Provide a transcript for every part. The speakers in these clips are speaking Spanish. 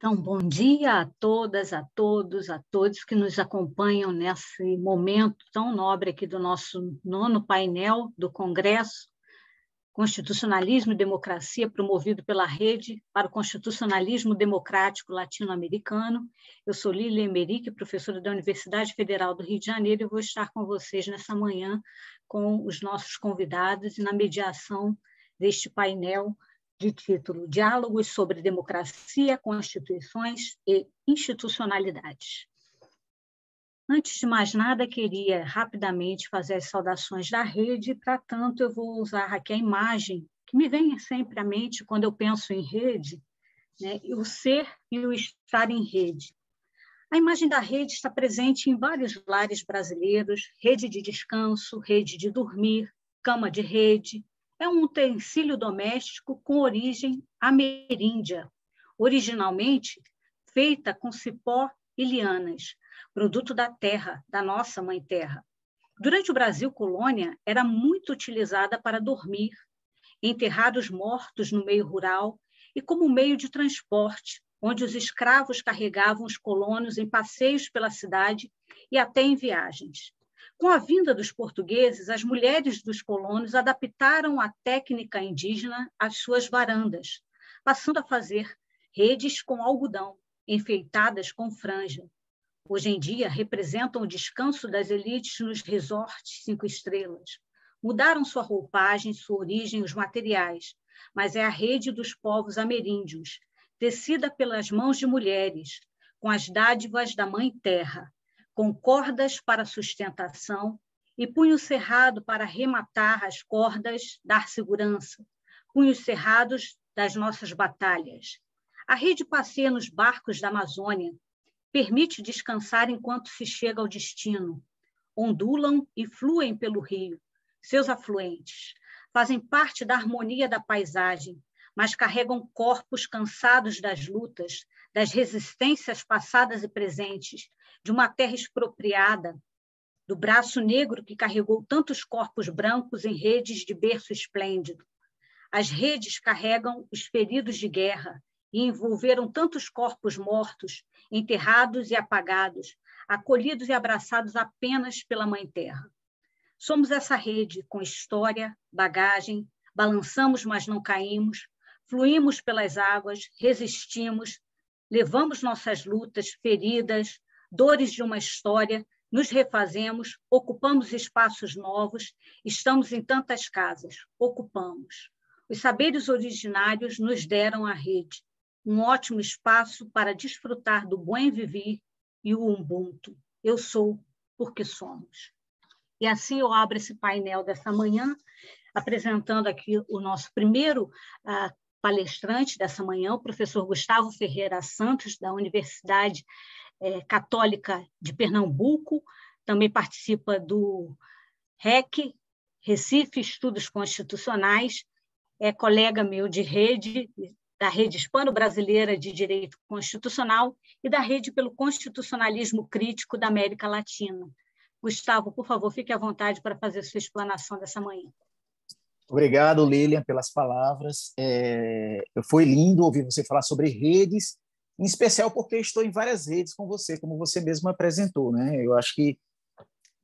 Então, bom dia a todas, a todos, a todos que nos acompanham nesse momento tão nobre aqui do nosso nono painel do Congresso Constitucionalismo e Democracia, promovido pela Rede para o Constitucionalismo Democrático Latino-Americano. Eu sou Lília Emerick, professora da Universidade Federal do Rio de Janeiro, e vou estar com vocês nessa manhã com os nossos convidados e na mediação deste painel de título Diálogos sobre Democracia, Constituições e Institucionalidades. Antes de mais nada, queria rapidamente fazer as saudações da rede, para tanto eu vou usar aqui a imagem que me vem sempre à mente quando eu penso em rede, né? o ser e o estar em rede. A imagem da rede está presente em vários lares brasileiros, rede de descanso, rede de dormir, cama de rede, é um utensílio doméstico com origem ameríndia, originalmente feita com cipó e lianas, produto da terra, da nossa mãe terra. Durante o Brasil colônia, era muito utilizada para dormir, enterrar os mortos no meio rural e como meio de transporte, onde os escravos carregavam os colonos em passeios pela cidade e até em viagens. Com a vinda dos portugueses, as mulheres dos colonos adaptaram a técnica indígena às suas varandas, passando a fazer redes com algodão, enfeitadas com franja. Hoje em dia, representam o descanso das elites nos resorts cinco estrelas. Mudaram sua roupagem, sua origem, os materiais, mas é a rede dos povos ameríndios, tecida pelas mãos de mulheres, com as dádivas da Mãe Terra, com cordas para sustentação e punho cerrado para rematar as cordas, dar segurança, punhos cerrados das nossas batalhas. A rede passeia nos barcos da Amazônia, permite descansar enquanto se chega ao destino. Ondulam e fluem pelo rio, seus afluentes. Fazem parte da harmonia da paisagem, mas carregam corpos cansados das lutas, das resistências passadas e presentes, de uma terra expropriada, do braço negro que carregou tantos corpos brancos em redes de berço esplêndido. As redes carregam os feridos de guerra e envolveram tantos corpos mortos, enterrados e apagados, acolhidos e abraçados apenas pela Mãe Terra. Somos essa rede com história, bagagem, balançamos, mas não caímos, fluímos pelas águas, resistimos, levamos nossas lutas, feridas, dores de uma história, nos refazemos, ocupamos espaços novos, estamos em tantas casas, ocupamos. Os saberes originários nos deram a rede, um ótimo espaço para desfrutar do bom viver e o ubuntu. Eu sou porque somos. E assim eu abro esse painel dessa manhã, apresentando aqui o nosso primeiro ah, palestrante dessa manhã, o professor Gustavo Ferreira Santos, da Universidade é, Católica de Pernambuco, também participa do REC, Recife Estudos Constitucionais, é colega meu de rede, da Rede Hispano-Brasileira de Direito Constitucional e da Rede pelo Constitucionalismo Crítico da América Latina. Gustavo, por favor, fique à vontade para fazer sua explanação dessa manhã. Obrigado, Lilian, pelas palavras. É, foi lindo ouvir você falar sobre redes, em especial porque estou em várias redes com você, como você mesmo apresentou. Né? Eu acho que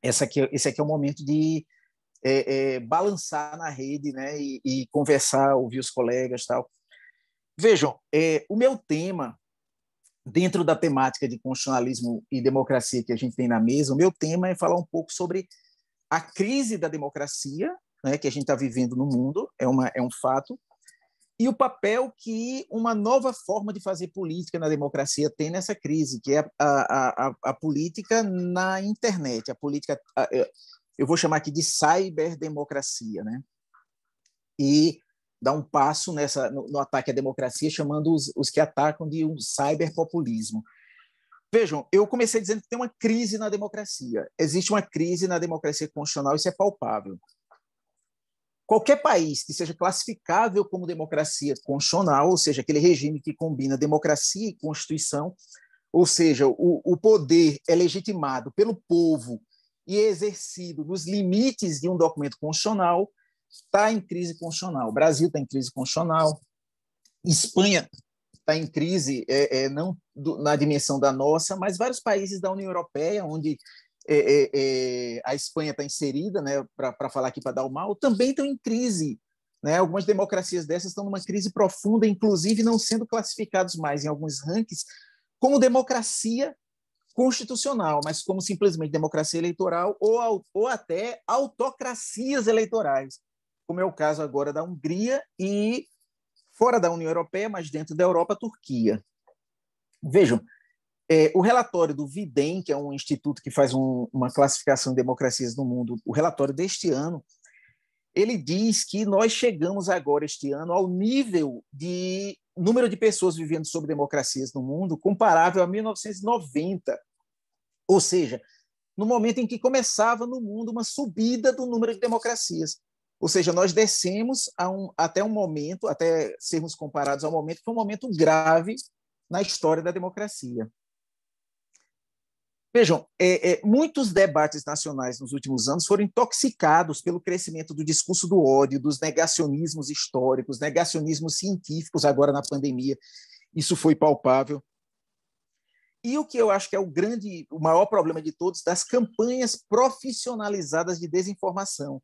essa aqui, é, esse aqui é o momento de é, é, balançar na rede né? E, e, conversar, ouvir os colegas tal. Vejam, é, o meu tema, dentro da temática de constitucionalismo e democracia que a gente tem na mesa, o meu tema é falar um pouco sobre a crise da democracia né, que a gente está vivendo no mundo, é, uma, é um fato, e o papel que uma nova forma de fazer política na democracia tem nessa crise, que é a, a, a, a política na internet, a política, a, eu vou chamar aqui de cyberdemocracia, né? E dar um passo nessa no, no ataque à democracia, chamando os, os que atacam de um cyberpopulismo. Vejam, eu comecei dizendo que tem uma crise na democracia. Existe uma crise na democracia constitucional, isso é palpável qualquer país que seja classificável como democracia constitucional, ou seja, aquele regime que combina democracia e constituição, ou seja, o, o poder é legitimado pelo povo e é exercido nos limites de um documento constitucional, está em crise constitucional. O Brasil está em crise constitucional, Espanha está em crise, é, é, não do, na dimensão da nossa, mas vários países da União Europeia, onde é, é, é, a Espanha está inserida, né, para falar aqui para dar o mal, também estão em crise. Né? Algumas democracias dessas estão numa crise profunda, inclusive não sendo classificados mais em alguns rankings como democracia constitucional, mas como simplesmente democracia eleitoral ou, ou até autocracias eleitorais, como é o caso agora da Hungria e, fora da União Europeia, mas dentro da Europa, a Turquia. Vejam, é, o relatório do Videm, que é um instituto que faz um, uma classificação de democracias no mundo, o relatório deste ano, ele diz que nós chegamos agora este ano ao nível de número de pessoas vivendo sob democracias no mundo comparável a 1990. Ou seja, no momento em que começava no mundo uma subida do número de democracias. Ou seja, nós descemos um, até um momento, até sermos comparados ao momento, que foi um momento grave na história da democracia. Vejam, é, é, muitos debates nacionais nos últimos anos foram intoxicados pelo crescimento do discurso do ódio, dos negacionismos históricos, negacionismos científicos agora na pandemia. Isso foi palpável. E o que eu acho que é o grande, o maior problema de todos, das campanhas profissionalizadas de desinformação,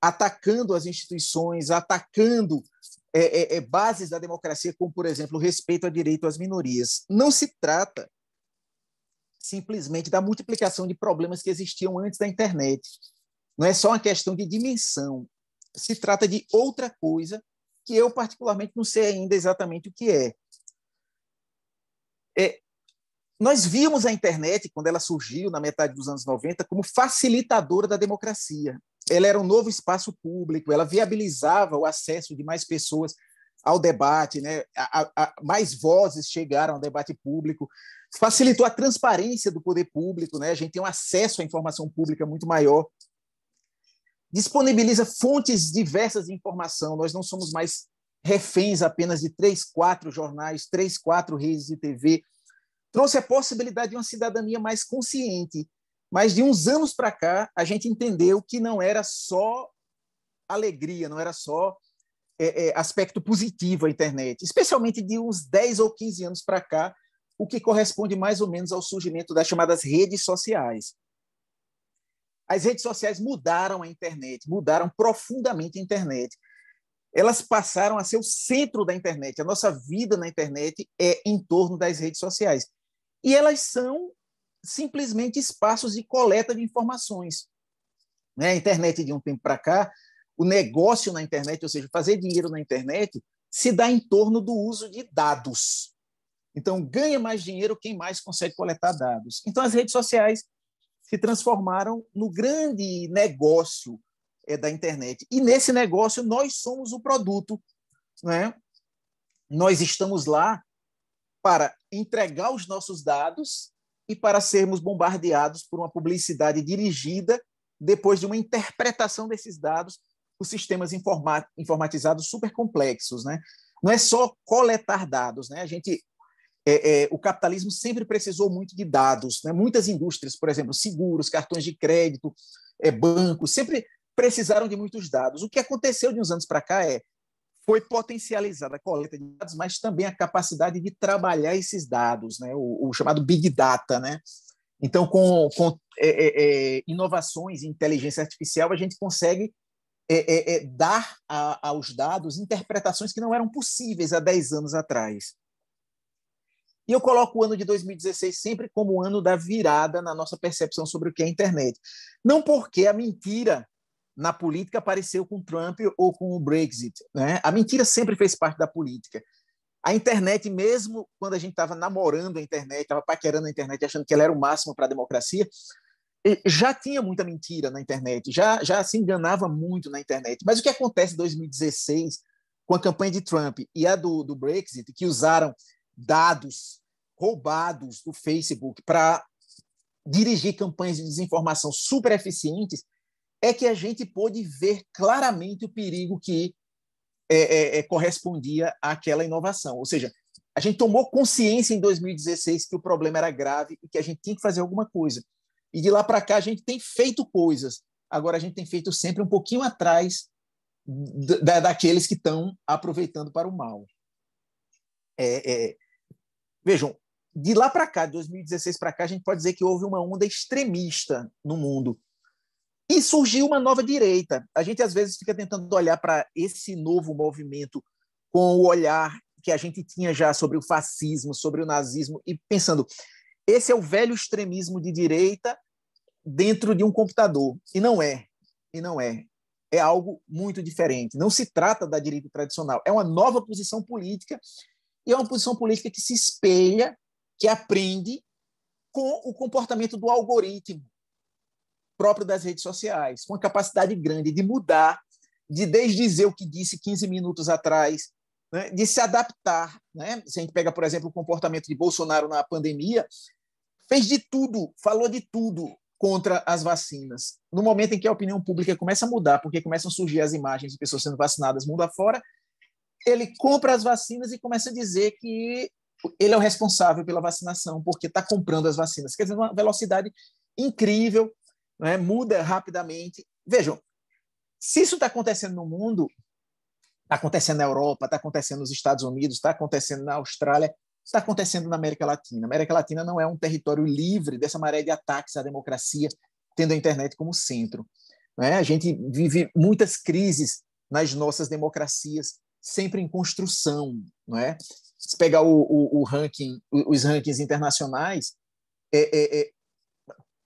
atacando as instituições, atacando é, é, é bases da democracia, como, por exemplo, o respeito ao direito às minorias. Não se trata simplesmente da multiplicação de problemas que existiam antes da internet. Não é só uma questão de dimensão, se trata de outra coisa que eu, particularmente, não sei ainda exatamente o que é. é nós vimos a internet, quando ela surgiu na metade dos anos 90, como facilitadora da democracia. Ela era um novo espaço público, ela viabilizava o acesso de mais pessoas ao debate, né? A, a, mais vozes chegaram ao debate público facilitou a transparência do poder público, né? a gente tem um acesso à informação pública muito maior, disponibiliza fontes diversas de informação, nós não somos mais reféns apenas de três, quatro jornais, três, quatro redes de TV, trouxe a possibilidade de uma cidadania mais consciente, mas de uns anos para cá a gente entendeu que não era só alegria, não era só é, é, aspecto positivo a internet, especialmente de uns 10 ou 15 anos para cá, o que corresponde mais ou menos ao surgimento das chamadas redes sociais. As redes sociais mudaram a internet, mudaram profundamente a internet. Elas passaram a ser o centro da internet. A nossa vida na internet é em torno das redes sociais. E elas são simplesmente espaços de coleta de informações. Né? A internet, de um tempo para cá, o negócio na internet, ou seja, fazer dinheiro na internet, se dá em torno do uso de dados. Então, ganha mais dinheiro quem mais consegue coletar dados. Então, as redes sociais se transformaram no grande negócio é, da internet. E nesse negócio, nós somos o produto. Né? Nós estamos lá para entregar os nossos dados e para sermos bombardeados por uma publicidade dirigida depois de uma interpretação desses dados por sistemas informatizados super complexos. Né? Não é só coletar dados, né? a gente é, é, o capitalismo sempre precisou muito de dados. Né? Muitas indústrias, por exemplo, seguros, cartões de crédito, é, bancos, sempre precisaram de muitos dados. O que aconteceu de uns anos para cá é foi potencializada a coleta de dados, mas também a capacidade de trabalhar esses dados, né? o, o chamado Big Data. Né? Então, com, com é, é, é inovações em inteligência artificial, a gente consegue é, é, é, dar a, aos dados interpretações que não eram possíveis há 10 anos atrás. E eu coloco o ano de 2016 sempre como o ano da virada na nossa percepção sobre o que é a internet. Não porque a mentira na política apareceu com Trump ou com o Brexit. Né? A mentira sempre fez parte da política. A internet, mesmo quando a gente estava namorando a internet, estava paquerando a internet, achando que ela era o máximo para a democracia, já tinha muita mentira na internet, já, já se enganava muito na internet. Mas o que acontece em 2016 com a campanha de Trump e a do, do Brexit, que usaram dados roubados do Facebook para dirigir campanhas de desinformação super eficientes, é que a gente pôde ver claramente o perigo que é, é, é, correspondia àquela inovação. Ou seja, a gente tomou consciência em 2016 que o problema era grave e que a gente tinha que fazer alguma coisa. E de lá para cá a gente tem feito coisas. Agora a gente tem feito sempre um pouquinho atrás da, daqueles que estão aproveitando para o mal. É, é, Vejam, de lá para cá, de 2016 para cá, a gente pode dizer que houve uma onda extremista no mundo. E surgiu uma nova direita. A gente, às vezes, fica tentando olhar para esse novo movimento com o olhar que a gente tinha já sobre o fascismo, sobre o nazismo, e pensando, esse é o velho extremismo de direita dentro de um computador. E não é. E não é. É algo muito diferente. Não se trata da direita tradicional. É uma nova posição política e é uma posição política que se espelha, que aprende com o comportamento do algoritmo próprio das redes sociais, com a capacidade grande de mudar, de desdizer o que disse 15 minutos atrás, né? de se adaptar. Né? Se a gente pega, por exemplo, o comportamento de Bolsonaro na pandemia, fez de tudo, falou de tudo contra as vacinas. No momento em que a opinião pública começa a mudar, porque começam a surgir as imagens de pessoas sendo vacinadas mundo afora, ele compra as vacinas e começa a dizer que ele é o responsável pela vacinação, porque está comprando as vacinas. Quer dizer, uma velocidade incrível, né? muda rapidamente. Vejam, se isso está acontecendo no mundo, está acontecendo na Europa, está acontecendo nos Estados Unidos, está acontecendo na Austrália, está acontecendo na América Latina. A América Latina não é um território livre dessa maré de ataques à democracia, tendo a internet como centro. Né? A gente vive muitas crises nas nossas democracias sempre em construção, não é? Se pegar o, o, o ranking, os rankings internacionais, é, é, é,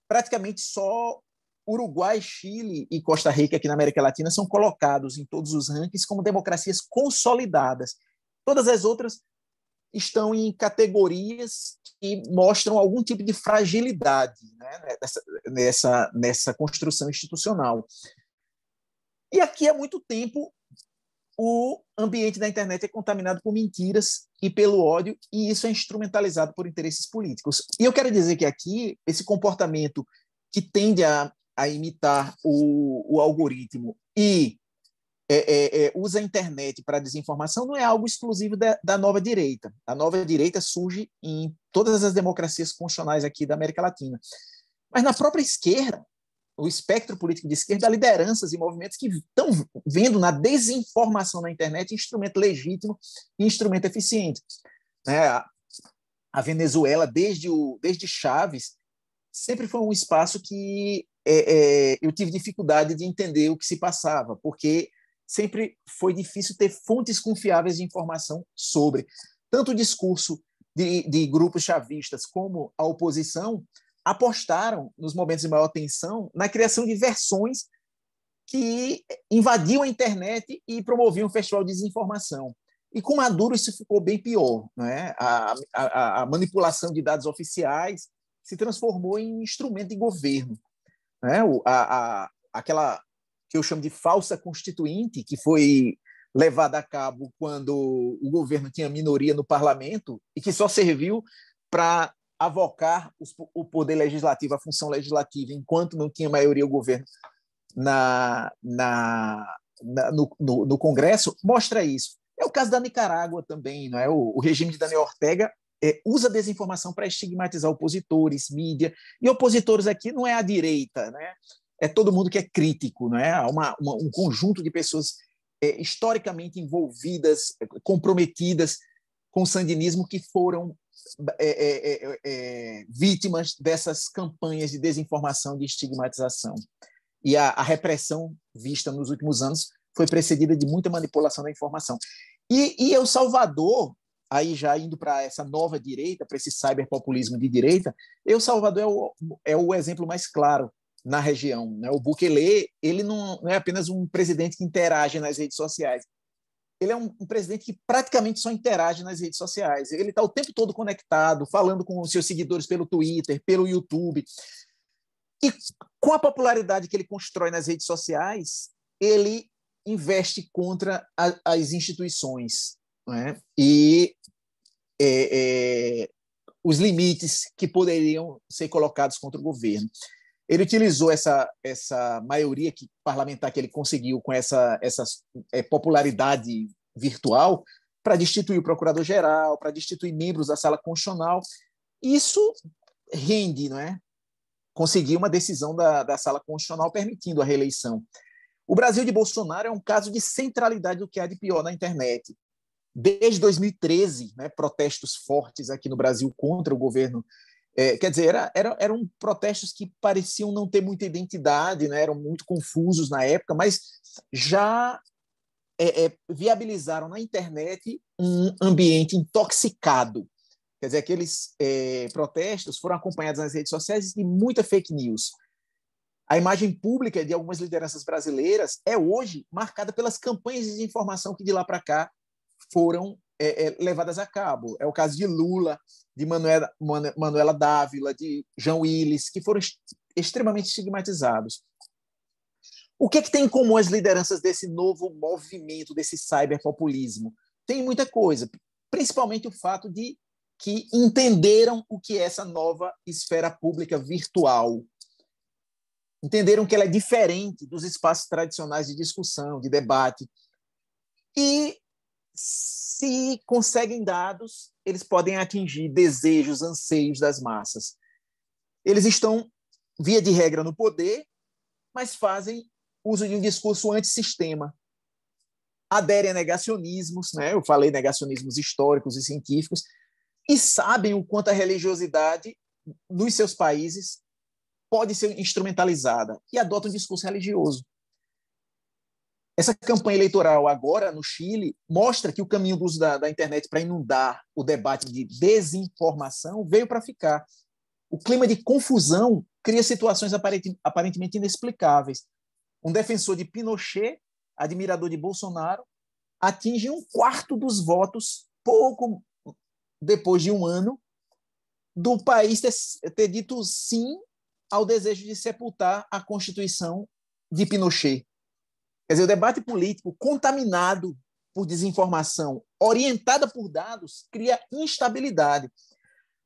praticamente só Uruguai, Chile e Costa Rica aqui na América Latina são colocados em todos os rankings como democracias consolidadas. Todas as outras estão em categorias que mostram algum tipo de fragilidade né, nessa, nessa, nessa construção institucional. E aqui há muito tempo o ambiente da internet é contaminado por mentiras e pelo ódio, e isso é instrumentalizado por interesses políticos. E eu quero dizer que aqui, esse comportamento que tende a, a imitar o, o algoritmo e é, é, é, usa a internet para desinformação não é algo exclusivo da, da, nova direita. A nova direita surge em todas as democracias constitucionais aqui da América Latina. Mas na própria esquerda, o espectro político de esquerda lideranças e movimentos que estão vendo na desinformação na internet instrumento legítimo e instrumento eficiente. É, a Venezuela, desde, o, desde Chaves, sempre foi um espaço que é, é, eu tive dificuldade de entender o que se passava, porque sempre foi difícil ter fontes confiáveis de informação sobre. Tanto o discurso de, de grupos chavistas como a oposição apostaram, nos momentos de maior tensão, na criação de versões que invadiam a internet e promoviam um festival de desinformação. E com Maduro isso ficou bem pior. Né? A, a, a manipulação de dados oficiais se transformou em instrumento de governo. Né? O, a, a, aquela que eu chamo de falsa constituinte, que foi levada a cabo quando o governo tinha minoria no parlamento e que só serviu para avocar os, o poder legislativo, a função legislativa, enquanto não tinha maioria o governo na, na, na no, no, no, Congresso, mostra isso. É o caso da Nicarágua também, não é? O, o regime de Daniel Ortega é, usa desinformação para estigmatizar opositores, mídia, e opositores aqui não é a direita, né? É todo mundo que é crítico, não é? Uma, uma, um conjunto de pessoas é, historicamente envolvidas, é, comprometidas com o sandinismo que foram é é, é, é, é, vítimas dessas campanhas de desinformação, de estigmatização. E a, a, repressão vista nos últimos anos foi precedida de muita manipulação da informação. E, e El Salvador, aí já indo para essa nova direita, para esse cyberpopulismo de direita, El Salvador é o, é o exemplo mais claro na região. Né? O Bukele, ele não, não é apenas um presidente que interage nas redes sociais, ele é um, um, presidente que praticamente só interage nas redes sociais. Ele está o tempo todo conectado, falando com os seus seguidores pelo Twitter, pelo YouTube. E com a popularidade que ele constrói nas redes sociais, ele investe contra a, as instituições né? e é, é, os limites que poderiam ser colocados contra o governo. Ele utilizou essa, essa maioria que, parlamentar que ele conseguiu com essa, essa é, popularidade virtual para destituir o procurador-geral, para destituir membros da sala constitucional. Isso rende, não é? Conseguir uma decisão da, da sala constitucional permitindo a reeleição. O Brasil de Bolsonaro é um caso de centralidade do que há de pior na internet. Desde 2013, né, protestos fortes aqui no Brasil contra o governo é, quer dizer, era, era, eram protestos que pareciam não ter muita identidade, né? eram muito confusos na época, mas já é, é, viabilizaram na internet um ambiente intoxicado. Quer dizer, aqueles é, protestos foram acompanhados nas redes sociais de muita fake news. A imagem pública de algumas lideranças brasileiras é hoje marcada pelas campanhas de desinformação que de lá para cá foram é, é, levadas a cabo. É o caso de Lula, de Manuela, Manuela Dávila, de João Willis, que foram extremamente estigmatizados. O que, é que tem em comum as lideranças desse novo movimento, desse cyberpopulismo? Tem muita coisa, principalmente o fato de que entenderam o que é essa nova esfera pública virtual. Entenderam que ela é diferente dos espaços tradicionais de discussão, de debate. E se conseguem dados, eles podem atingir desejos, anseios das massas. Eles estão, via de regra, no poder, mas fazem uso de um discurso antissistema. Aderem a negacionismos, né? eu falei negacionismos históricos e científicos, e sabem o quanto a religiosidade nos seus países pode ser instrumentalizada e adotam um discurso religioso. Essa campanha eleitoral agora no Chile mostra que o caminho do uso da, da internet para inundar o debate de desinformação veio para ficar. O clima de confusão cria situações aparentemente inexplicáveis. Um defensor de Pinochet, admirador de Bolsonaro, atinge um quarto dos votos pouco depois de um ano do país ter, ter dito sim ao desejo de sepultar a Constituição de Pinochet. Quer dizer, o debate político contaminado por desinformação, orientada por dados, cria instabilidade.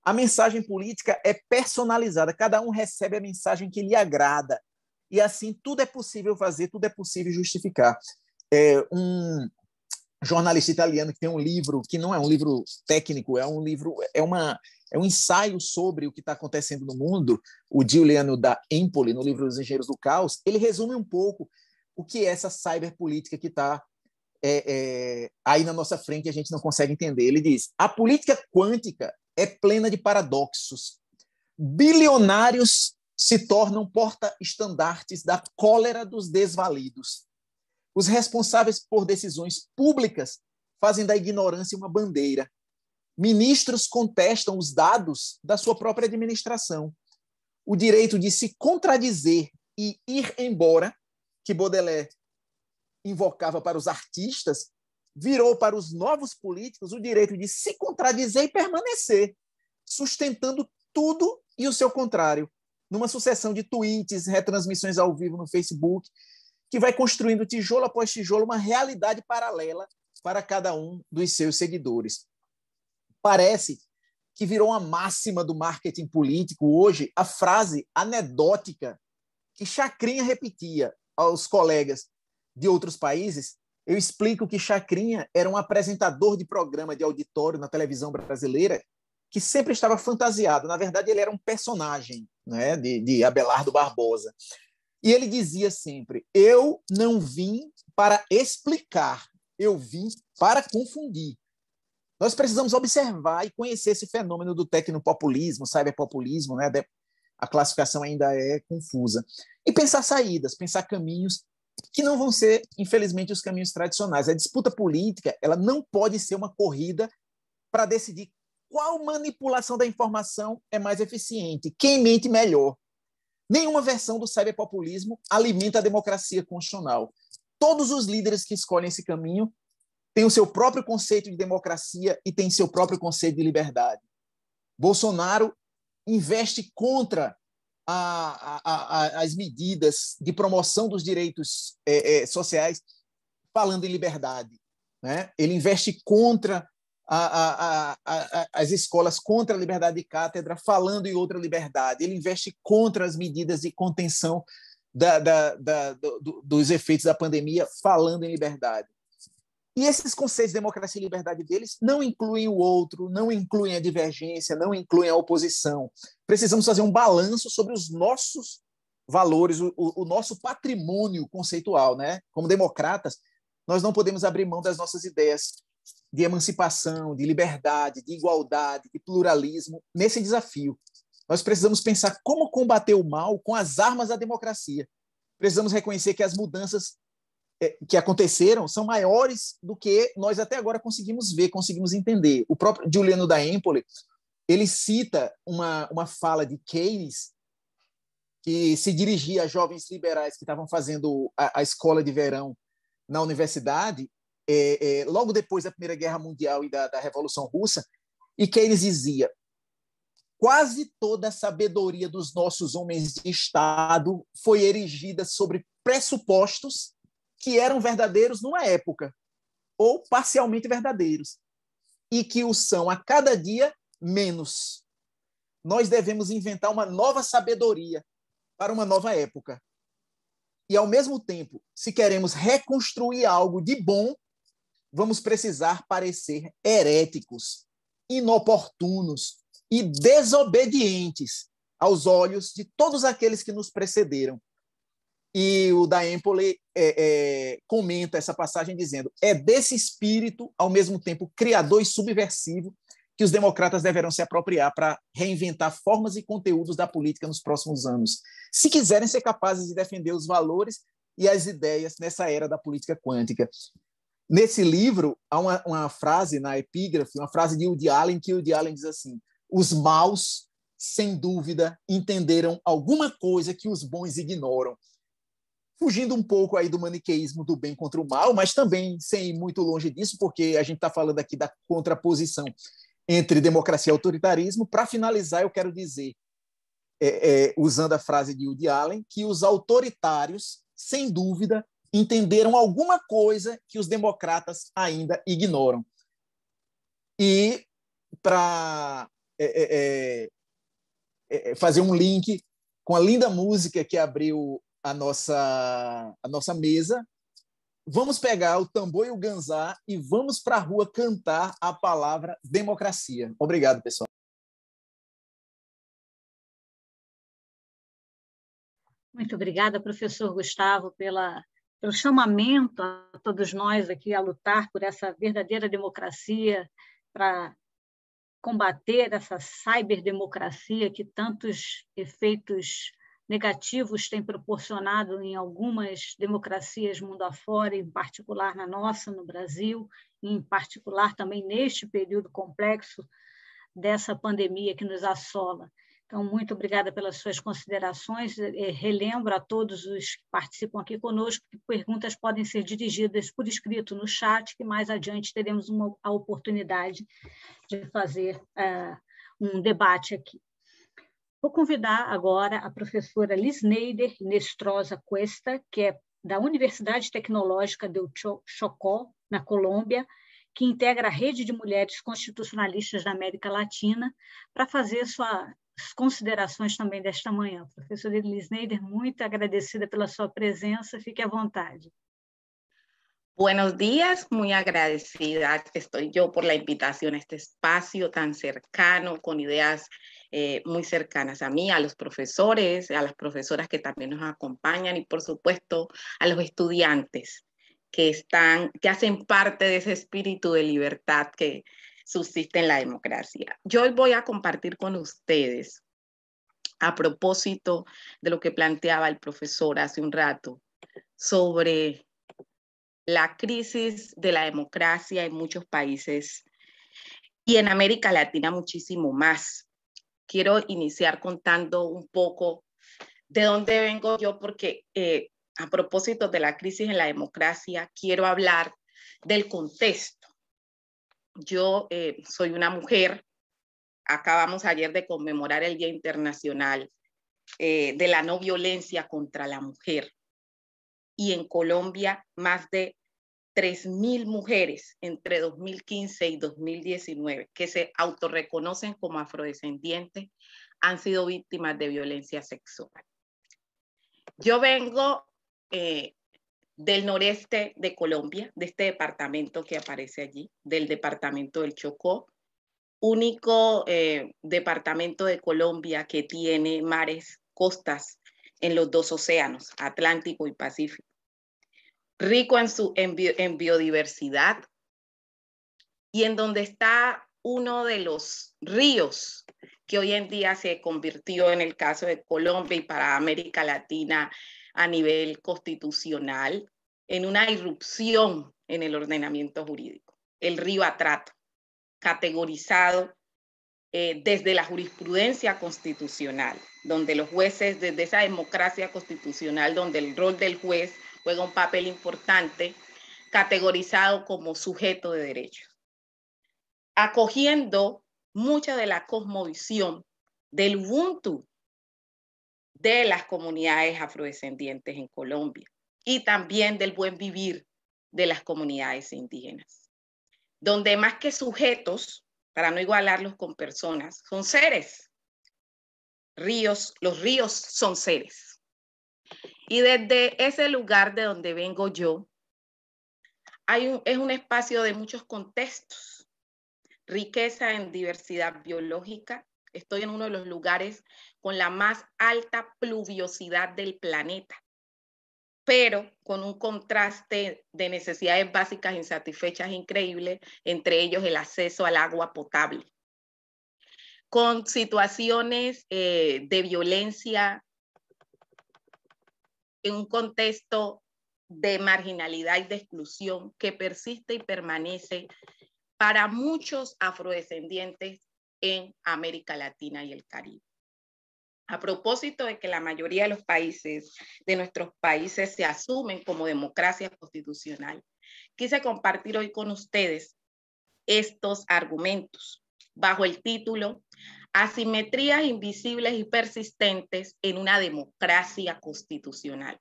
A mensagem política é personalizada, cada um recebe a mensagem que lhe agrada. E assim tudo é possível fazer, tudo é possível justificar. É um jornalista italiano que tem um livro que não é um livro técnico, é um livro, é uma é um ensaio sobre o que está acontecendo no mundo. O Giuliano da Empoli, no livro Os Engenheiros do Caos, ele resume um pouco o que é essa cyberpolítica que está é, é, aí na nossa frente e a gente não consegue entender. Ele diz: a política quântica é plena de paradoxos. Bilionários se tornam porta-estandartes da cólera dos desvalidos. Os responsáveis por decisões públicas fazem da ignorância uma bandeira. Ministros contestam os dados da sua própria administração. O direito de se contradizer e ir embora que Baudelaire invocava para os artistas, virou para os novos políticos o direito de se contradizer e permanecer, sustentando tudo e o seu contrário, numa sucessão de tweets, retransmissões ao vivo no Facebook, que vai construindo tijolo após tijolo uma realidade paralela para cada um dos seus seguidores. Parece que virou uma máxima do marketing político hoje a frase anedótica que Chacrinha repetia: aos colegas de outros países, eu explico que Chacrinha era um apresentador de programa de auditório na televisão brasileira que sempre estava fantasiado. Na verdade, ele era um personagem né, de, de Abelardo Barbosa. E ele dizia sempre: Eu não vim para explicar, eu vim para confundir. Nós precisamos observar e conhecer esse fenômeno do tecnopopulismo, cyberpopulismo, né, a classificação ainda é confusa. E pensar saídas, pensar caminhos que não vão ser, infelizmente, os caminhos tradicionais. A disputa política, ela não pode ser uma corrida para decidir qual manipulação da informação é mais eficiente, quem mente melhor. Nenhuma versão do cyberpopulismo alimenta a democracia constitucional. Todos os líderes que escolhem esse caminho têm o seu próprio conceito de democracia e têm seu próprio conceito de liberdade. Bolsonaro investe contra a, a, a, as medidas de promoção dos direitos é, é, sociais, falando em liberdade. Né? Ele investe contra as escolas, contra a liberdade de cátedra, falando em outra liberdade. Ele investe contra as medidas de contenção da, da, da, do, dos efeitos da pandemia, falando em liberdade. E esses conceitos de democracia e liberdade deles não incluem o outro, não incluem a divergência, não incluem a oposição. Precisamos fazer um balanço sobre os nossos valores, o, o nosso patrimônio conceitual. Né? Como democratas, nós não podemos abrir mão das nossas ideias de emancipação, de liberdade, de igualdade, de pluralismo nesse desafio. Nós precisamos pensar como combater o mal com as armas da democracia. Precisamos reconhecer que as mudanças é, que aconteceram são maiores do que nós até agora conseguimos ver, conseguimos entender. O próprio Giuliano da Empoli, ele cita uma, uma fala de Keynes que se dirigia a jovens liberais que estavam fazendo a, a escola de verão na universidade, é, é, logo depois da Primeira Guerra Mundial e da, da Revolução Russa, e Keynes dizia, quase toda a sabedoria dos nossos homens de Estado foi erigida sobre pressupostos que eram verdadeiros numa época, ou parcialmente verdadeiros, e que o são a cada dia menos. Nós devemos inventar uma nova sabedoria para uma nova época. E, ao mesmo tempo, se queremos reconstruir algo de bom, vamos precisar parecer heréticos, inoportunos e desobedientes aos olhos de todos aqueles que nos precederam e o da Empoli é, é, comenta essa passagem dizendo: é desse espírito, ao mesmo tempo criador e subversivo, que os democratas deverão se apropriar para reinventar formas e conteúdos da política nos próximos anos, se quiserem ser capazes de defender os valores e as ideias nessa era da política quântica. Nesse livro, há uma, uma frase na epígrafe, uma frase de Woody Allen, que Woody Allen diz assim: os maus, sem dúvida, entenderam alguma coisa que os bons ignoram fugindo um pouco aí do maniqueísmo do bem contra o mal, mas também sem ir muito longe disso, porque a gente está falando aqui da contraposição entre democracia e autoritarismo. Para finalizar, eu quero dizer, é, é, usando a frase de Woody Allen, que os autoritários, sem dúvida, entenderam alguma coisa que os democratas ainda ignoram. E para é, é, é, é, fazer um link com a linda música que abriu a nossa, a nossa mesa. Vamos pegar o tambor e o ganzá e vamos para a rua cantar a palavra democracia. Obrigado, pessoal. Muito obrigada, professor Gustavo, pela, pelo chamamento a todos nós aqui a lutar por essa verdadeira democracia, para combater essa cyberdemocracia que tantos efeitos negativos têm proporcionado em algumas democracias mundo afora, em particular na nossa, no Brasil, e em particular também neste período complexo dessa pandemia que nos assola. Então, muito obrigada pelas suas considerações. Eh, relembro a todos os que participam aqui conosco que perguntas podem ser dirigidas por escrito no chat, que mais adiante teremos uma, a oportunidade de fazer uh, um debate aqui. Vou convidar agora a professora Lisneider Nestrosa Cuesta, que é da Universidade Tecnológica de Chocó, na Colômbia, que integra a Rede de Mulheres Constitucionalistas da América Latina, para fazer suas considerações também desta manhã. Professora Lisneider, muito agradecida pela sua presença, fique à vontade. Buenos días, muy agradecida estoy yo por la invitación a este espacio tan cercano, con ideas eh, muy cercanas a mí, a los profesores, a las profesoras que también nos acompañan y por supuesto a los estudiantes que están, que hacen parte de ese espíritu de libertad que subsiste en la democracia. Yo hoy voy a compartir con ustedes a propósito de lo que planteaba el profesor hace un rato sobre la crisis de la democracia en muchos países y en América Latina muchísimo más. Quiero iniciar contando un poco de dónde vengo yo porque eh, a propósito de la crisis en la democracia, quiero hablar del contexto. Yo eh, soy una mujer, acabamos ayer de conmemorar el Día Internacional eh, de la No Violencia contra la Mujer y en Colombia más de 3.000 mujeres entre 2015 y 2019 que se autorreconocen como afrodescendientes han sido víctimas de violencia sexual. Yo vengo eh, del noreste de Colombia, de este departamento que aparece allí, del departamento del Chocó, único eh, departamento de Colombia que tiene mares, costas en los dos océanos, Atlántico y Pacífico. Rico en, su, biodiversidad y en donde está uno de los ríos que hoy en día se convirtió en el caso de Colombia y para América Latina a nivel constitucional en una irrupción en el ordenamiento jurídico, el río Atrato, categorizado eh, desde la jurisprudencia constitucional donde los jueces, desde esa democracia constitucional, donde el rol del juez juega un papel importante, categorizado como sujeto de derechos, acogiendo mucha de la cosmovisión del Ubuntu de las comunidades afrodescendientes en Colombia y también del buen vivir de las comunidades indígenas, donde más que sujetos, para no igualarlos con personas, son seres ríos, los ríos son seres. Y desde ese lugar de donde vengo yo, hay es un espacio de muchos contextos, riqueza en diversidad biológica. Estoy en uno de los lugares con la más alta pluviosidad del planeta, pero con un contraste de necesidades básicas insatisfechas increíble, entre ellos el acceso al agua potable con situaciones eh, de violencia en un contexto de marginalidad y de exclusión que persiste y permanece para muchos afrodescendientes en América Latina y el Caribe. A propósito de que la mayoría de los países, de nuestros países, se asumen como democracia constitucional, quise compartir hoy con ustedes estos argumentos bajo el título Asimetrías invisibles y persistentes en una democracia constitucional.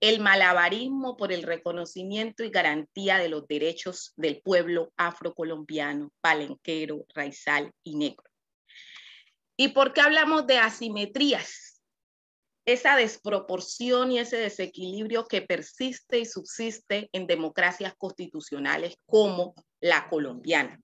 El malabarismo por el reconocimiento y garantía de los derechos del pueblo afrocolombiano, palenquero, raizal y negro. ¿Y por qué hablamos de asimetrías? Esa desproporción y ese desequilibrio que persiste y subsiste en democracias constitucionales como la colombiana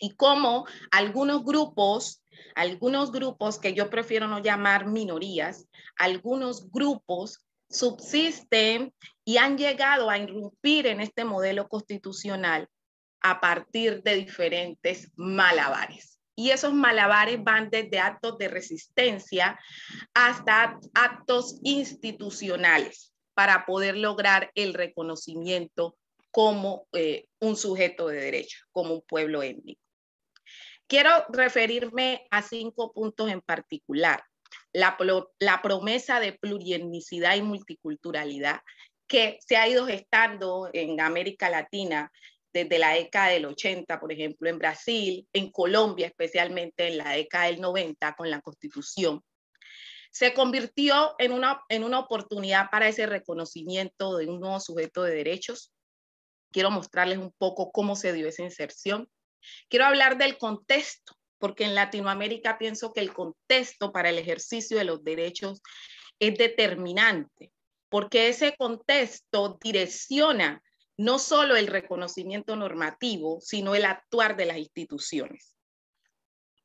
y como algunos grupos, algunos grupos que yo prefiero no llamar minorías, algunos grupos subsisten y han llegado a irrumpir en este modelo constitucional a partir de diferentes malabares. Y esos malabares van desde actos de resistencia hasta actos institucionales para poder lograr el reconocimiento como eh, un sujeto de derecho, como un pueblo étnico. Quiero referirme a cinco puntos en particular. La, promesa de plurietnicidad y multiculturalidad que se ha ido gestando en América Latina desde la década del 80, por ejemplo, en Brasil, en Colombia especialmente en la década del 90 con la constitución, se convirtió en en una oportunidad para ese reconocimiento de un nuevo sujeto de derechos. Quiero mostrarles un poco cómo se dio esa inserción. Quiero hablar del contexto, porque en Latinoamérica pienso que el contexto para el ejercicio de los derechos es determinante, porque ese contexto direcciona no solo el reconocimiento normativo, sino el actuar de las instituciones.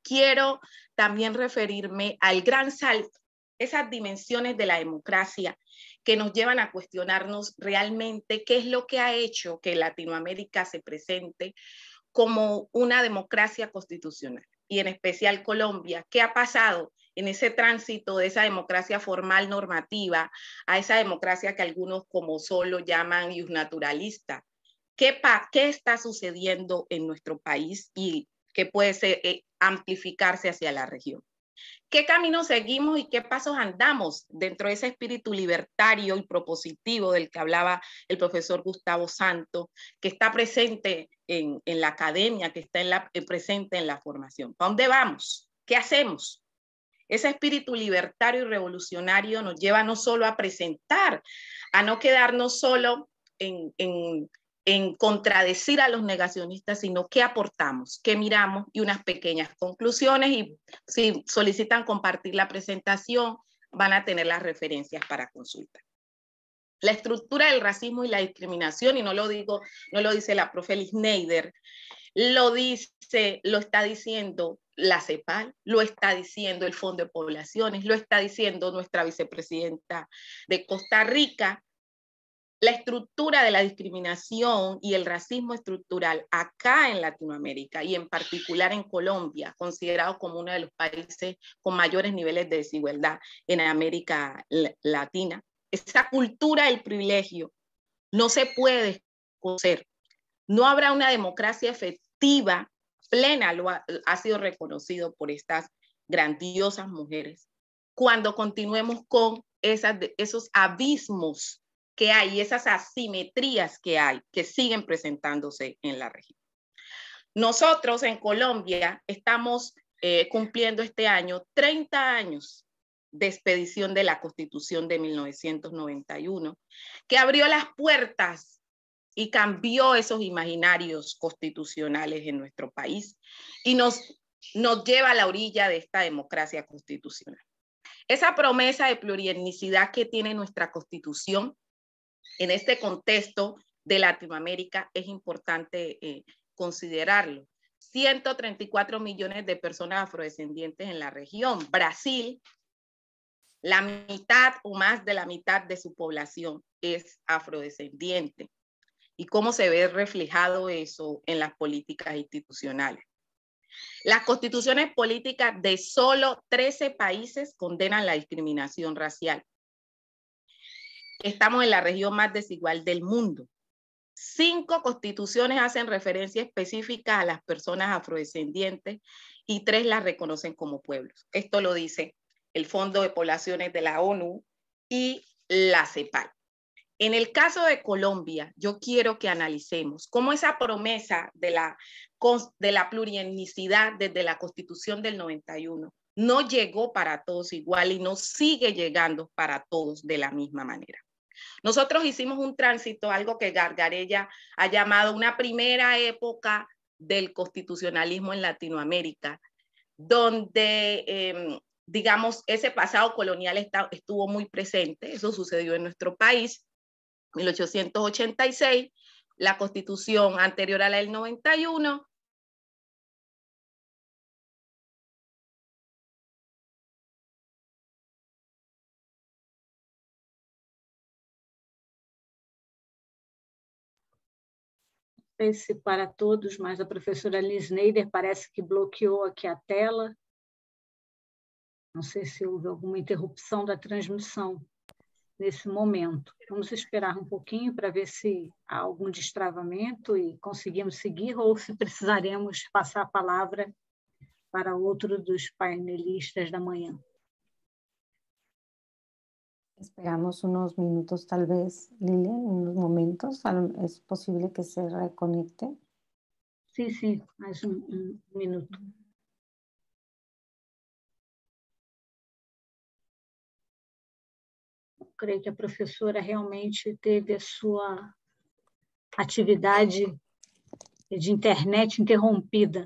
Quiero también referirme al gran salto, esas dimensiones de la democracia que nos llevan a cuestionarnos realmente qué es lo que ha hecho que Latinoamérica se presente como una democracia constitucional y en especial Colombia. ¿Qué ha pasado en ese tránsito de esa democracia formal normativa a esa democracia que algunos como solo llaman naturalista? ¿Qué, ¿Qué está sucediendo en nuestro país y qué puede eh, amplificarse hacia la región? ¿Qué camino seguimos y qué pasos andamos dentro de ese espíritu libertario y propositivo del que hablaba el profesor Gustavo Santo, que está presente en, la academia, que está eh, presente en la formación? ¿A dónde vamos? ¿Qué hacemos? Ese espíritu libertario y revolucionario nos lleva no solo a presentar, a no quedarnos solo en, en contradecir a los negacionistas, sino qué aportamos, qué miramos y unas pequeñas conclusiones. Y si solicitan compartir la presentación, van a tener las referencias para consulta. La estructura del racismo y la discriminación, y no lo digo, no lo dice la profe Lisneider, lo dice, lo está diciendo la CEPAL, lo está diciendo el Fondo de Poblaciones, lo está diciendo nuestra vicepresidenta de Costa Rica, la estructura de la discriminación y el racismo estructural acá en Latinoamérica y en particular en Colombia, considerado como uno de los países con mayores niveles de desigualdad en América Latina. Esa cultura del privilegio no se puede conocer. No habrá una democracia efectiva, plena, lo ha, sido reconocido por estas grandiosas mujeres, cuando continuemos con esas, esos abismos que hay, esas asimetrías que hay, que siguen presentándose en la región. Nosotros en Colombia estamos eh, cumpliendo este año 30 años de expedición de la Constitución de 1991, que abrió las puertas y cambió esos imaginarios constitucionales en nuestro país y nos, nos lleva a la orilla de esta democracia constitucional. Esa promesa de plurietnicidad que tiene nuestra Constitución en este contexto de Latinoamérica es importante eh, considerarlo. 134 millones de personas afrodescendientes en la región. Brasil, la mitad o más de la mitad de su población es afrodescendiente. ¿Y cómo se ve reflejado eso en las políticas institucionales? Las constituciones políticas de solo 13 países condenan la discriminación racial estamos en la región más desigual del mundo. Cinco constituciones hacen referencia específica a las personas afrodescendientes y tres las reconocen como pueblos. Esto lo dice el Fondo de Poblaciones de la ONU y la CEPAL. En el caso de Colombia, yo quiero que analicemos cómo esa promesa de la, de la desde la Constitución del 91 no llegó para todos igual y no sigue llegando para todos de la misma manera. Nosotros hicimos un tránsito, algo que Gargarella ha llamado una primera época del constitucionalismo en Latinoamérica, donde, em, digamos, ese pasado colonial estuvo muy presente, eso sucedió en nuestro país, en 1886, la constitución anterior a la del 91 Pense para todos, mas a professora Liz Neider parece que bloqueou aqui a tela. Não sei se houve alguma interrupção da transmissão nesse momento. Vamos esperar um pouquinho para ver se há algum destravamento e conseguimos seguir ou se precisaremos passar a palavra para outro dos painelistas da manhã. Esperamos unos minutos tal vez, Lilian, unos momentos. ¿Es posible que se reconecte? Sí, sí, es un, un minuto. Eu creio que a professora realmente teve a sua atividade de internet interrompida.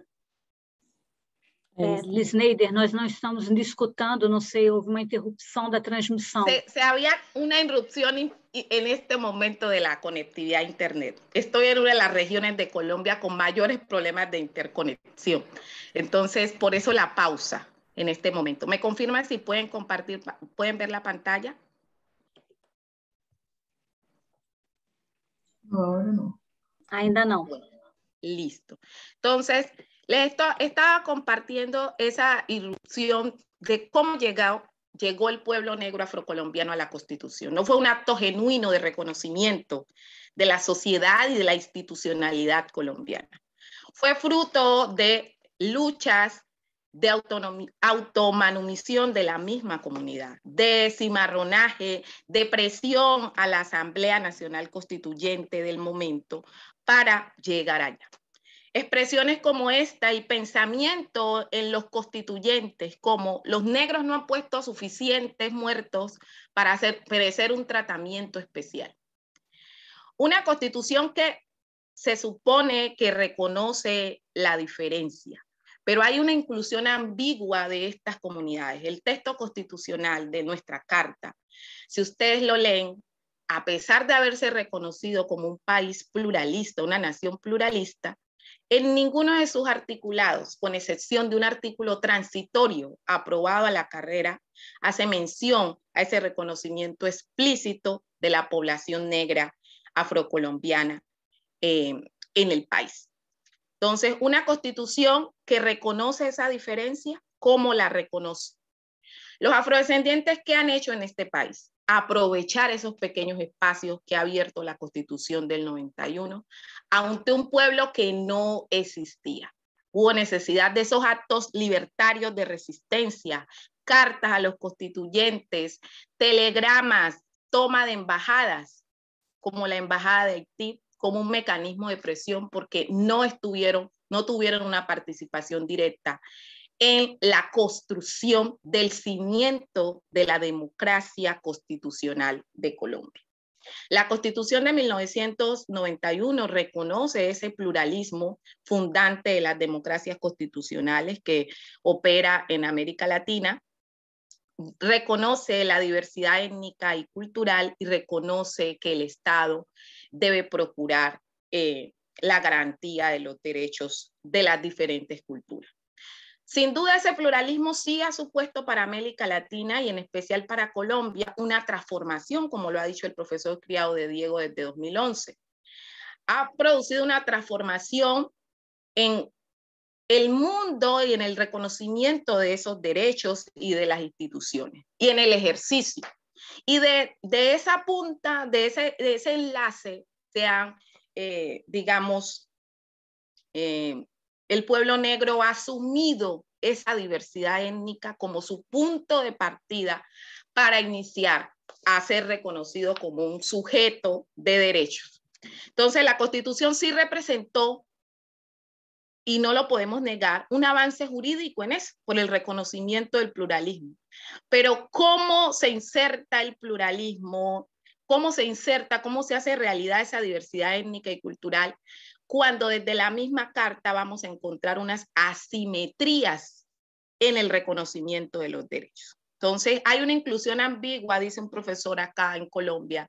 É, Lisneider, nós estamos discutiendo, no sé, hubo una interrupción de la Se, se una uma en este momento de la conectividad a Internet. Estoy en una de las regiones de Colombia con mayores problemas de interconexión. Entonces, por eso la pausa en este momento. ¿Me confirman si pueden compartir, pueden ver la pantalla? Ahora no. Ainda no. listo. Entonces, les estaba compartiendo esa irrupción de cómo llegó el pueblo negro afrocolombiano a la Constitución. No fue un acto genuino de reconocimiento de la sociedad y de la institucionalidad colombiana. Fue fruto de luchas de automanumisión de la misma comunidad, de cimarronaje, de presión a la Asamblea Nacional Constituyente del momento para llegar allá. Expresiones como esta y pensamiento en los constituyentes, como los negros no han puesto suficientes muertos para hacer, perecer un tratamiento especial. Una constitución que se supone que reconoce la diferencia, pero hay una inclusión ambigua de estas comunidades. El texto constitucional de nuestra carta, si ustedes lo leen, a pesar de haberse reconocido como un país pluralista, una nación pluralista, en ninguno de sus articulados, con excepción de un artículo transitorio aprobado a la carrera, hace mención a ese reconocimiento explícito de la población negra afrocolombiana eh, en el país. Entonces, una constitución que reconoce esa diferencia, ¿cómo la reconoce? Los afrodescendientes, ¿qué han hecho en este país? aprovechar esos pequeños espacios que ha abierto la Constitución del 91 ante un pueblo que no existía. Hubo necesidad de esos actos libertarios de resistencia, cartas a los constituyentes, telegramas, toma de embajadas, como la embajada de Haití, como un mecanismo de presión porque no estuvieron, no tuvieron una participación directa en la construcción del cimiento de la democracia constitucional de Colombia. La Constitución de 1991 reconoce ese pluralismo fundante de las democracias constitucionales que opera en América Latina, reconoce la diversidad étnica y cultural y reconoce que el Estado debe procurar eh, la garantía de los derechos de las diferentes culturas. Sin duda, ese pluralismo sí ha supuesto para América Latina y en especial para Colombia una transformación, como lo ha dicho el profesor criado de Diego desde 2011. Ha producido una transformación en el mundo y en el reconocimiento de esos derechos y de las instituciones y en el ejercicio. Y de, esa punta, de ese, enlace, se han, eh, digamos, eh, el pueblo negro ha asumido esa diversidad étnica como su punto de partida para iniciar a ser reconocido como un sujeto de derechos. Entonces, la constitución sí representó, y no lo podemos negar, un avance jurídico en eso, por el reconocimiento del pluralismo. Pero cómo se inserta el pluralismo, cómo se inserta, cómo se hace realidad esa diversidad étnica y cultural, cuando desde la misma carta vamos a encontrar unas asimetrías en el reconocimiento de los derechos. Entonces, hay una inclusión ambigua, dice un profesor acá en Colombia,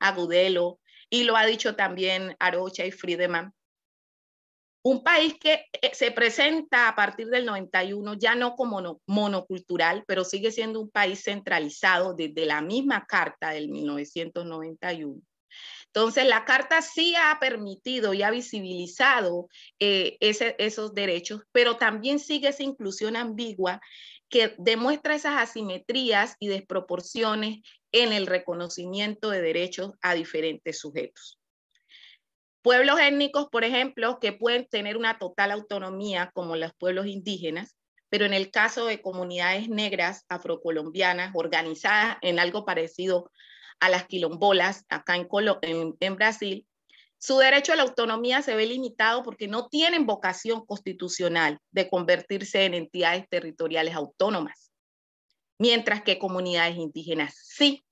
Agudelo, y lo ha dicho también Arocha y Friedemann. Un país que eh, se presenta a partir del 91 ya no como monocultural, pero sigue siendo un país centralizado desde la misma carta del 1991 entonces, la Carta sí ha permitido y ha visibilizado eh, esos derechos, pero también sigue esa inclusión ambigua que demuestra esas asimetrías y desproporciones en el reconocimiento de derechos a diferentes sujetos. Pueblos étnicos, por ejemplo, que pueden tener una total autonomía como los pueblos indígenas, pero en el caso de comunidades negras afrocolombianas organizadas en algo parecido a las quilombolas acá en, en, Brasil, su derecho a la autonomía se ve limitado porque no tienen vocación constitucional de convertirse en entidades territoriales autónomas, mientras que comunidades indígenas sí.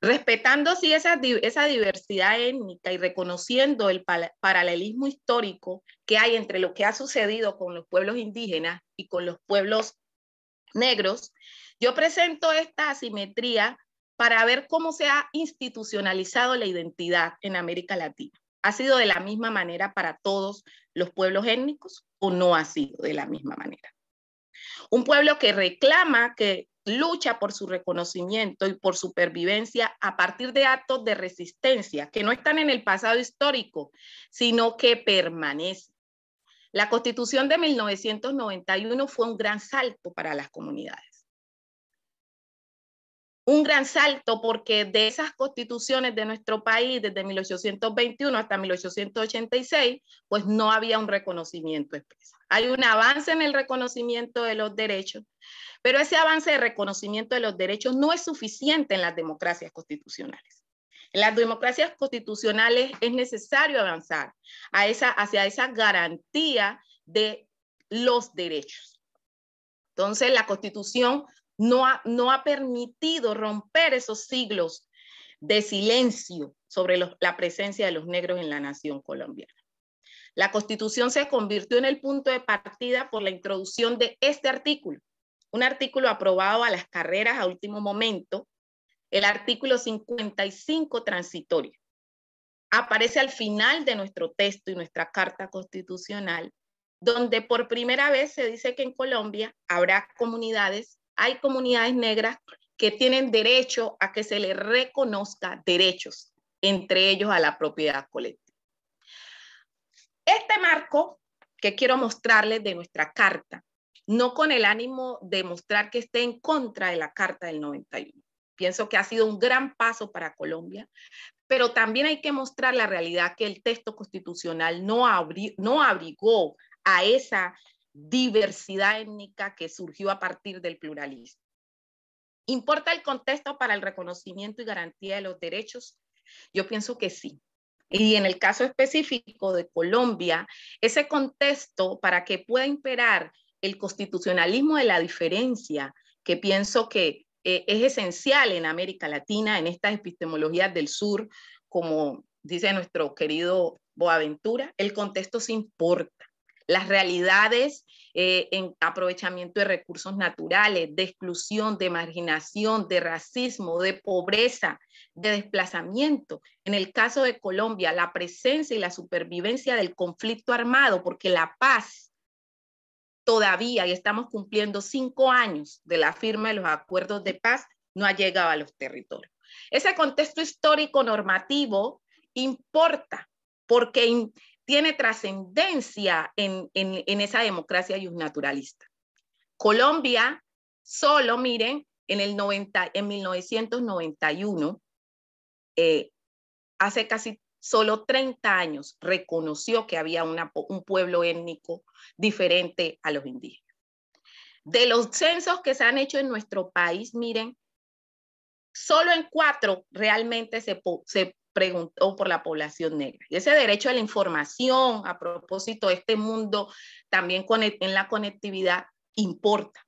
Respetando sí esa, esa diversidad étnica y reconociendo el paralelismo histórico que hay entre lo que ha sucedido con los pueblos indígenas y con los pueblos negros, yo presento esta asimetría para ver cómo se ha institucionalizado la identidad en América Latina. ¿Ha sido de la misma manera para todos los pueblos étnicos o no ha sido de la misma manera? Un pueblo que reclama, que lucha por su reconocimiento y por supervivencia a partir de actos de resistencia que no están en el pasado histórico, sino que permanecen. La constitución de 1991 fue un gran salto para las comunidades un gran salto porque de esas constituciones de nuestro país desde 1821 hasta 1886, pues no había un reconocimiento expreso. Hay un avance en el reconocimiento de los derechos, pero ese avance de reconocimiento de los derechos no es suficiente en las democracias constitucionales. En las democracias constitucionales es necesario avanzar a esa, hacia esa garantía de los derechos. Entonces, la constitución no ha, permitido romper esos siglos de silencio sobre la presencia de los negros en la nación colombiana. La constitución se convirtió en el punto de partida por la introducción de este artículo, un artículo aprobado a las carreras a último momento, el artículo 55 transitorio. Aparece al final de nuestro texto y nuestra carta constitucional, donde por primera vez se dice que en Colombia habrá comunidades hay comunidades negras que tienen derecho a que se les reconozca derechos, entre ellos a la propiedad colectiva. Este marco que quiero mostrarles de nuestra carta, no con el ánimo de mostrar que esté en contra de la carta del 91. Pienso que ha sido un gran paso para Colombia, pero también hay que mostrar la realidad que el texto constitucional no, no abrigó a esa diversidad étnica que surgió a partir del pluralismo. ¿Importa el contexto para el reconocimiento y garantía de los derechos? Yo pienso que sí. Y en el caso específico de Colombia, ese contexto para que pueda imperar el constitucionalismo de la diferencia, que pienso que eh, es esencial en América Latina, en estas epistemologías del sur, como dice nuestro querido Boaventura, el contexto se importa las realidades eh, en aprovechamiento de recursos naturales, de exclusión, de marginación, de racismo, de pobreza, de desplazamiento. En el caso de Colombia, la presencia y la supervivencia del conflicto armado, porque la paz todavía, y estamos cumpliendo cinco años de la firma de los acuerdos de paz, no ha llegado a los territorios. Ese contexto histórico normativo importa porque tiene trascendencia en, en, esa democracia naturalista Colombia, solo miren, en, el en 1991, eh, hace casi solo 30 años, reconoció que había un pueblo étnico diferente a los indígenas. De los censos que se han hecho en nuestro país, miren, solo en cuatro realmente se, se preguntó por la población negra. Y ese derecho a la información a propósito de este mundo, también e, en la conectividad, importa.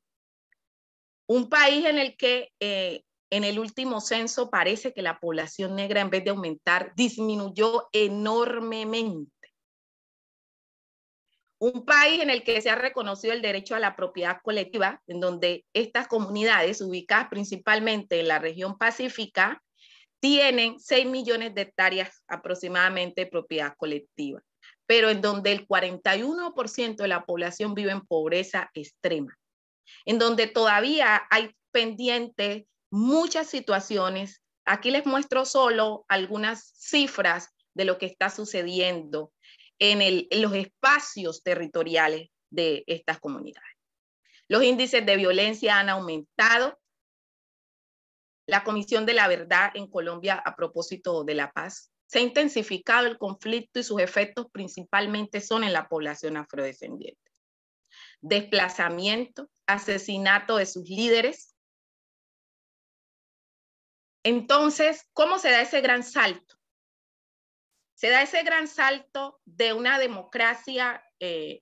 Un país en el que eh, en el último censo parece que la población negra en vez de aumentar disminuyó enormemente. Un país en el que se ha reconocido el derecho a la propiedad colectiva, en donde estas comunidades ubicadas principalmente en la región pacífica tienen 6 millones de hectáreas aproximadamente de propiedad colectiva, pero en donde el 41% de la población vive en pobreza extrema, en donde todavía hay pendientes muchas situaciones. Aquí les muestro solo algunas cifras de lo que está sucediendo en, los espacios territoriales de estas comunidades. Los índices de violencia han aumentado la Comisión de la Verdad en Colombia a propósito de la paz. Se ha intensificado el conflicto y sus efectos principalmente son en la población afrodescendiente. Desplazamiento, asesinato de sus líderes. Entonces, ¿cómo se da ese gran salto? Se da ese gran salto de una democracia, eh,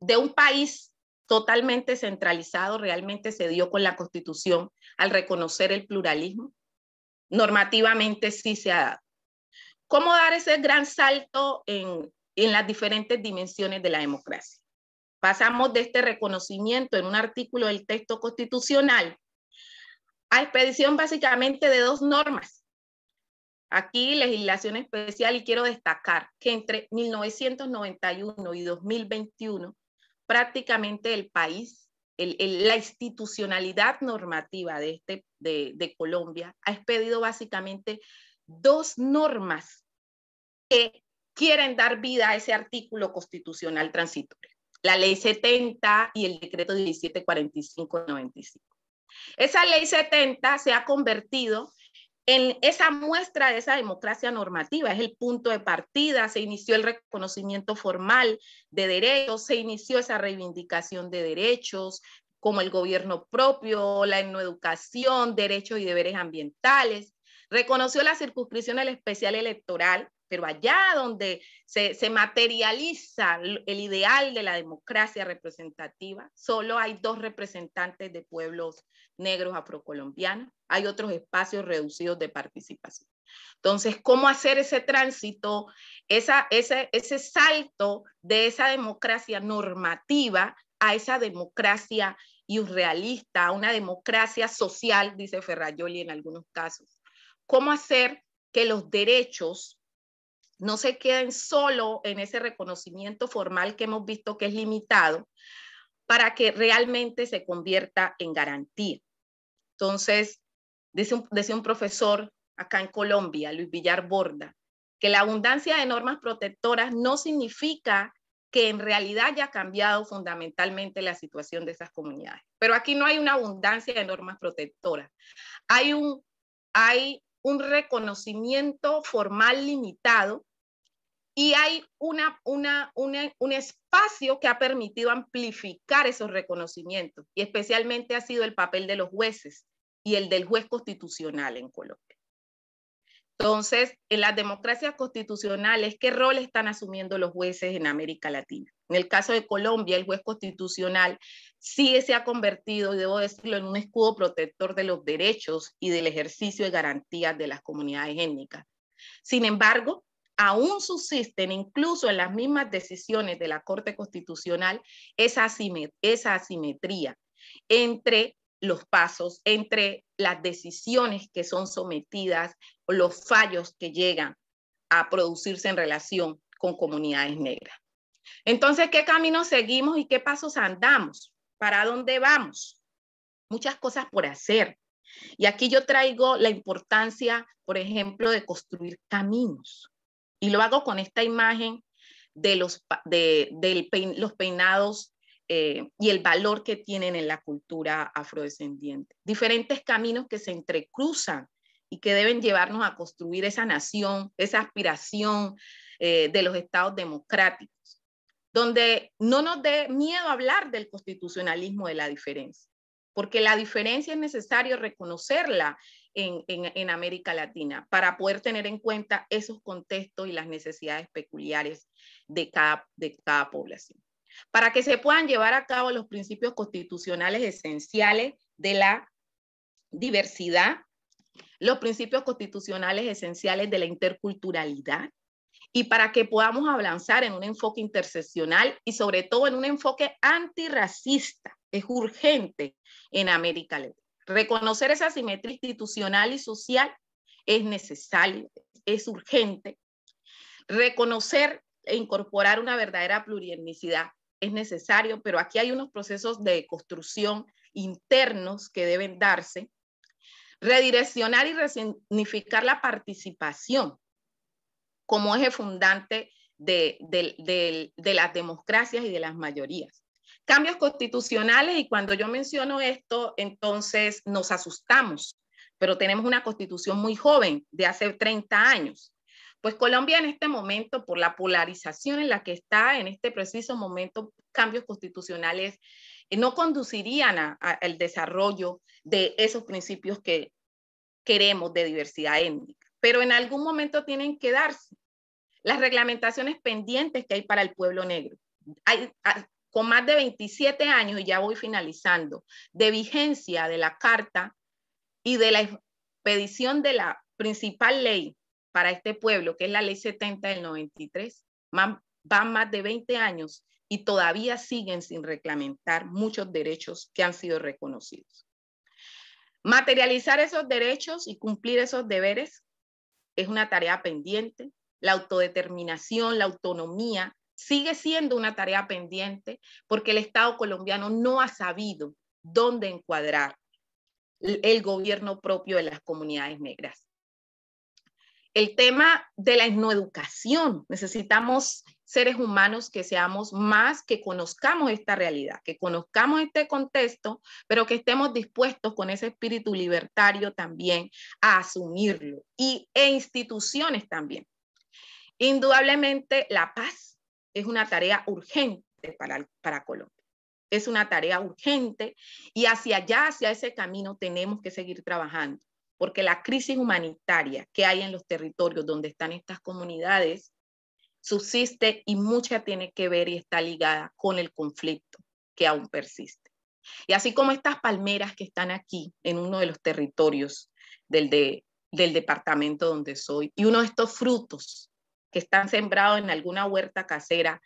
de un país totalmente centralizado, realmente se dio con la constitución al reconocer el pluralismo. Normativamente sí se ha dado. ¿Cómo dar ese gran salto en, las diferentes dimensiones de la democracia? Pasamos de este reconocimiento en un artículo del texto constitucional a expedición básicamente de dos normas. Aquí legislación especial y quiero destacar que entre 1991 y 2021 prácticamente el país la institucionalidad normativa de, este, de, Colombia ha expedido básicamente dos normas que quieren dar vida a ese artículo constitucional transitorio, la ley 70 y el decreto 1745-95. Esa ley 70 se ha convertido en esa muestra de esa democracia normativa es el punto de partida, se inició el reconocimiento formal de derechos, se inició esa reivindicación de derechos como el gobierno propio, la educación, derechos y deberes ambientales, reconoció la circunscripción al especial electoral pero allá donde se, materializa el ideal de la democracia representativa, solo hay dos representantes de pueblos negros afrocolombianos, hay otros espacios reducidos de participación. Entonces, ¿cómo hacer ese tránsito, esa, ese, ese salto de esa democracia normativa a esa democracia irrealista, a una democracia social, dice Ferrayoli en algunos casos? ¿Cómo hacer que los derechos no se queden solo en ese reconocimiento formal que hemos visto que es limitado para que realmente se convierta en garantía. Entonces, decía un, profesor acá en Colombia, Luis Villar Borda, que la abundancia de normas protectoras no significa que en realidad haya cambiado fundamentalmente la situación de esas comunidades. Pero aquí no hay una abundancia de normas protectoras. hay un reconocimiento formal limitado y hay una, un espacio que ha permitido amplificar esos reconocimientos y especialmente ha sido el papel de los jueces y el del juez constitucional en Colombia. Entonces, en las democracias constitucionales, ¿qué rol están asumiendo los jueces en América Latina? En el caso de Colombia, el juez constitucional sí se ha convertido, debo decirlo, en un escudo protector de los derechos y del ejercicio de garantías de las comunidades étnicas. Sin embargo, aún subsisten incluso en las mismas decisiones de la Corte Constitucional esa, asimetría, entre los pasos, entre las decisiones que son sometidas, los fallos que llegan a producirse en relación con comunidades negras. Entonces, ¿qué camino seguimos y qué pasos andamos? ¿Para dónde vamos? Muchas cosas por hacer. Y aquí yo traigo la importancia, por ejemplo, de construir caminos. Y lo hago con esta imagen de los, de, los peinados eh, y el valor que tienen en la cultura afrodescendiente. Diferentes caminos que se entrecruzan y que deben llevarnos a construir esa nación, esa aspiración eh, de los estados democráticos, donde no nos dé miedo hablar del constitucionalismo de la diferencia, porque la diferencia es necesario reconocerla en, en, América Latina para poder tener en cuenta esos contextos y las necesidades peculiares de cada, de cada población. Para que se puedan llevar a cabo los principios constitucionales esenciales de la diversidad, los principios constitucionales esenciales de la interculturalidad y para que podamos avanzar en un enfoque interseccional y sobre todo en un enfoque antirracista. Es urgente en América Latina. Reconocer esa simetría institucional y social es necesario, es urgente. Reconocer e incorporar una verdadera plurietnicidad es necesario, pero aquí hay unos procesos de construcción internos que deben darse. Redireccionar y resignificar la participación como eje fundante de, las democracias y de las mayorías cambios constitucionales y cuando yo menciono esto, entonces nos asustamos, pero tenemos una constitución muy joven, de hace 30 años. Pues Colombia en este momento, por la polarización en la que está en este preciso momento, cambios constitucionales eh, no conducirían al desarrollo de esos principios que queremos de diversidad étnica, pero en algún momento tienen que darse. Las reglamentaciones pendientes que hay para el pueblo negro. Hay, ah, con más de 27 años, y ya voy finalizando, de vigencia de la Carta y de la expedición de la principal ley para este pueblo, que es la Ley 70 del 93, van más de 20 años y todavía siguen sin reclamar muchos derechos que han sido reconocidos. Materializar esos derechos y cumplir esos deberes es una tarea pendiente. La autodeterminación, la autonomía Sigue siendo una tarea pendiente porque el Estado colombiano no ha sabido dónde encuadrar el gobierno propio de las comunidades negras. El tema de la educación. Necesitamos seres humanos que seamos más, que conozcamos esta realidad, que conozcamos este contexto, pero que estemos dispuestos con ese espíritu libertario también a asumirlo y, e instituciones también. Indudablemente la paz es una tarea urgente para, Colombia. Es una tarea urgente y hacia allá, hacia ese camino, tenemos que seguir trabajando, porque la crisis humanitaria que hay en los territorios donde están estas comunidades subsiste y mucha tiene que ver y está ligada con el conflicto que aún persiste. Y así como estas palmeras que están aquí en uno de los territorios del, del departamento donde soy, y uno de estos frutos que están sembrados en alguna huerta casera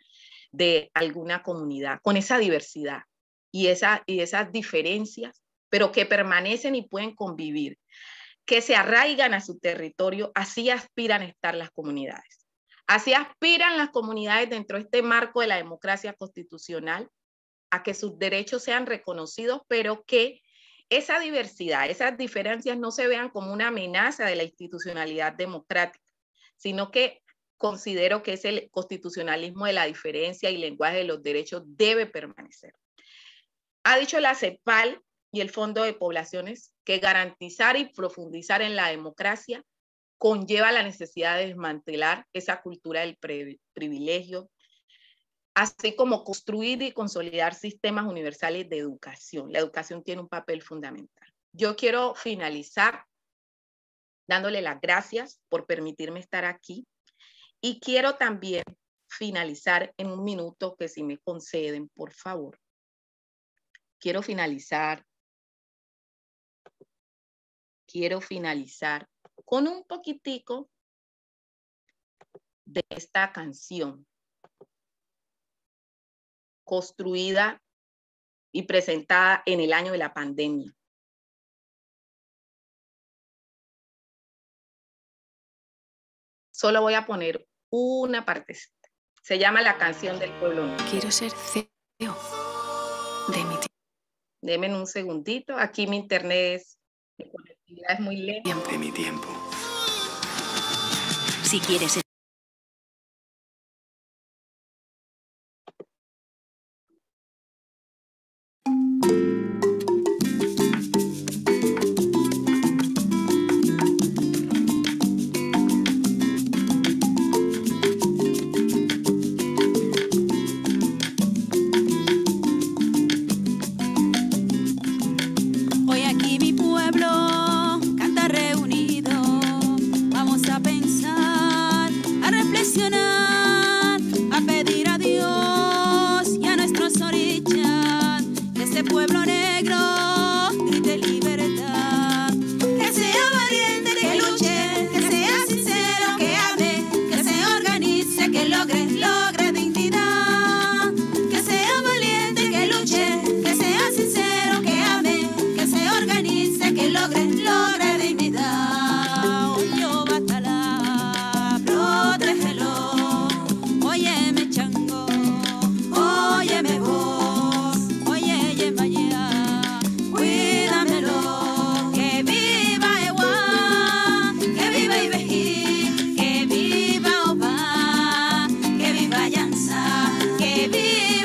de alguna comunidad, con esa diversidad y, esa, y esas diferencias, pero que permanecen y pueden convivir, que se arraigan a su territorio, así aspiran a estar las comunidades. Así aspiran las comunidades dentro de este marco de la democracia constitucional a que sus derechos sean reconocidos, pero que esa diversidad, esas diferencias no se vean como una amenaza de la institucionalidad democrática, sino que considero que es el constitucionalismo de la diferencia y lenguaje de los derechos debe permanecer. Ha dicho la CEPAL y el Fondo de Poblaciones que garantizar y profundizar en la democracia conlleva la necesidad de desmantelar esa cultura del privilegio, así como construir y consolidar sistemas universales de educación. La educación tiene un papel fundamental. Yo quiero finalizar dándole las gracias por permitirme estar aquí, y quiero también finalizar en un minuto que si me conceden, por favor. Quiero finalizar. Quiero finalizar con un poquitico de esta canción construida y presentada en el año de la pandemia. Solo voy a poner una parte, Se llama La canción del pueblo. Quiero ser CEO de mi tiempo. Deme un segundito. Aquí mi internet es, muy lenta. Si quieres baby.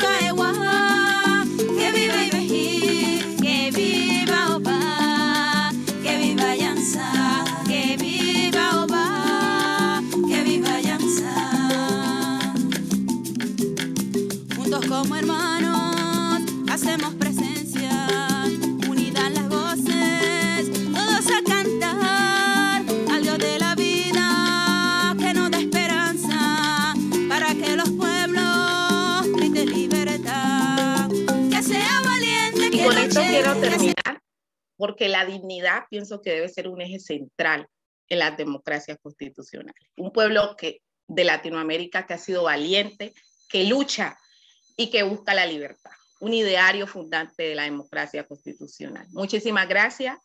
porque la dignidad pienso que debe ser un eje central en las democracias constitucionales. Un pueblo que, de Latinoamérica que ha sido valiente, que lucha y que busca la libertad, un ideario fundante de la democracia constitucional. Muchísimas gracias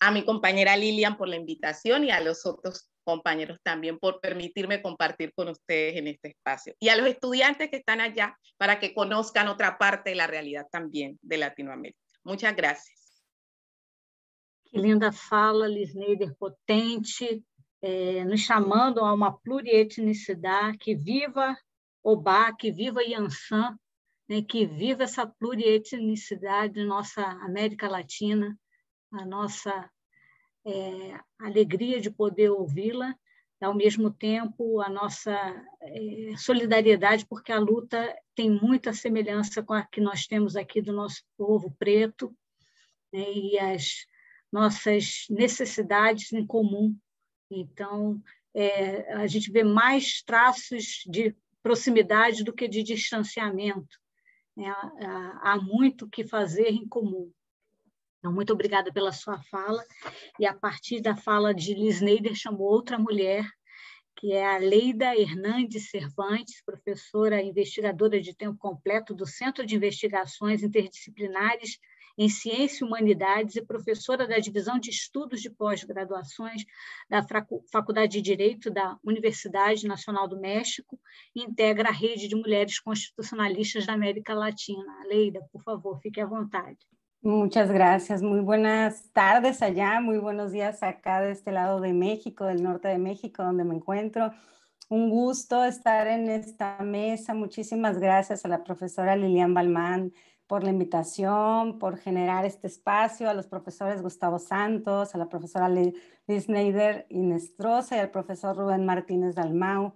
a mi compañera Lilian por la invitación y a los otros compañeros también por permitirme compartir con ustedes en este espacio y a los estudiantes que están allá para que conozcan otra parte de la realidad también de Latinoamérica. Muchas gracias. Que linda fala, Lisneider potente, é, nos chamando a uma plurietnicidade, que viva Obá, que viva Yansan, né, que viva essa plurietnicidade de nossa América Latina, a nossa é, alegria de poder ouvi-la, ao mesmo tempo a nossa é, solidariedade, porque a luta tem muita semelhança com a que nós temos aqui do nosso povo preto, né, e as nossas necessidades em comum. Então, é, a gente vê mais traços de proximidade do que de distanciamento. Né? Há muito que fazer em comum. Então, muito obrigada pela sua fala. E a partir da fala de Liz Neider, chamou outra mulher, que é a Leida Hernandes Cervantes, professora investigadora de tempo completo do Centro de Investigações Interdisciplinares em Ciência e Humanidades e professora da Divisão de Estudos de Pós-Graduações da Faculdade de Direito da Universidade Nacional do México e integra a Rede de Mulheres Constitucionalistas da América Latina. Leida, por favor, fique à vontade. Muchas gracias. Muy buenas tardes allá, muy buenos días acá de este lado de México, del norte de México, donde me encuentro. Un gusto estar en esta mesa. Muchísimas gracias a la profesora Lilian Balmán por la invitación, por generar este espacio, a los profesores Gustavo Santos, a la profesora Liz Neider Inestrosa y al profesor Rubén Martínez Dalmau,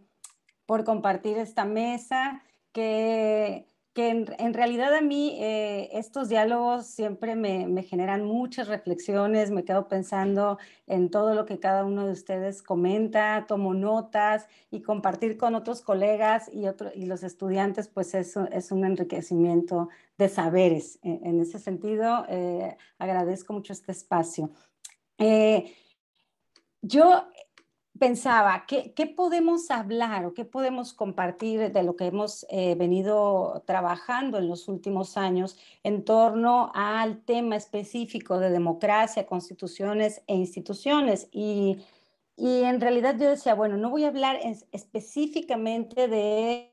por compartir esta mesa que que en, realidad a mí eh, estos diálogos siempre me, generan muchas reflexiones, me quedo pensando en todo lo que cada uno de ustedes comenta, tomo notas y compartir con otros colegas y, y los estudiantes, pues eso es un enriquecimiento de saberes. Eh, en, ese sentido, eh, agradezco mucho este espacio. yo pensaba, ¿qué, ¿qué, podemos hablar o qué podemos compartir de lo que hemos eh, venido trabajando en los últimos años en torno al tema específico de democracia, constituciones e instituciones? Y, en realidad yo decía, bueno, no voy a hablar específicamente de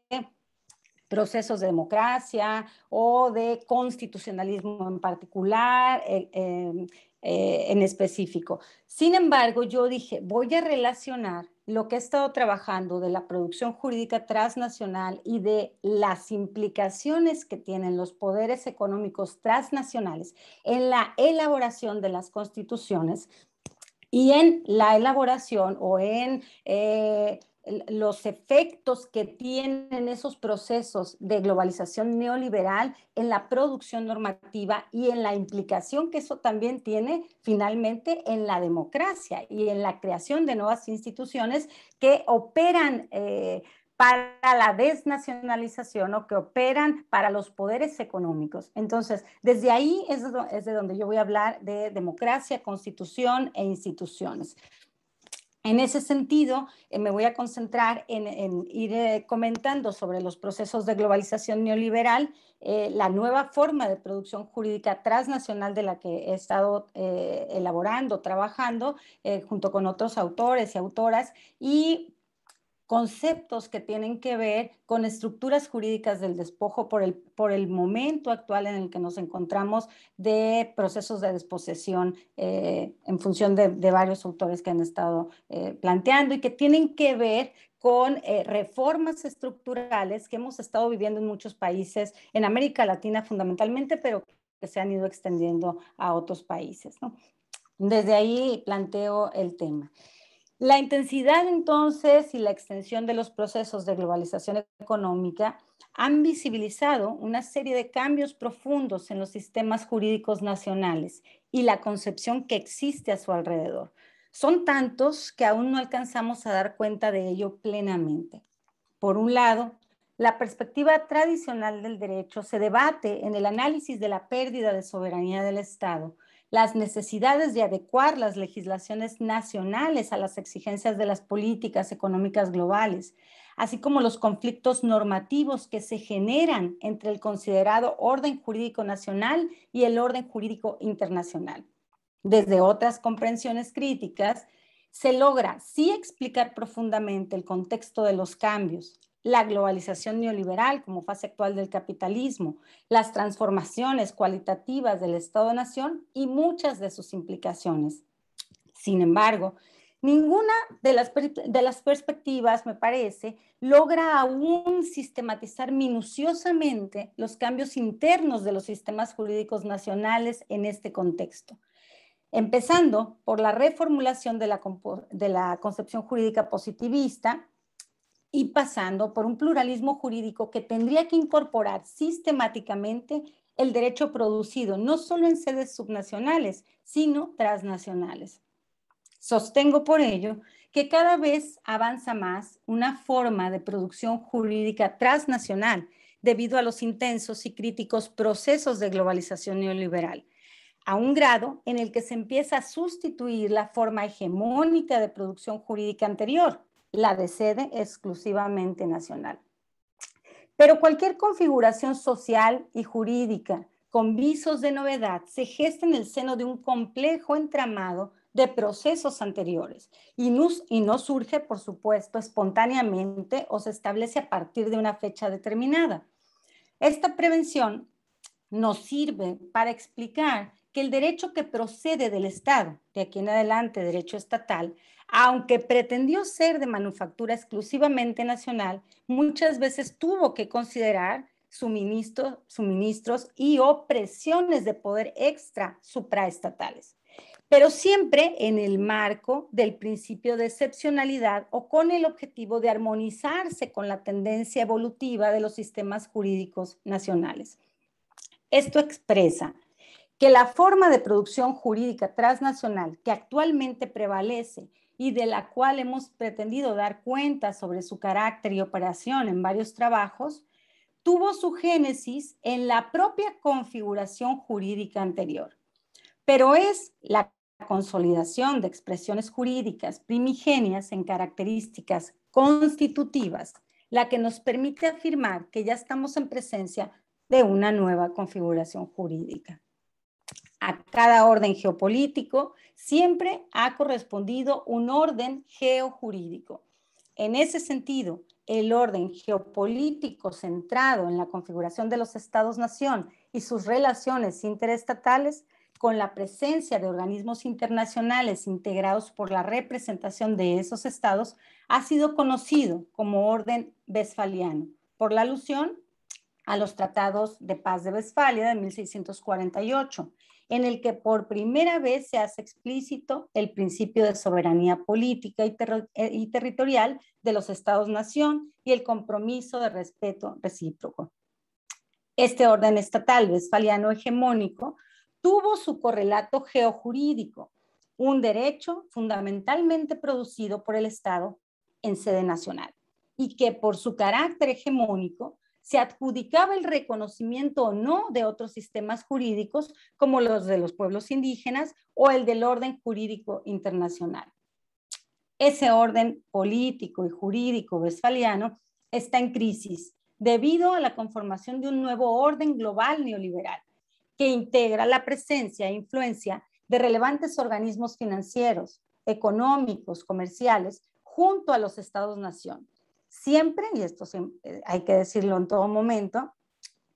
procesos de democracia o de constitucionalismo en particular, eh, em, eh, en específico. Sin embargo, yo dije, voy a relacionar lo que he estado trabajando de la producción jurídica transnacional y de las implicaciones que tienen los poderes económicos transnacionales en la elaboración de las constituciones y en la elaboración o en eh, los efectos que tienen esos procesos de globalización neoliberal en la producción normativa y en la implicación que eso también tiene finalmente en la democracia y en la creación de nuevas instituciones que operan. Eh, para la desnacionalización o que operan para los poderes económicos. Entonces, desde ahí es de donde yo voy a hablar de democracia, constitución e instituciones. En ese sentido, eh, me voy a concentrar en, ir eh, comentando sobre los procesos de globalización neoliberal, eh, la nueva forma de producción jurídica transnacional de la que he estado elaborando, trabajando, junto con otros autores y autoras, y conceptos que tienen que ver con estructuras jurídicas del despojo por el, por el momento actual en el que nos encontramos de procesos de desposesión eh, en función de, varios autores que han estado eh, planteando y que tienen que ver con eh, reformas estructurales que hemos estado viviendo en muchos países, en América Latina fundamentalmente, pero que se han ido extendiendo a otros países. Desde ahí planteo el tema. La intensidad entonces y la extensión de los procesos de globalización económica han visibilizado una serie de cambios profundos en los sistemas jurídicos nacionales y la concepción que existe a su alrededor. Son tantos que aún no alcanzamos a dar cuenta de ello plenamente. Por un lado, la perspectiva tradicional del derecho se debate en el análisis de la pérdida de soberanía del Estado las necesidades de adecuar las legislaciones nacionales a las exigencias de las políticas económicas globales, así como los conflictos normativos que se generan entre el considerado orden jurídico nacional y el orden jurídico internacional. Desde otras comprensiones críticas, se logra sí explicar profundamente el contexto de los cambios, la globalización neoliberal como fase actual del capitalismo, las transformaciones cualitativas del Estado-Nación y muchas de sus implicaciones. Sin embargo, ninguna de las, perspectivas, me parece, logra aún sistematizar minuciosamente los cambios internos de los sistemas jurídicos nacionales en este contexto empezando por la reformulación de la concepción jurídica positivista, y pasando por un pluralismo jurídico que tendría que incorporar sistemáticamente el derecho producido no solo en sedes subnacionales, sino transnacionales. Sostengo por ello que cada vez avanza más una forma de producción jurídica transnacional debido a los intensos y críticos procesos de globalización neoliberal, a un grado en el que se empieza a sustituir la forma hegemónica de producción jurídica anterior, la de sede exclusivamente nacional. Pero cualquier configuración social y jurídica con visos de novedad se gesta en el seno de un complejo entramado de procesos anteriores y no, y no, surge, por supuesto, espontáneamente o se establece a partir de una fecha determinada. Esta prevención nos sirve para explicar que el derecho que procede del Estado, de aquí en adelante derecho estatal, aunque pretendió ser de manufactura exclusivamente nacional, muchas veces tuvo que considerar suministros, suministros y opresiones de poder extra supraestatales, pero siempre en el marco del principio de excepcionalidad o con el objetivo de armonizarse con la tendencia evolutiva de los sistemas jurídicos nacionales. Esto expresa que la forma de producción jurídica transnacional que actualmente prevalece y de la cual hemos pretendido dar cuenta sobre su carácter y operación en varios trabajos, tuvo su génesis en la propia configuración jurídica anterior, pero es la consolidación de expresiones jurídicas primigenias en características constitutivas la que nos permite afirmar que ya estamos en presencia de una nueva configuración jurídica a cada orden geopolítico, siempre ha correspondido un orden geojurídico. En ese sentido, el orden geopolítico centrado en la configuración de los estados-nación y sus relaciones interestatales, con la presencia de organismos internacionales integrados por la representación de esos estados, ha sido conocido como orden westfaliano, por la alusión a los tratados de paz de Westfalia de 1648 en el que por primera vez se hace explícito el principio de soberanía política eh, y, territorial de los estados-nación y el compromiso de respeto recíproco. Este orden estatal westfaliano hegemónico tuvo su correlato geojurídico, un derecho fundamentalmente producido por el Estado en sede nacional y que por su carácter hegemónico se adjudicaba el reconocimiento o no de otros sistemas jurídicos como los de los pueblos indígenas o el del orden jurídico internacional. Ese orden político y jurídico westfaliano está en crisis debido a la conformación de un nuevo orden global neoliberal que integra la presencia e influencia de relevantes organismos financieros, económicos, comerciales, junto a los estados-nación siempre, y esto eh, hay que decirlo en todo momento,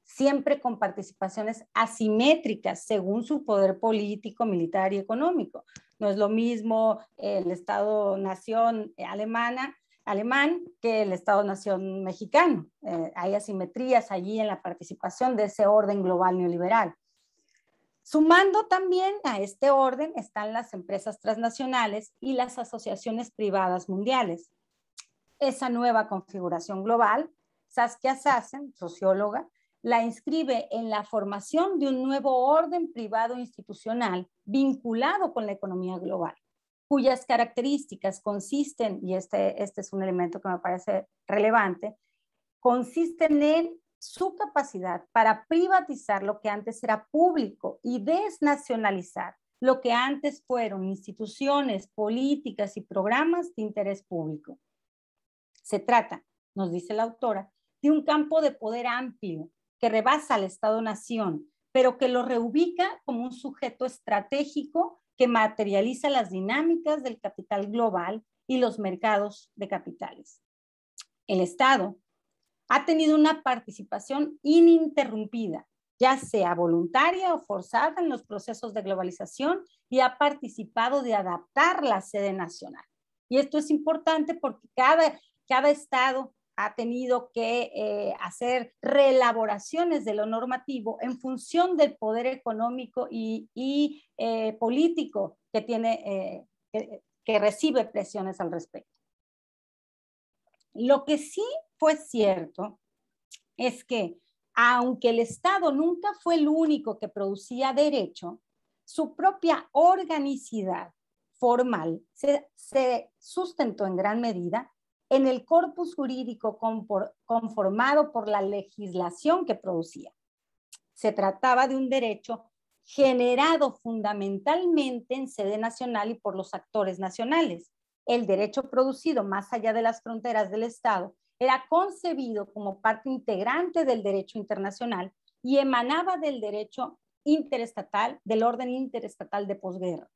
siempre con participaciones asimétricas según su poder político, militar y económico. No es lo mismo el Estado-nación alemana alemán que el Estado-nación mexicano. Eh, hay asimetrías allí en la participación de ese orden global neoliberal. Sumando también a este orden están las empresas transnacionales y las asociaciones privadas mundiales esa nueva configuración global, Saskia Sassen, socióloga, la inscribe en la formación de un nuevo orden privado institucional vinculado con la economía global, cuyas características consisten, y este, este es un elemento que me parece relevante, consisten en su capacidad para privatizar lo que antes era público y desnacionalizar lo que antes fueron instituciones, políticas y programas de interés público. Se trata, nos dice la autora, de un campo de poder amplio que rebasa al Estado-Nación, pero que lo reubica como un sujeto estratégico que materializa las dinámicas del capital global y los mercados de capitales. El Estado ha tenido una participación ininterrumpida, ya sea voluntaria o forzada en los procesos de globalización y ha participado de adaptar la sede nacional. Y esto es importante porque cada, cada estado ha tenido que eh, hacer reelaboraciones de lo normativo en función del poder económico y, eh, político eh, que que, recibe presiones al respecto. Lo que sí fue cierto es que aunque el Estado nunca fue el único que producía derecho, su propia organicidad formal se sustentó en gran medida en el corpus jurídico conformado por la legislación que producía. Se trataba de un derecho generado fundamentalmente en sede nacional y por los actores nacionales. El derecho producido más allá de las fronteras del Estado era concebido como parte integrante del derecho internacional y emanaba del derecho interestatal, del orden interestatal de posguerra.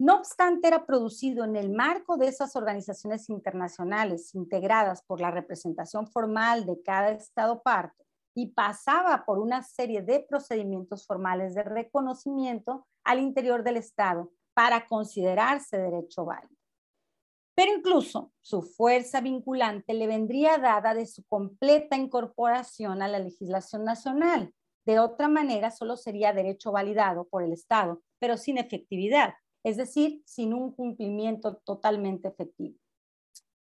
No obstante, era producido en el marco de esas organizaciones internacionales integradas por la representación formal de cada Estado parte y pasaba por una serie de procedimientos formales de reconocimiento al interior del Estado para considerarse derecho válido. Pero incluso su fuerza vinculante le vendría dada de su completa incorporación a la legislación nacional. De otra manera, solo sería derecho validado por el Estado, pero sin efectividad, es decir, sin un cumplimiento totalmente efectivo.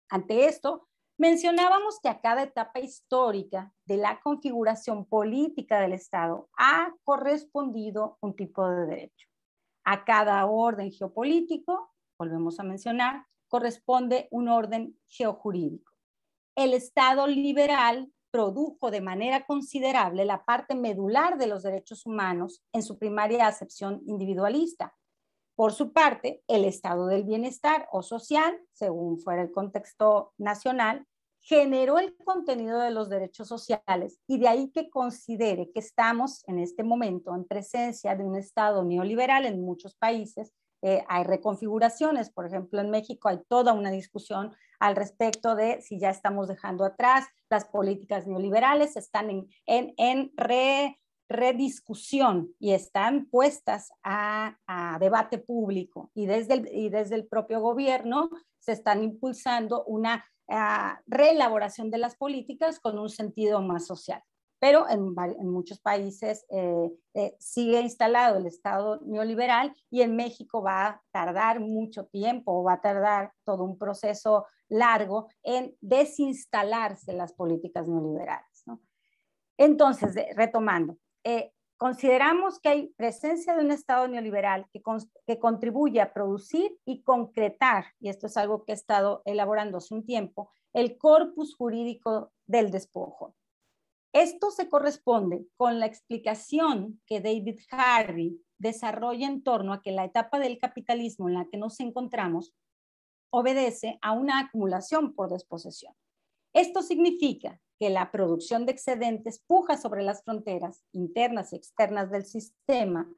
Ante esto, mencionábamos que a cada etapa histórica de la configuración política del Estado ha correspondido un tipo de derecho. A cada orden geopolítico, volvemos a mencionar, corresponde un orden geojurídico. El Estado liberal produjo de manera considerable la parte medular de los derechos humanos en su primaria acepción individualista, por su parte, el estado del bienestar o social, según fuera el contexto nacional, generó el contenido de los derechos sociales y de ahí que considere que estamos en este momento en presencia de un Estado neoliberal en muchos países. Eh, hay reconfiguraciones, por ejemplo, en México hay toda una discusión al respecto de si ya estamos dejando atrás las políticas neoliberales, están en, en re, rediscusión y están puestas a, debate público y desde, el, y desde el propio gobierno se están impulsando una ah, reelaboración de las políticas con un sentido más social. Pero en, muchos países eh, eh, sigue instalado el Estado neoliberal y en México va a tardar mucho tiempo, va a tardar todo un proceso largo en desinstalarse las políticas neoliberales. Entonces, retomando, eh, consideramos que hay presencia de un Estado neoliberal que, contribuye a producir y concretar, y esto es algo que he estado elaborando hace un tiempo, el corpus jurídico del despojo. Esto se corresponde con la explicación que David Harvey desarrolla en torno a que la etapa del capitalismo en la que nos encontramos obedece a una acumulación por desposesión. Esto significa que la producción de excedentes puja sobre las fronteras internas y externas del sistema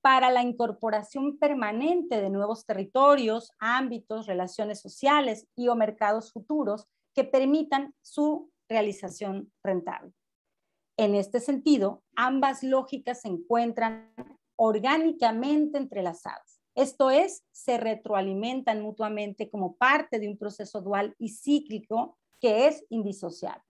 para la incorporación permanente de nuevos territorios, ámbitos, relaciones sociales y o mercados futuros que permitan su realización rentable. En este sentido, ambas lógicas se encuentran orgánicamente entrelazadas. Esto es, se retroalimentan mutuamente como parte de un proceso dual y cíclico que es indisociable.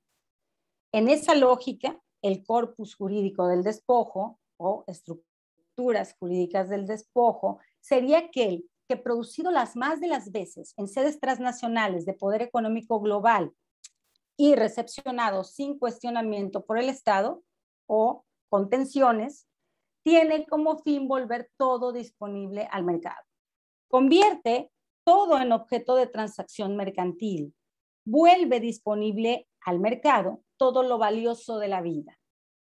En esa lógica, el corpus jurídico del despojo o estructuras jurídicas del despojo sería aquel que producido las más de las veces en sedes transnacionales de poder económico global y recepcionado sin cuestionamiento por el Estado o contenciones, tiene como fin volver todo disponible al mercado. Convierte todo en objeto de transacción mercantil vuelve disponible al mercado todo lo valioso de la vida,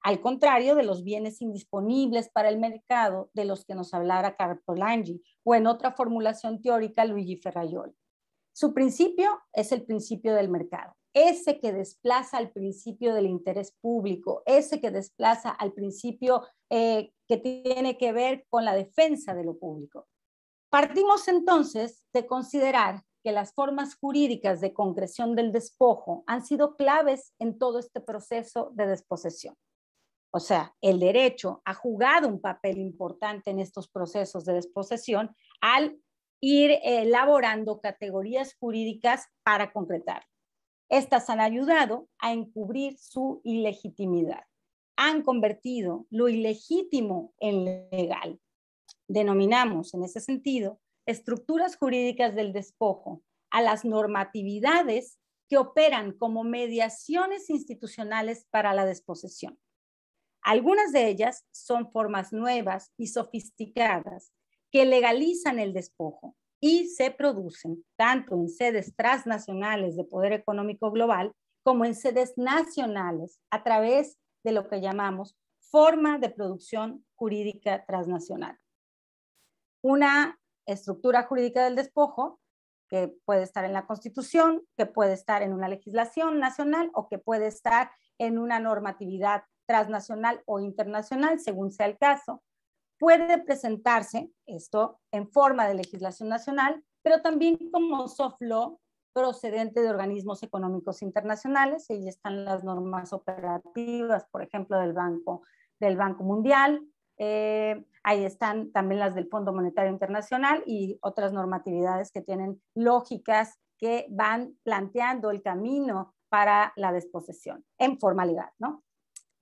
al contrario de los bienes indisponibles para el mercado de los que nos hablara Polanyi o en otra formulación teórica Luigi Ferraioli. Su principio es el principio del mercado, ese que desplaza al principio del interés público, ese que desplaza al principio eh, que tiene que ver con la defensa de lo público. Partimos entonces de considerar que las formas jurídicas de concreción del despojo han sido claves en todo este proceso de desposesión. O sea, el derecho ha jugado un papel importante en estos procesos de desposesión al ir elaborando categorías jurídicas para concretar. Estas han ayudado a encubrir su ilegitimidad. Han convertido lo ilegítimo en legal. Denominamos en ese sentido estructuras jurídicas del despojo a las normatividades que operan como mediaciones institucionales para la desposesión. Algunas de ellas son formas nuevas y sofisticadas que legalizan el despojo y se producen tanto en sedes transnacionales de poder económico global como en sedes nacionales a través de lo que llamamos forma de producción jurídica transnacional. Una estructura jurídica del despojo, que puede estar en la Constitución, que puede estar en una legislación nacional o que puede estar en una normatividad transnacional o internacional, según sea el caso, puede presentarse esto en forma de legislación nacional, pero también como soft law procedente de organismos económicos internacionales. Ahí están las normas operativas, por ejemplo, del Banco, del Banco Mundial, eh, ahí están también las del Fondo Monetario Internacional y otras normatividades que tienen lógicas que van planteando el camino para la desposesión en formalidad, ¿no?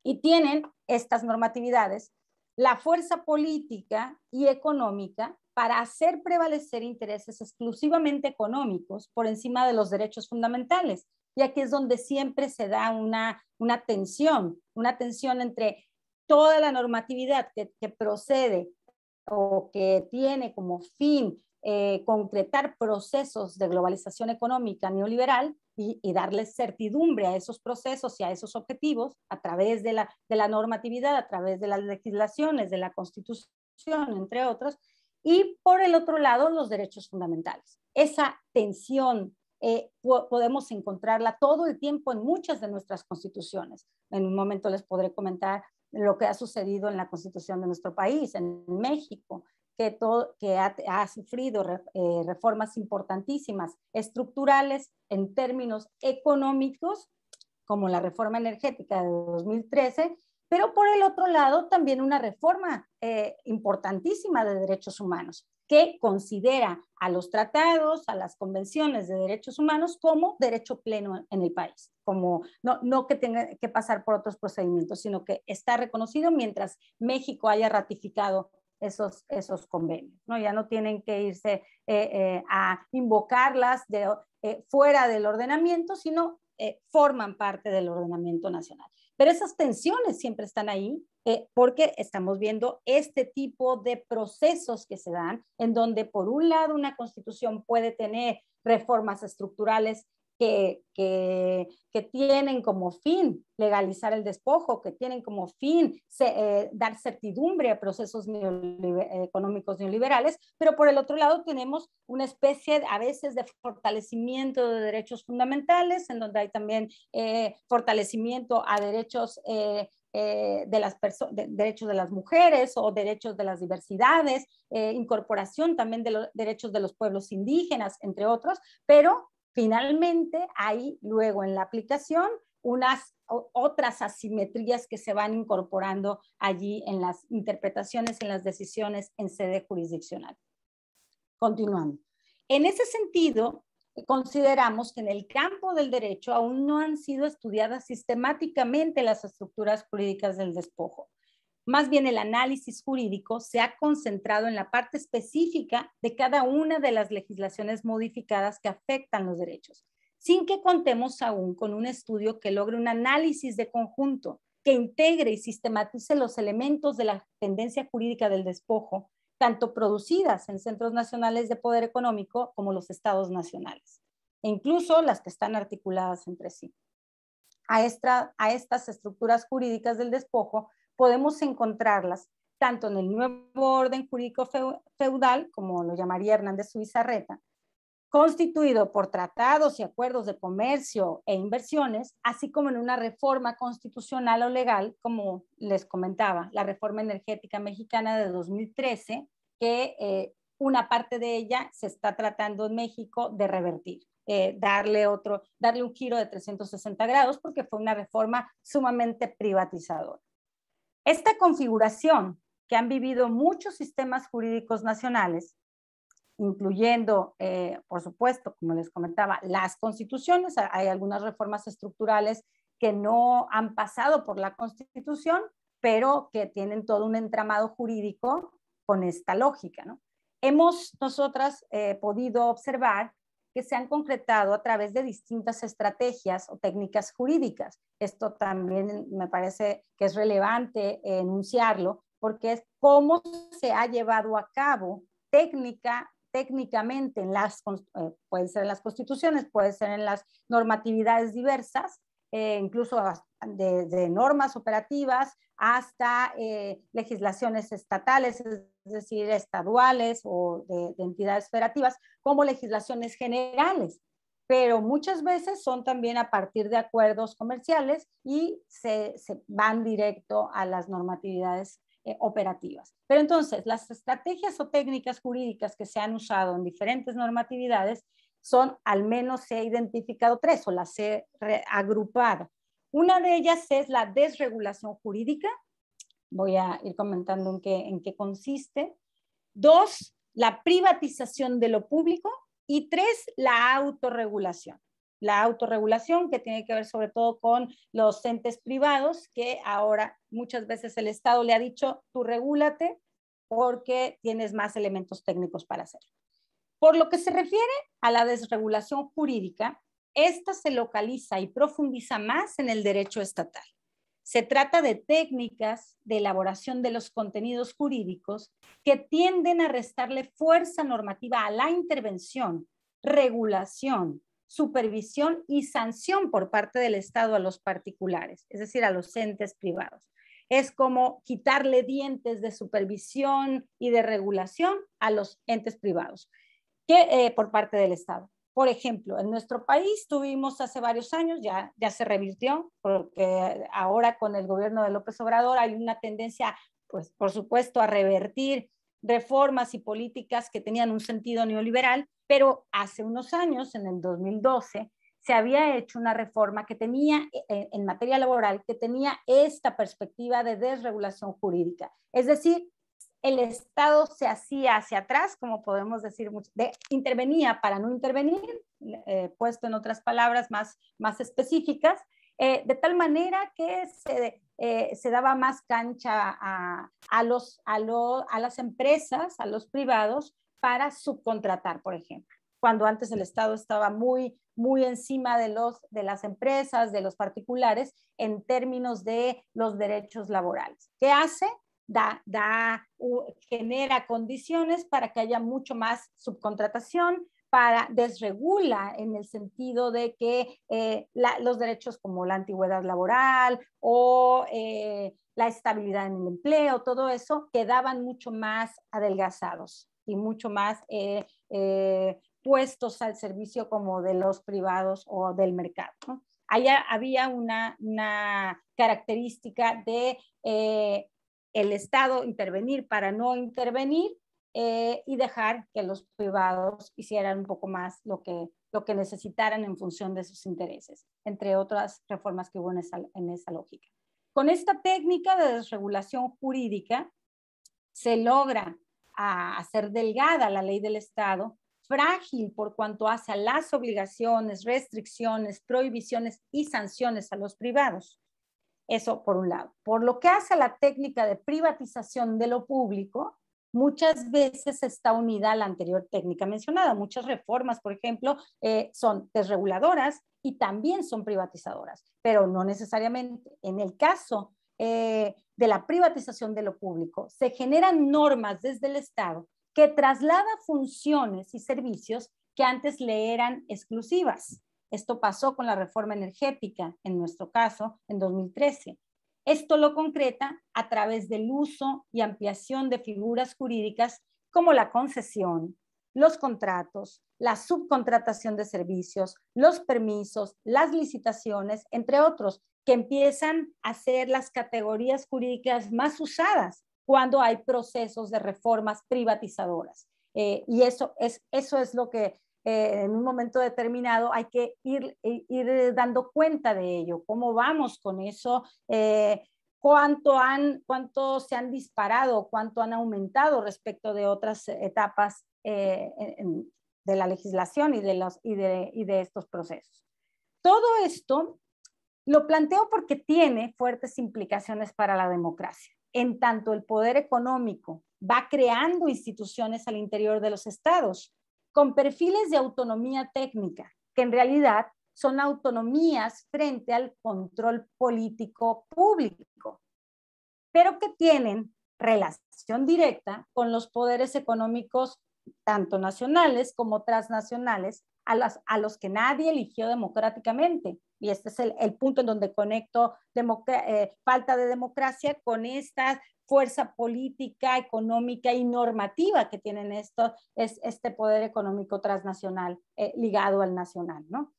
Y tienen estas normatividades la fuerza política y económica para hacer prevalecer intereses exclusivamente económicos por encima de los derechos fundamentales. Y aquí es donde siempre se da una, una tensión, una tensión entre toda la normatividad que, procede o que tiene como fin eh, concretar procesos de globalización económica neoliberal y, y, darle certidumbre a esos procesos y a esos objetivos a través de la, normatividad, a través de las legislaciones, de la constitución, entre otros, y por el otro lado, los derechos fundamentales. Esa tensión eh, podemos encontrarla todo el tiempo en muchas de nuestras constituciones. En un momento les podré comentar lo que ha sucedido en la constitución de nuestro país, en México, que, que ha, sufrido eh, reformas importantísimas, estructurales en términos económicos, como la reforma energética de 2013, pero por el otro lado también una reforma eh, importantísima de derechos humanos que considera a los tratados, a las convenciones de derechos humanos como derecho pleno en el país, como no, no que tenga que pasar por otros procedimientos, sino que está reconocido mientras México haya ratificado esos, esos convenios, ¿no? Ya no tienen que irse eh, eh, a invocarlas de, eh, fuera del ordenamiento, sino forman parte del ordenamiento nacional. Pero esas tensiones siempre están ahí eh, porque estamos viendo este tipo de procesos que se dan en donde por un lado una constitución puede tener reformas estructurales que, tienen como fin legalizar el despojo, que tienen como fin eh, dar certidumbre a procesos eh, económicos neoliberales, pero por el otro lado tenemos una especie a veces de fortalecimiento de derechos fundamentales, en donde hay también eh, fortalecimiento a derechos... de las derechos de las mujeres o derechos de las diversidades, incorporación también de los derechos de los pueblos indígenas, entre otros, pero Finalmente, hay luego en la aplicación unas otras asimetrías que se van incorporando allí en las interpretaciones, en las decisiones en sede jurisdiccional. Continuando. En ese sentido, consideramos que en el campo del derecho aún no han sido estudiadas sistemáticamente las estructuras jurídicas del despojo. Más bien el análisis jurídico se ha concentrado en la parte específica de cada una de las legislaciones modificadas que afectan los derechos, sin que contemos aún con un estudio que logre un análisis de conjunto que integre y sistematice los elementos de la tendencia jurídica del despojo, tanto producidas en centros nacionales de poder económico como los estados nacionales, e incluso las que están articuladas entre sí. A, estas estructuras jurídicas del despojo podemos encontrarlas tanto en el nuevo orden jurídico feudal, como lo llamaría Hernández Suizarreta, constituido por tratados y acuerdos de comercio e inversiones, así como en una reforma constitucional o legal, como les comentaba, la reforma energética mexicana de 2013, que eh, una parte de ella se está tratando en México de revertir. Eh, darle otro, darle un giro de 360 grados porque fue una reforma sumamente privatizadora. Esta configuración que han vivido muchos sistemas jurídicos nacionales, incluyendo, eh, por supuesto, como les comentaba, las constituciones, hay algunas reformas estructurales que no han pasado por la constitución, pero que tienen todo un entramado jurídico con esta lógica. Hemos nosotras eh, podido observar que se han concretado a través de distintas estrategias o técnicas jurídicas. Esto también me parece que es relevante enunciarlo porque es cómo se ha llevado a cabo técnica técnicamente en las eh, pueden ser en las constituciones, puede ser en las normatividades diversas eh, incluso de, normas operativas hasta eh, legislaciones estatales, es decir, estaduales o de, entidades federativas, como legislaciones generales pero muchas veces son también a partir de acuerdos comerciales y se, van directo a las normatividades eh, operativas. Pero entonces, las estrategias o técnicas jurídicas que se han usado en diferentes normatividades son, al menos se ha identificado tres o las he agrupado. Una de ellas es la desregulación jurídica. Voy a ir comentando en qué, en qué consiste. Dos, la privatización de lo público. Y tres, la autorregulación. La autorregulación que tiene que ver sobre todo con los entes privados, que ahora muchas veces el Estado le ha dicho, tú regúlate porque tienes más elementos técnicos para hacerlo. Por lo que se refiere a la desregulación jurídica, esta se localiza y profundiza más en el derecho estatal. Se trata de técnicas de elaboración de los contenidos jurídicos que tienden a restarle fuerza normativa a la intervención, regulación, supervisión y sanción por parte del Estado a los particulares, es decir, a los entes privados. Es como quitarle dientes de supervisión y de regulación a los entes privados que, eh, por parte del Estado. Por ejemplo, en nuestro país tuvimos hace varios años, ya, ya se revirtió, porque ahora con el gobierno de López Obrador hay una tendencia, pues por supuesto, a revertir reformas y políticas que tenían un sentido neoliberal, pero hace unos años, en el 2012, se había hecho una reforma que tenía eh, en materia laboral, que tenía esta perspectiva de desregulación jurídica. Es decir, el Estado se hacía hacia atrás, como podemos decir, de, intervenía para no intervenir, eh, puesto en otras palabras más, más específicas, eh, de tal manera que se, eh, daba más cancha a, los, a, las empresas, a los privados, para subcontratar, por ejemplo cuando antes el Estado estaba muy, muy encima de, los, de las empresas, de los particulares, en términos de los derechos laborales. ¿Qué hace? da, da, genera condiciones para que haya mucho más subcontratación, para desregula en el sentido de que eh, los derechos como la antigüedad laboral o eh, la estabilidad en el empleo, todo eso quedaban mucho más adelgazados y mucho más eh, puestos al servicio como de los privados o del mercado. Allá había una, una característica de el Estado intervenir para no intervenir eh, y dejar que los privados hicieran un poco más lo que, necesitaran en función de sus intereses, entre otras reformas que hubo en esa, en esa lógica. Con esta técnica de desregulación jurídica se logra hacer delgada la ley del Estado, frágil por cuanto hace a las obligaciones, restricciones, prohibiciones y sanciones a los privados. Eso por un lado. Por lo que hace a la técnica de privatización de lo público, muchas veces está unida a la anterior técnica mencionada. Muchas reformas, por ejemplo, eh, son desreguladoras y también son privatizadoras, pero no necesariamente. En el caso eh, de la privatización de lo público, se generan normas desde el Estado que traslada funciones y servicios que antes le eran exclusivas. Esto pasó con la reforma energética, en nuestro caso, en 2013. Esto lo concreta a través del uso y ampliación de figuras jurídicas como la concesión, los contratos, la subcontratación de servicios, los permisos, las licitaciones, entre otros, que empiezan a ser las categorías jurídicas más usadas cuando hay procesos de reformas privatizadoras. Eh, y eso es, eso es lo que eh, en un momento determinado hay que ir, dando cuenta de ello, cómo vamos con eso, eh, cuánto, han, cuánto se han disparado, cuánto han aumentado respecto de otras etapas eh, de la legislación y de estos procesos. Todo esto lo planteo porque tiene fuertes implicaciones para la democracia, en tanto el poder económico va creando instituciones al interior de los estados con perfiles de autonomía técnica, que en realidad son autonomías frente al control político público, pero que tienen relación directa con los poderes económicos, tanto nacionales como transnacionales, a, los que nadie eligió democráticamente. Y este es el, punto en donde conecto eh, falta de democracia con esta fuerza política, económica y normativa que tienen estos, es este poder económico transnacional eh, ligado al nacional, ¿no?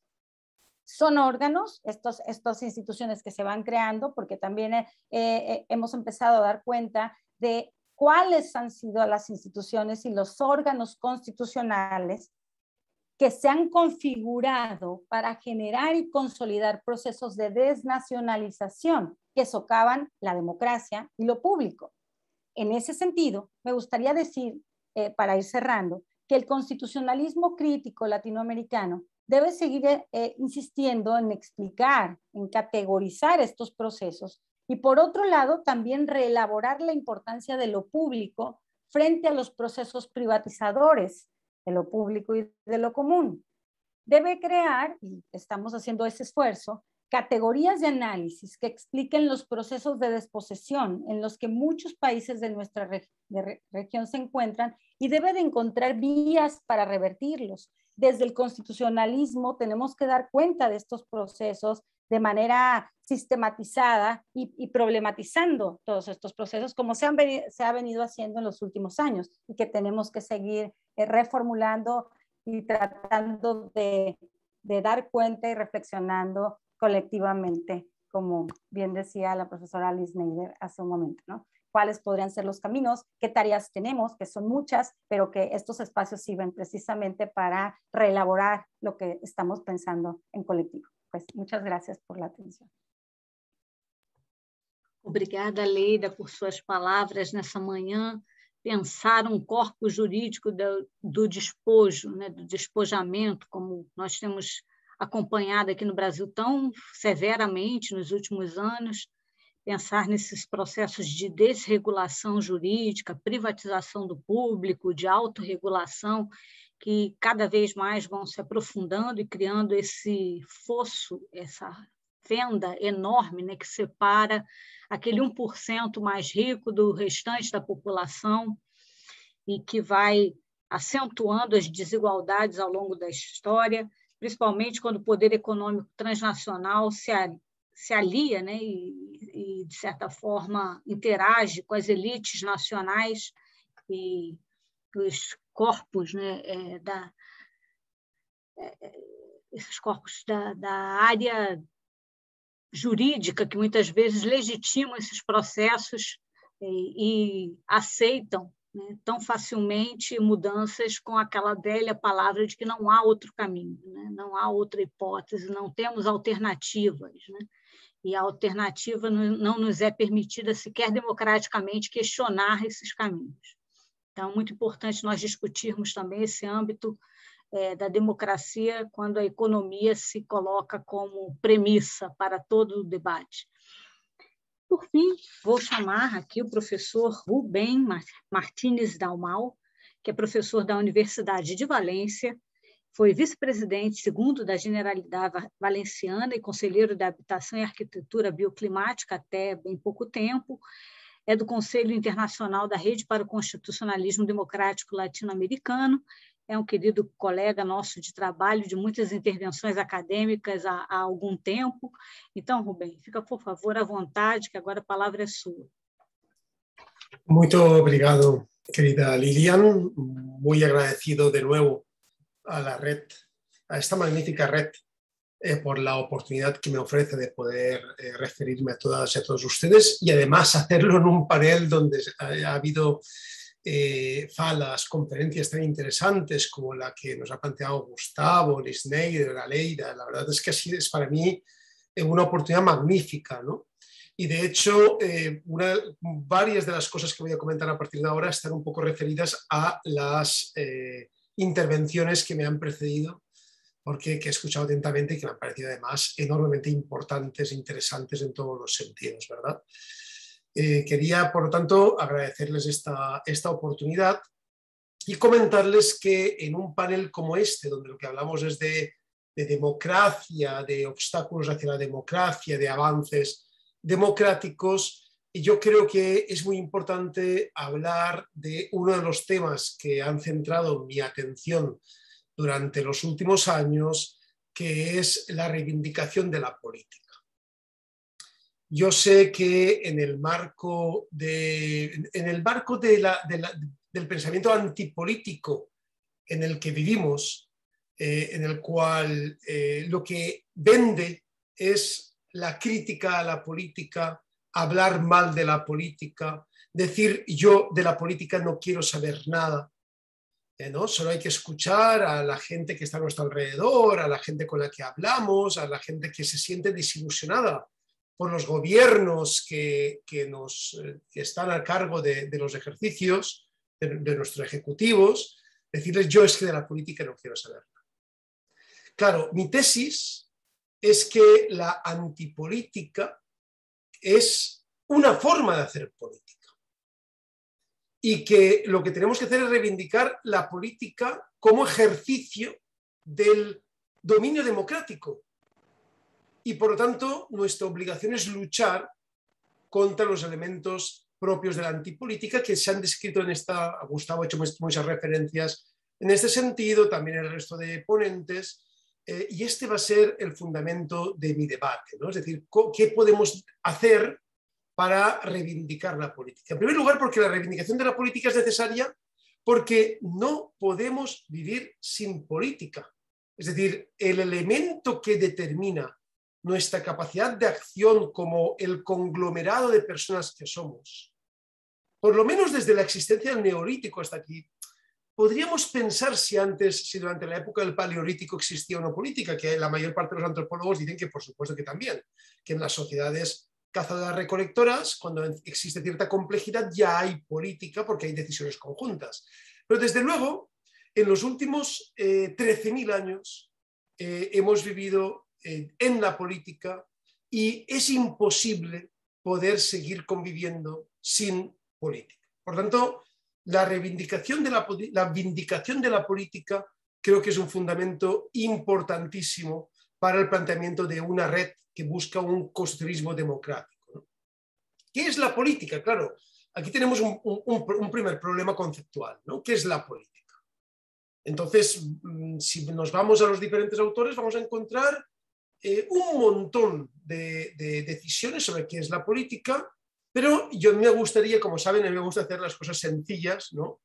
son órganos, estas instituciones que se van creando, porque también eh, hemos empezado a dar cuenta de cuáles han sido las instituciones y los órganos constitucionales que se han configurado para generar y consolidar procesos de desnacionalización que socavan la democracia y lo público. En ese sentido, me gustaría decir, eh, para ir cerrando, que el constitucionalismo crítico latinoamericano debe seguir eh, eh, insistiendo en explicar, en categorizar estos procesos y por otro lado también reelaborar la importancia de lo público frente a los procesos privatizadores de lo público y de lo común. Debe crear, y estamos haciendo ese esfuerzo, categorías de análisis que expliquen los procesos de desposesión en los que muchos países de nuestra región se encuentran y debe de encontrar vías para revertirlos. Desde el constitucionalismo tenemos que dar cuenta de estos procesos de manera sistematizada y, problematizando todos estos procesos como se, se ha venido haciendo en los últimos años y que tenemos que seguir eh, reformulando y tratando de, dar cuenta y reflexionando colectivamente, como bien decía la profesora Liz Neider hace un momento, ¿no? cuáles podrían ser los caminos, qué tareas tenemos, que son muchas, pero que estos espacios sirven precisamente para reelaborar lo que estamos pensando en colectivo. Pues muchas gracias por la atención. Obrigada, Leida, por suas palavras nessa manhã pensar um corpo jurídico do, do despojo, né, do despojamento, como nós temos acompanhado aqui no Brasil tão severamente nos últimos anos, pensar nesses processos de desregulação jurídica, privatização do público, de autorregulação, que cada vez mais vão se aprofundando e criando esse fosso, essa fenda enorme né, que separa aquele 1% mais rico do restante da população e que vai acentuando as desigualdades ao longo da história, principalmente quando o poder econômico transnacional se, a, se alia né, e, e, de certa forma, interage com as elites nacionais e os corpos né, é, da, é, é esses corpos da, da área jurídica que muitas vezes legitimam esses processos e, e aceitam né, tão facilmente mudanças com aquela velha palavra de que não há outro caminho, né, não há outra hipótese, não temos alternativas. Né? E a alternativa não, não nos é permitida sequer democraticamente questionar esses caminhos. Então, é muito importante nós discutirmos também esse âmbito é, da democracia quando a economia se coloca como premissa para todo o debate. Por fim, vou chamar aqui o professor Rubem Martínez Dalmal, que é professor da Universidade de Valência, foi vice-presidente segundo da Generalidade Valenciana e conselheiro da Habitação e Arquitetura Bioclimática até bem pouco tempo. É do Conselho Internacional da Rede para o Constitucionalismo Democrático Latino-Americano é um querido colega nosso de trabalho, de muitas intervenções acadêmicas há, há algum tempo. Então, Rubem, fica, por favor, à vontade, que agora a palavra é sua. Muito obrigado, querida Lilian. Muito agradecido de novo a la red, a esta magnífica red, eh, por a oportunidade que me oferece de poder eh, me a todas e a todos vocês e, además hacerlo en un panel onde ha, ha Eh, falas, conferencias tan interesantes como la que nos ha planteado Gustavo, Lisneider, Aleida. La verdad es que así es para mí eh, una oportunidad magnífica, ¿no? Y de hecho, eh, una, varias de las cosas que voy a comentar a partir de ahora están un poco referidas a las intervenciones que me han precedido, porque que he escuchado atentamente y que me han parecido además enormemente importantes, e interesantes en todos los sentidos, ¿verdad? Eh, quería, por lo tanto, agradecerles esta, esta oportunidad y comentarles que en un panel como este, donde lo que hablamos es de, de democracia, de obstáculos hacia la democracia, de avances democráticos, yo creo que es muy importante hablar de uno de los temas que han centrado mi atención durante los últimos años, que es la reivindicación de la política. Yo sé que en el marco, en el marco del pensamiento antipolítico en el que vivimos, eh, en el cual eh, lo que vende es la crítica a la política, hablar mal de la política, decir yo de la política no quiero saber nada. Eh, ¿no? Solo hay que escuchar a la gente que está a nuestro alrededor, a la gente con la que hablamos, a la gente que se siente desilusionada por los gobiernos que, nos, eh, están a cargo de, los ejercicios, de, de, nuestros ejecutivos, decirles yo es que de la política no quiero saber nada. Claro, mi tesis es que la antipolítica es una forma de hacer política y que lo que tenemos que hacer es reivindicar la política como ejercicio del dominio democrático y por lo tanto nuestra obligación es luchar contra los elementos propios de la antipolítica que se han descrito en esta, Gustavo ha hecho muchas referencias en este sentido, también el resto de ponentes, eh, y este va a ser el fundamento de mi debate, ¿no? es decir, qué podemos hacer para reivindicar la política. En primer lugar, porque la reivindicación de la política es necesaria porque no podemos vivir sin política. Es decir, el elemento que determina nuestra capacidad de acción como el conglomerado de personas que somos, por lo menos desde la existencia del neolítico hasta aquí, podríamos pensar si antes, si durante la época del paleolítico existía una política, que la mayor parte de los antropólogos dicen que por supuesto que también, que en las sociedades cazadoras-recolectoras, cuando existe cierta complejidad, ya hay política porque hay decisiones conjuntas. Pero desde luego, en los últimos 13.000 eh, años eh, hemos vivido en la política y es imposible poder seguir conviviendo sin política. Por tanto, la reivindicación de la, la vindicación de la política creo que es un fundamento importantísimo para el planteamiento de una red que busca un costurismo democrático. ¿Qué es la política? Claro, aquí tenemos un, primer problema conceptual. ¿no? ¿Qué es la política? Entonces, mm, si nos vamos a los diferentes autores, vamos a encontrar eh, un montón de, decisiones sobre qué es la política, pero yo me gustaría, como saben, a mí me gusta hacer las cosas sencillas, ¿no?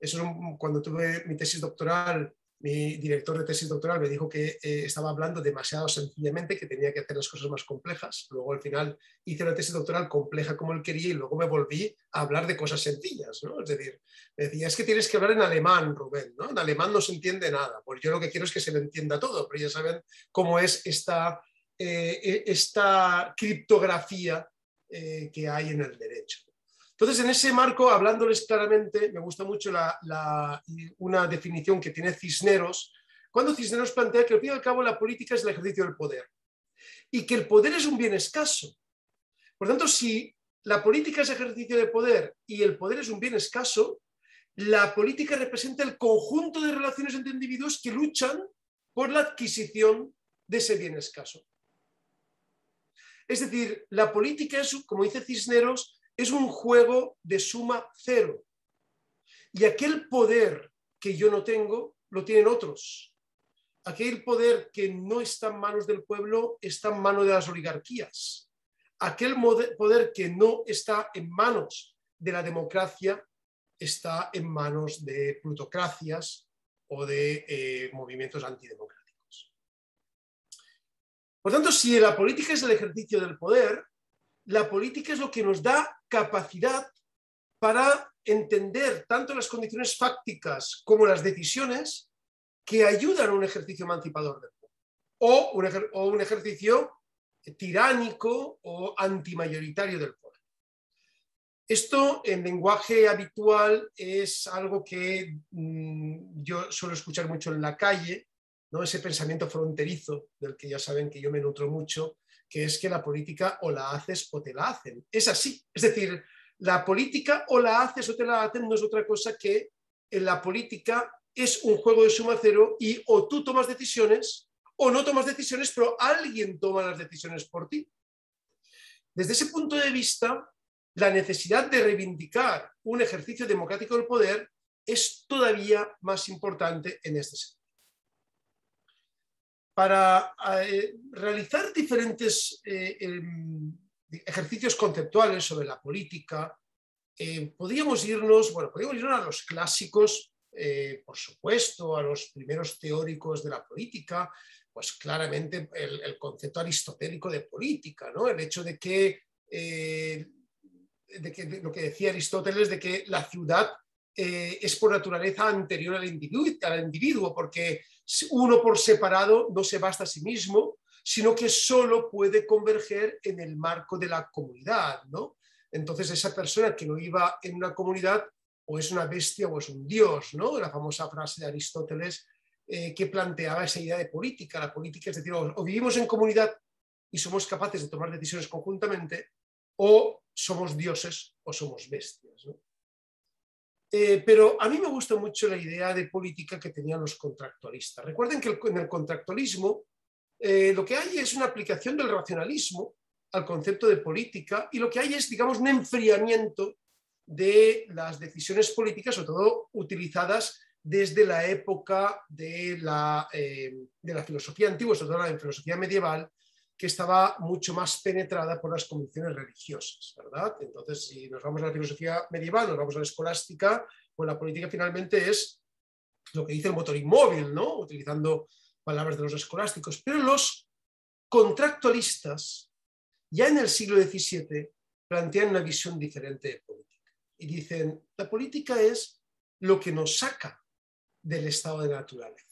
Eso es cuando tuve mi tesis doctoral mi director de tesis doctoral me dijo que eh, estaba hablando demasiado sencillamente, que tenía que hacer las cosas más complejas. Luego al final hice la tesis doctoral compleja como él quería y luego me volví a hablar de cosas sencillas. ¿no? Es decir, me decía, es que tienes que hablar en alemán, Rubén. ¿no? En alemán no se entiende nada. Pues yo lo que quiero es que se lo entienda todo, pero ya saben cómo es esta, eh, e, esta criptografía eh, que hay en el derecho. Entonces, en ese marco, hablándoles claramente, me gusta mucho una definición que tiene Cisneros, cuando Cisneros plantea que al fin y al cabo la política es el ejercicio del poder y que el poder es un bien escaso. Por tanto, si la política es ejercicio de poder y el poder es un bien escaso, la política representa el conjunto de relaciones entre individuos que luchan por la adquisición de ese bien escaso. Es decir, la política es, como dice Cisneros, es un juego de suma cero. Y aquel poder que yo no tengo, lo tienen otros. Aquel poder que no está en manos del pueblo, está en manos de las oligarquías. Aquel poder que no está en manos de la democracia, está en manos de plutocracias o de eh, movimientos antidemocráticos. Por tanto, si la política es el ejercicio del poder, la política es lo que nos da capacidad para entender tanto las condiciones fácticas como las decisiones que ayudan a un ejercicio emancipador del poder o un, ejercicio tiránico o antimayoritario del poder. Esto en lenguaje habitual es algo que mm, yo suelo escuchar mucho en la calle, ¿no? ese pensamiento fronterizo del que ya saben que yo me nutro mucho, que es que la política o la haces o te la hacen. Es así. Es decir, la política o la haces o te la hacen no es otra cosa que en la política es un juego de suma cero y o tú tomas decisiones o no tomas decisiones, pero alguien toma las decisiones por ti. Desde ese punto de vista, la necesidad de reivindicar un ejercicio democrático del poder es todavía más importante en este sentido para eh, realizar diferentes eh, em, ejercicios conceptuales sobre la política, eh, podríamos irnos, bueno, podríamos a los clásicos, por supuesto, a los primeros teóricos de la política, pues claramente el, concepto aristotélico de política, El hecho de que, lo que decía Aristóteles de que la ciudad eh, es por naturaleza anterior al individuo, porque uno por separado no se basta a sí mismo, sino que solo puede converger en el marco de la comunidad, ¿no? Entonces esa persona que no iba en una comunidad o es una bestia o es un dios, ¿no? La famosa frase de Aristóteles eh, que planteaba esa idea de política. La política es decir, o, vivimos en comunidad y somos capaces de tomar decisiones conjuntamente, o somos dioses o somos bestias. Eh, pero a mí me gusta mucho la idea de política que tenían los contractualistas. Recuerden que en el contractualismo eh, lo que hay es una aplicación del racionalismo al concepto de política y lo que hay es, digamos, un enfriamiento de las decisiones políticas, sobre todo utilizadas desde la época de la, eh, filosofía antigua, sobre todo la filosofía medieval, que estaba mucho más penetrada por las convicciones religiosas, ¿verdad? Entonces, si nos vamos a la filosofía medieval, nos vamos a la escolástica, pues la política finalmente es lo que dice el motor inmóvil, ¿no? Utilizando palabras de los escolásticos. Pero los contractualistas, ya en el siglo XVII, plantean una visión diferente de política. Y dicen, la política es lo que nos saca del estado de naturaleza.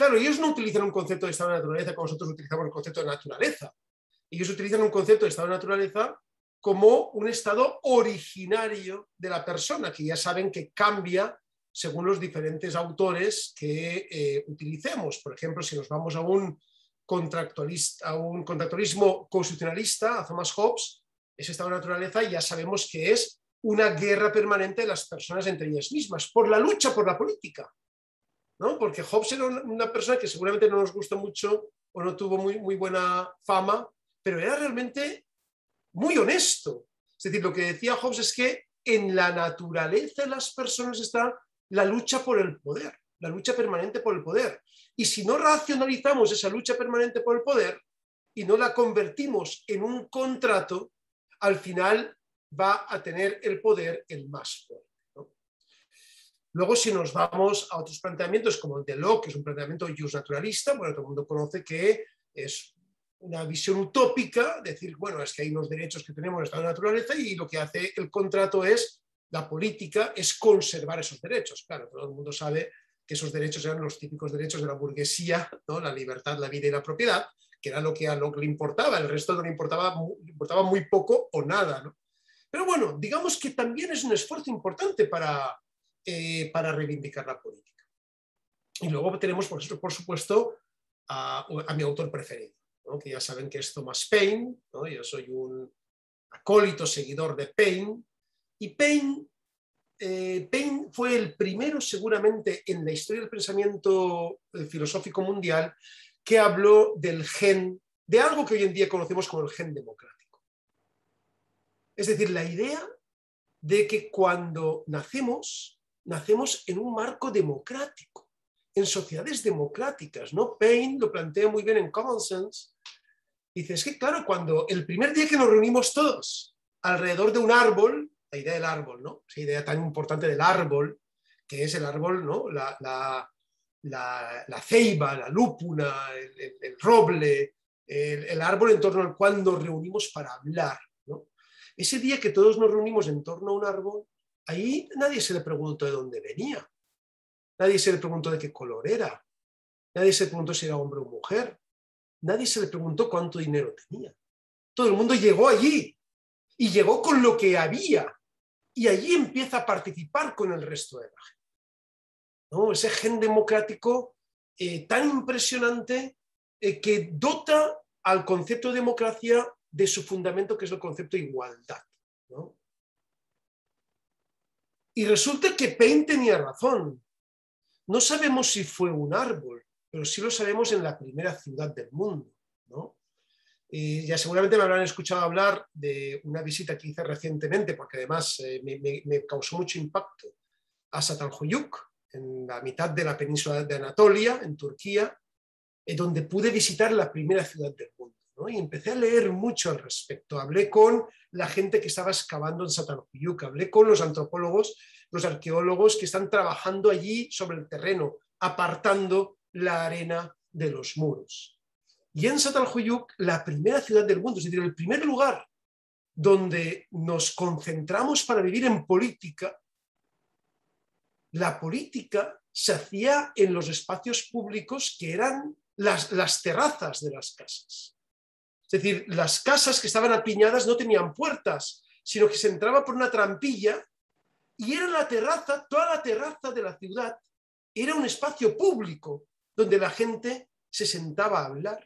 Claro, ellos no utilizan un concepto de estado de naturaleza como nosotros utilizamos el concepto de naturaleza. Ellos utilizan un concepto de estado de naturaleza como un estado originario de la persona, que ya saben que cambia según los diferentes autores que eh, utilicemos. Por ejemplo, si nos vamos a un, a un contractualismo constitucionalista, a Thomas Hobbes, ese estado de naturaleza ya sabemos que es una guerra permanente de las personas entre ellas mismas, por la lucha por la política. Porque Hobbes era una persona que seguramente no nos gustó mucho o no tuvo muy, muy buena fama, pero era realmente muy honesto. Es decir, lo que decía Hobbes es que en la naturaleza de las personas está la lucha por el poder, la lucha permanente por el poder. Y si no racionalizamos esa lucha permanente por el poder y no la convertimos en un contrato, al final va a tener el poder el más fuerte. Luego, si nos vamos a otros planteamientos, como el de Locke, que es un planteamiento naturalista, bueno, todo el mundo conoce que es una visión utópica, decir, bueno, es que hay unos derechos que tenemos en la naturaleza y lo que hace el contrato es, la política es conservar esos derechos. Claro, todo el mundo sabe que esos derechos eran los típicos derechos de la burguesía, ¿no? la libertad, la vida y la propiedad, que era lo que a Locke le importaba, el resto no le importaba, importaba muy poco o nada. Pero bueno, digamos que también es un esfuerzo importante para, eh, para reivindicar la política. Y luego tenemos, por, supuesto, a, mi autor preferido, que ya saben que es Thomas Paine, yo soy un acólito seguidor de Paine, y Paine, eh, Paine fue el primero seguramente en la historia del pensamiento eh, filosófico mundial que habló del gen, de algo que hoy en día conocemos como el gen democrático. Es decir, la idea de que cuando nacemos nacemos en un marco democrático, en sociedades democráticas, ¿no? Payne lo plantea muy bien en Common Sense. Dice, es que claro, cuando el primer día que nos reunimos todos alrededor de un árbol, la idea del árbol, ¿no? Esa idea tan importante del árbol, que es el árbol, ¿no? La, ceiba, la lúpula, el, roble, el, árbol en torno al cual nos reunimos para hablar, Ese día que todos nos reunimos en torno a un árbol, Ahí nadie se le preguntó de dónde venía, nadie se le preguntó de qué color era, nadie se le preguntó si era hombre o mujer, nadie se le preguntó cuánto dinero tenía. Todo el mundo llegó allí y llegó con lo que había y allí empieza a participar con el resto de la gente. Ese gen democrático eh, tan impresionante eh, que dota al concepto de democracia de su fundamento, que es el concepto de igualdad. Y resulta que Payne tenía razón. No sabemos si fue un árbol, pero sí lo sabemos en la primera ciudad del mundo. Eh, ya seguramente me habrán escuchado hablar de una visita que hice recientemente, porque además eh, me, causó mucho impacto, a Satanhoyuk, en la mitad de la península de Anatolia, en Turquía, donde pude visitar la primera ciudad del mundo. Y empecé a leer mucho al respecto. Hablé con la gente que estaba excavando en Huyuk, hablé con los antropólogos, los arqueólogos que están trabajando allí sobre el terreno, apartando la arena de los muros. Y en Satanjuyuk, la primera ciudad del mundo, es decir, el primer lugar donde nos concentramos para vivir en política, la política se hacía en los espacios públicos que eran las terrazas de las casas. Es decir, las casas que estaban apiñadas no tenían puertas, sino que se entraba por una trampilla y era la terraza, toda la terraza de la ciudad, era un espacio público donde la gente se sentaba a hablar.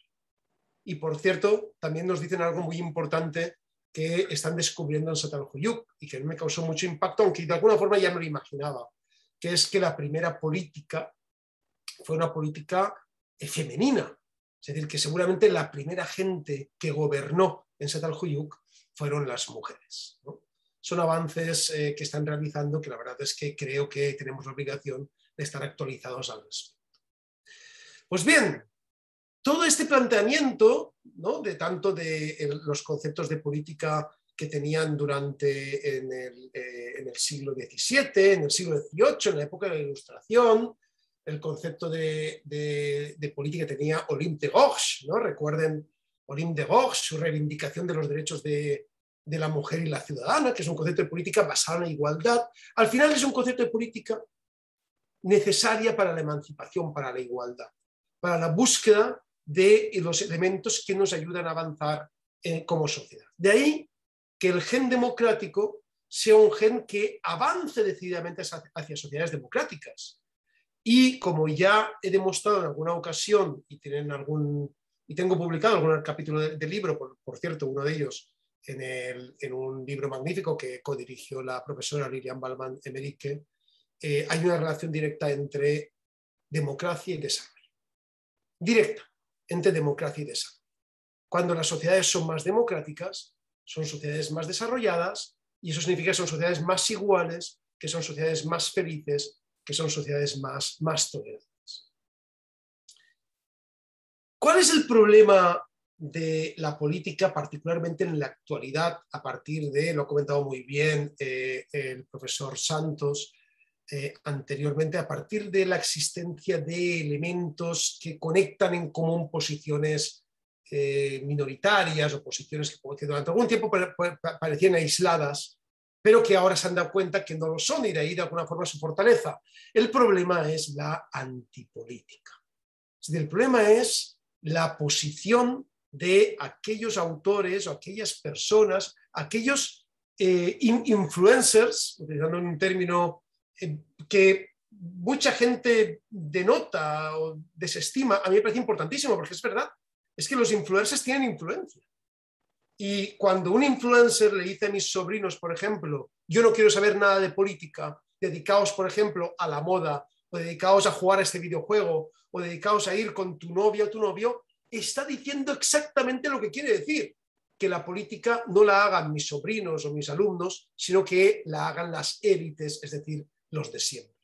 Y por cierto, también nos dicen algo muy importante que están descubriendo en Satanjuyuk y que me causó mucho impacto, aunque de alguna forma ya me lo imaginaba, que es que la primera política fue una política eh, femenina. Es decir, que seguramente la primera gente que gobernó en Sataljuyuk fueron las mujeres. Son avances eh, que están realizando que la verdad es que creo que tenemos la obligación de estar actualizados al respecto. Pues bien, todo este planteamiento, de tanto de eh, los conceptos de política que tenían durante en el, siglo eh, XVII, en el siglo XVIII, en la época de la Ilustración, el concepto de, política tenía Olympe de Gauche, ¿no? Recuerden Olympe de Gauche, su reivindicación de los derechos de, la mujer y la ciudadana, que es un concepto de política basado en la igualdad. Al final es un concepto de política necesaria para la emancipación, para la igualdad, para la búsqueda de los elementos que nos ayudan a avanzar eh, como sociedad. De ahí que el gen democrático sea un gen que avance decididamente hacia sociedades democráticas, y como ya he demostrado en alguna ocasión y, tienen algún, y tengo publicado algún capítulo del libro, por, cierto, uno de ellos en, un libro magnífico que codirigió la profesora Lilian Balman Emerique, eh, hay una relación directa entre democracia y desarrollo. Directa, entre democracia y desarrollo. Cuando las sociedades son más democráticas, son sociedades más desarrolladas y eso significa que son sociedades más iguales, que son sociedades más felices, que son sociedades más, más tolerantes. ¿Cuál es el problema de la política, particularmente en la actualidad, a partir de, lo ha comentado muy bien eh, el profesor Santos eh, anteriormente, a partir de la existencia de elementos que conectan en común posiciones eh, minoritarias o posiciones que durante algún tiempo parecían aisladas pero que ahora se han dado cuenta que no lo son y de ahí de alguna forma su fortaleza. El problema es la antipolítica. El problema es la posición de aquellos autores o aquellas personas, aquellos eh, influencers, utilizando un término eh, que mucha gente denota o desestima, a mí me parece importantísimo porque es verdad, es que los influencers tienen influencia. Y cuando un influencer le dice a mis sobrinos, por ejemplo, yo no quiero saber nada de política, dedicaos, por ejemplo, a la moda, o dedicaos a jugar a este videojuego, o dedicaos a ir con tu novia o tu novio, está diciendo exactamente lo que quiere decir, que la política no la hagan mis sobrinos o mis alumnos, sino que la hagan las élites, es decir, los de siempre.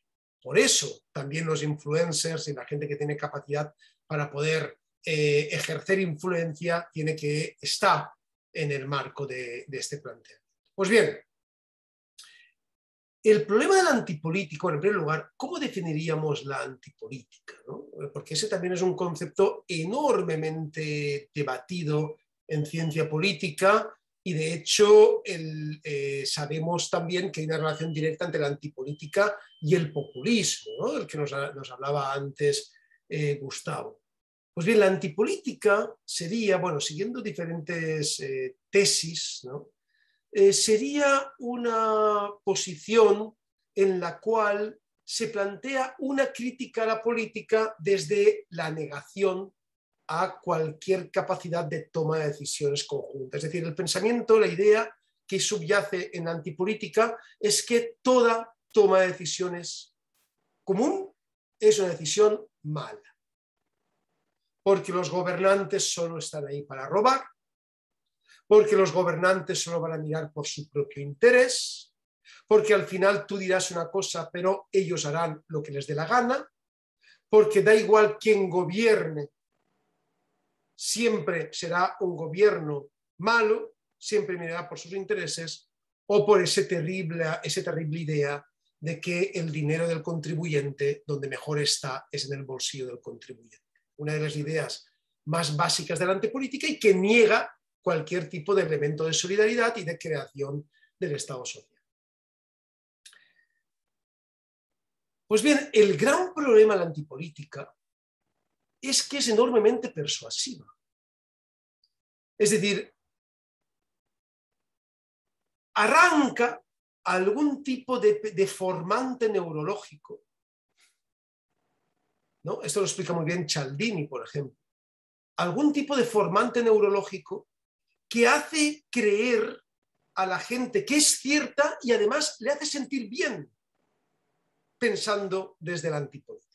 Por eso también los influencers y la gente que tiene capacidad para poder eh, ejercer influencia tiene que estar en el marco de, este planteamiento. Pues bien, el problema del antipolítico, en primer lugar, ¿cómo definiríamos la antipolítica? Porque ese también es un concepto enormemente debatido en ciencia política y de hecho eh, sabemos también que hay una relación directa entre la antipolítica y el populismo, del que nos, hablaba antes eh, Gustavo. Pues bien, la antipolítica sería, bueno, siguiendo diferentes eh, tesis, eh, sería una posición en la cual se plantea una crítica a la política desde la negación a cualquier capacidad de toma de decisiones conjuntas. Es decir, el pensamiento, la idea que subyace en la antipolítica es que toda toma de decisiones común es una decisión mala porque los gobernantes solo están ahí para robar, porque los gobernantes solo van a mirar por su propio interés, porque al final tú dirás una cosa, pero ellos harán lo que les dé la gana, porque da igual quién gobierne, siempre será un gobierno malo, siempre mirará por sus intereses o por terrible, esa terrible idea de que el dinero del contribuyente, donde mejor está, es en el bolsillo del contribuyente una de las ideas más básicas de la antipolítica y que niega cualquier tipo de elemento de solidaridad y de creación del Estado social. Pues bien, el gran problema de la antipolítica es que es enormemente persuasiva. Es decir, arranca algún tipo de, de formante neurológico esto lo explica muy bien Chaldini por ejemplo. Algún tipo de formante neurológico que hace creer a la gente que es cierta y además le hace sentir bien pensando desde la antipolítica.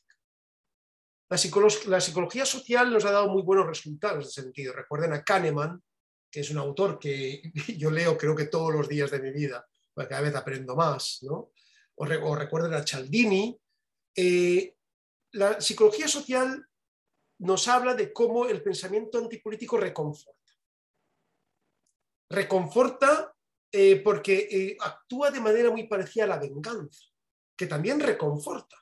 La, psicología social nos ha dado muy buenos resultados en ese sentido. Recuerden a Kahneman, que es un autor que yo leo creo que todos los días de mi vida, porque cada vez aprendo más, O, recuerden a Chaldini eh, la psicología social nos habla de cómo el pensamiento antipolítico reconforta. Reconforta eh, porque eh, actúa de manera muy parecida a la venganza, que también reconforta.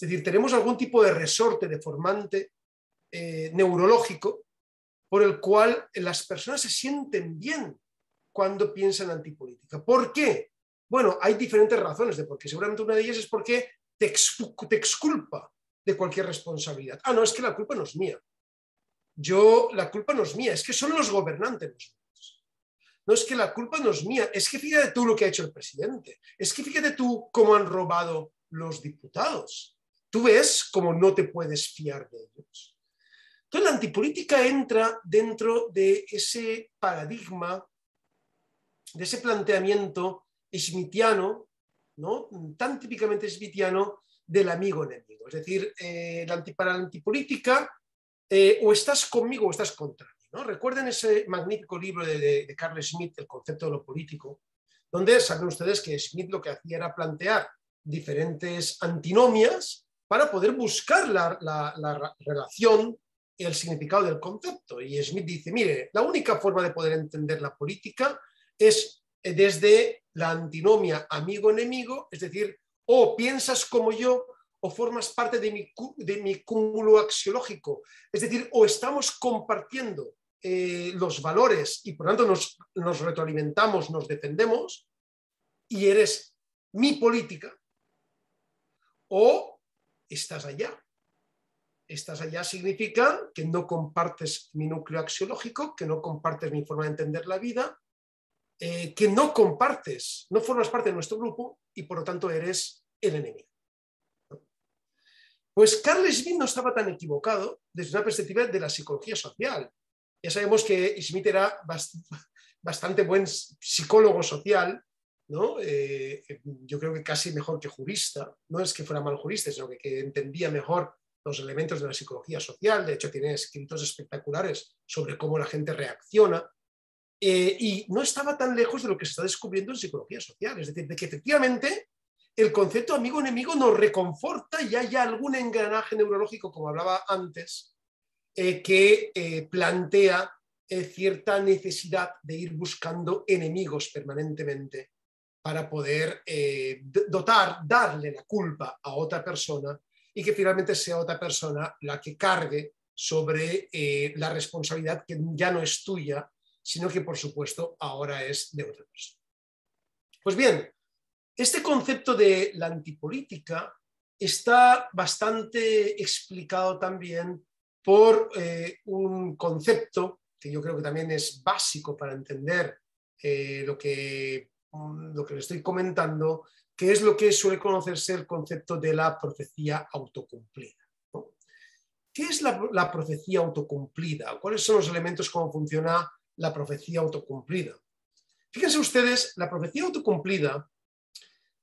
Es decir, tenemos algún tipo de resorte deformante eh, neurológico por el cual las personas se sienten bien cuando piensan antipolítica. ¿Por qué? Bueno, hay diferentes razones de por qué. Seguramente una de ellas es porque te, exculpa de cualquier responsabilidad. Ah, no, es que la culpa no es mía. Yo, la culpa no es mía, es que son los gobernantes los No es que la culpa no es mía, es que fíjate tú lo que ha hecho el presidente, es que fíjate tú cómo han robado los diputados. Tú ves cómo no te puedes fiar de ellos. Entonces la antipolítica entra dentro de ese paradigma, de ese planteamiento schmittiano, ¿no? tan típicamente ismitiano del amigo enemigo. Es decir, eh, para la antipolítica, eh, o estás conmigo o estás contra mí. ¿no? Recuerden ese magnífico libro de, de, Carl Smith, El concepto de lo político, donde saben ustedes que Smith lo que hacía era plantear diferentes antinomias para poder buscar la, relación y el significado del concepto. Y Smith dice, mire, la única forma de poder entender la política es eh, desde la antinomia amigo-enemigo, es decir, o piensas como yo o formas parte de mi, cúmulo axiológico. Es decir, o estamos compartiendo eh, los valores y por tanto nos retroalimentamos, nos defendemos y eres mi política, o estás allá. Estás allá significa que no compartes mi núcleo axiológico, que no compartes mi forma de entender la vida, eh, que no compartes, no formas parte de nuestro grupo y por lo tanto eres el enemigo. Pues Carl Schmitt no estaba tan equivocado desde una perspectiva de la psicología social. Ya sabemos que Schmitt era bastante buen psicólogo social, eh, yo creo que casi mejor que jurista. No es que fuera mal jurista, sino que, que entendía mejor los elementos de la psicología social. De hecho, tiene escritos espectaculares sobre cómo la gente reacciona eh, y no estaba tan lejos de lo que se está descubriendo en psicología social, es decir, de que efectivamente el concepto amigo-enemigo nos reconforta y hay algún engranaje neurológico, como hablaba antes, eh, que eh, plantea cierta necesidad de ir buscando enemigos permanentemente para poder dotar, darle la culpa a otra persona y que finalmente sea otra persona la que cargue sobre la responsabilidad que ya no es tuya sino que por supuesto ahora es de otra persona. Pues bien, este concepto de la antipolítica está bastante explicado también por eh, un concepto que yo creo que también es básico para entender eh, lo, que, mm, lo que le estoy comentando, que es lo que suele conocerse el concepto de la profecía autocumplida. ¿Qué es la, la, profecía autocumplida? ¿Cuáles son los elementos, cómo funciona la profecía autocumplida. Fíjense ustedes, la profecía autocumplida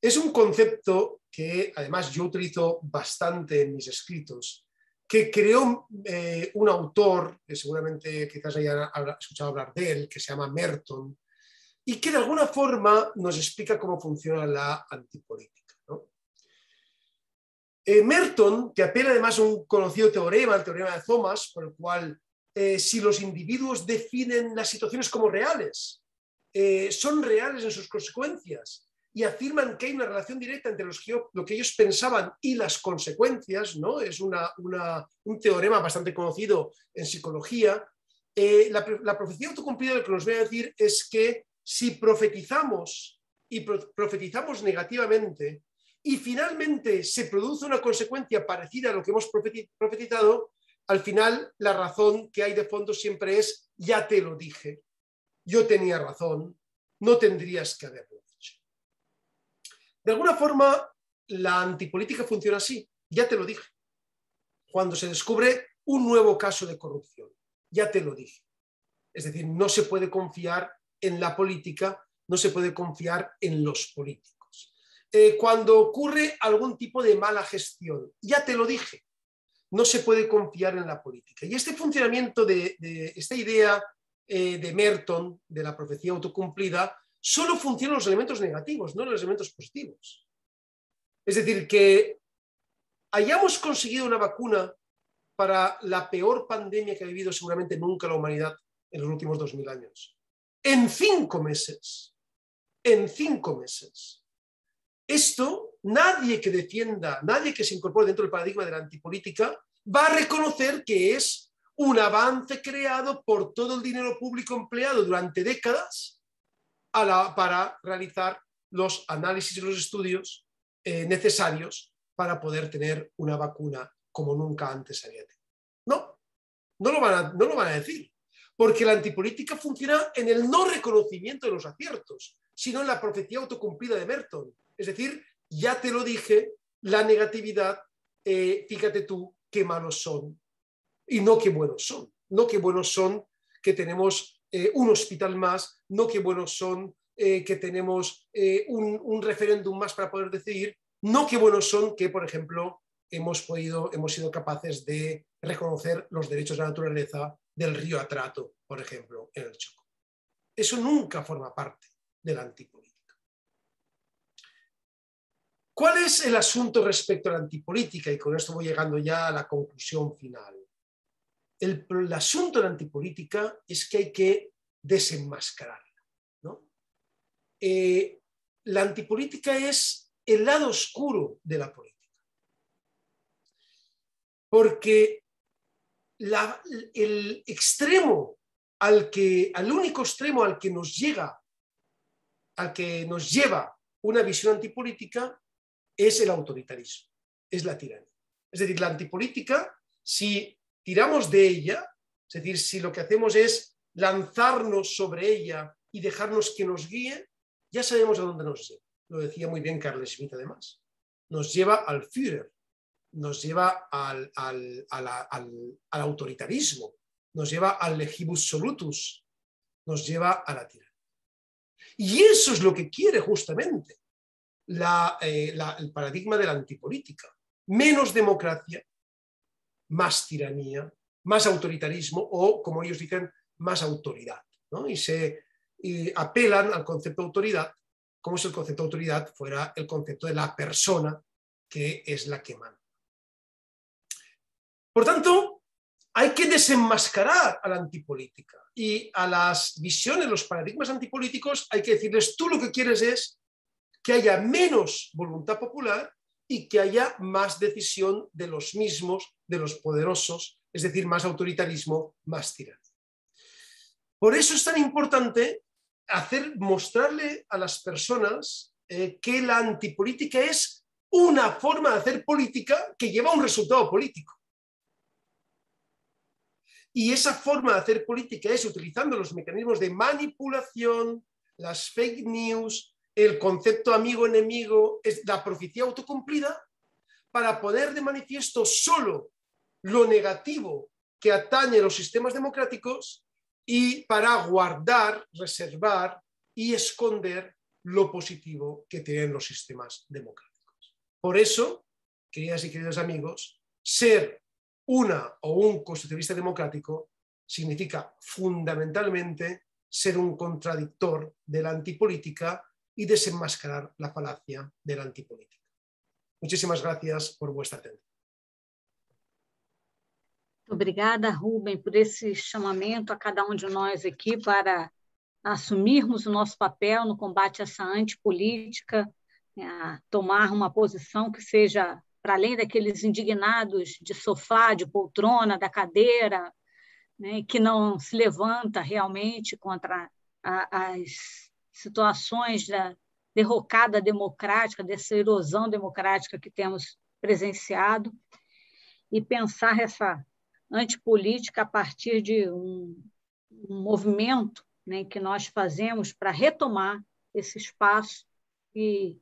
es un concepto que además yo utilizo bastante en mis escritos, que creó eh, un autor, que seguramente quizás hayan escuchado hablar de él, que se llama Merton, y que de alguna forma nos explica cómo funciona la antipolítica. Eh, Merton, que apela además a un conocido teorema, el teorema de Thomas, por el cual eh, si los individuos definen las situaciones como reales, eh, son reales en sus consecuencias y afirman que hay una relación directa entre lo que ellos pensaban y las consecuencias, ¿no? es una, un teorema bastante conocido en psicología. Eh, la, profecía autocumplida lo que nos voy a decir es que si profetizamos y profetizamos negativamente y finalmente se produce una consecuencia parecida a lo que hemos profetizado, al final la razón que hay de fondo siempre es, ya te lo dije, yo tenía razón, no tendrías que haberlo dicho. De alguna forma, la antipolítica funciona así, ya te lo dije. Cuando se descubre un nuevo caso de corrupción, ya te lo dije. Es decir, no se puede confiar en la política, no se puede confiar en los políticos. Eh, cuando ocurre algún tipo de mala gestión, ya te lo dije, no se puede confiar en la política. Y este funcionamiento de, esta idea eh, de Merton, de la profecía autocumplida, solo funcionan los elementos negativos, no los elementos positivos. Es decir, que hayamos conseguido una vacuna para la peor pandemia que ha vivido seguramente nunca la humanidad en los últimos 2.000 años. En cinco meses, en cinco meses. Esto nadie que defienda, nadie que se incorpore dentro del paradigma de la antipolítica va a reconocer que es un avance creado por todo el dinero público empleado durante décadas para realizar los análisis y los estudios eh, necesarios para poder tener una vacuna como nunca antes había tenido. No, no lo, van a, no lo van a decir, porque la antipolítica funciona en el no reconocimiento de los aciertos, sino en la profecía autocumplida de Merton, es decir, ya te lo dije, la negatividad, eh, fíjate tú qué malos son y no qué buenos son, no qué buenos son que tenemos eh, un hospital más, no qué buenos son eh, que tenemos un, referéndum más para poder decidir, no qué buenos son que, por ejemplo, hemos, podido, hemos sido capaces de reconocer los derechos de la naturaleza del río Atrato, por ejemplo, en el Chocó. Eso nunca forma parte del la ¿Cuál es el asunto respecto a la antipolítica? Y con esto voy llegando ya a la conclusión final. El, asunto de la antipolítica es que hay que desenmascararla. ¿no? Eh, la antipolítica es el lado oscuro de la política. Porque el extremo al que, al único extremo al que nos llega, al que nos lleva una visión antipolítica es el autoritarismo, es la tiranía. Es decir, la antipolítica, si tiramos de ella, es decir, si lo que hacemos es lanzarnos sobre ella y dejarnos que nos guíe, ya sabemos a dónde nos lleva. Lo decía muy bien Carl Schmitt además. Nos lleva al Führer, nos lleva al, al autoritarismo, nos lleva al legibus solutus, nos lleva a la tiranía. Y eso es lo que quiere justamente eh, el paradigma de la antipolítica. Menos democracia, más tiranía, más autoritarismo o, como ellos dicen, más autoridad. Y se apelan al concepto de autoridad como si el concepto de autoridad fuera el concepto de la persona que es la que manda. Por tanto, hay que desenmascarar a la antipolítica y a las visiones, los paradigmas antipolíticos, hay que decirles, tú lo que quieres es que haya menos voluntad popular y que haya más decisión de los mismos, de los poderosos, es decir, más autoritarismo, más tiranía. Por eso es tan importante hacer, mostrarle a las personas eh, que la antipolítica es una forma de hacer política que lleva a un resultado político. Y esa forma de hacer política es utilizando los mecanismos de manipulación, las fake news, el concepto amigo-enemigo es la profecía autocumplida para poner de manifiesto solo lo negativo que atañe a los sistemas democráticos y para guardar, reservar y esconder lo positivo que tienen los sistemas democráticos. Por eso, queridas y queridos amigos, ser una o un constitucionalista democrático significa fundamentalmente ser un contradictor de la antipolítica y desenmascarar la falacia de la antipolítica. Muchísimas gracias por vuestra atención. Obrigada, Rubem, por esse chamamento a cada um de nós aqui para assumirmos o nosso papel no combate a essa antipolítica, né, a tomar uma posição que seja para além daqueles indignados de sofá, de poltrona, da cadeira, né, que não se levanta realmente contra a, as situações da derrocada democrática, dessa erosão democrática que temos presenciado, e pensar essa antipolítica a partir de um, um movimento né, que nós fazemos para retomar esse espaço que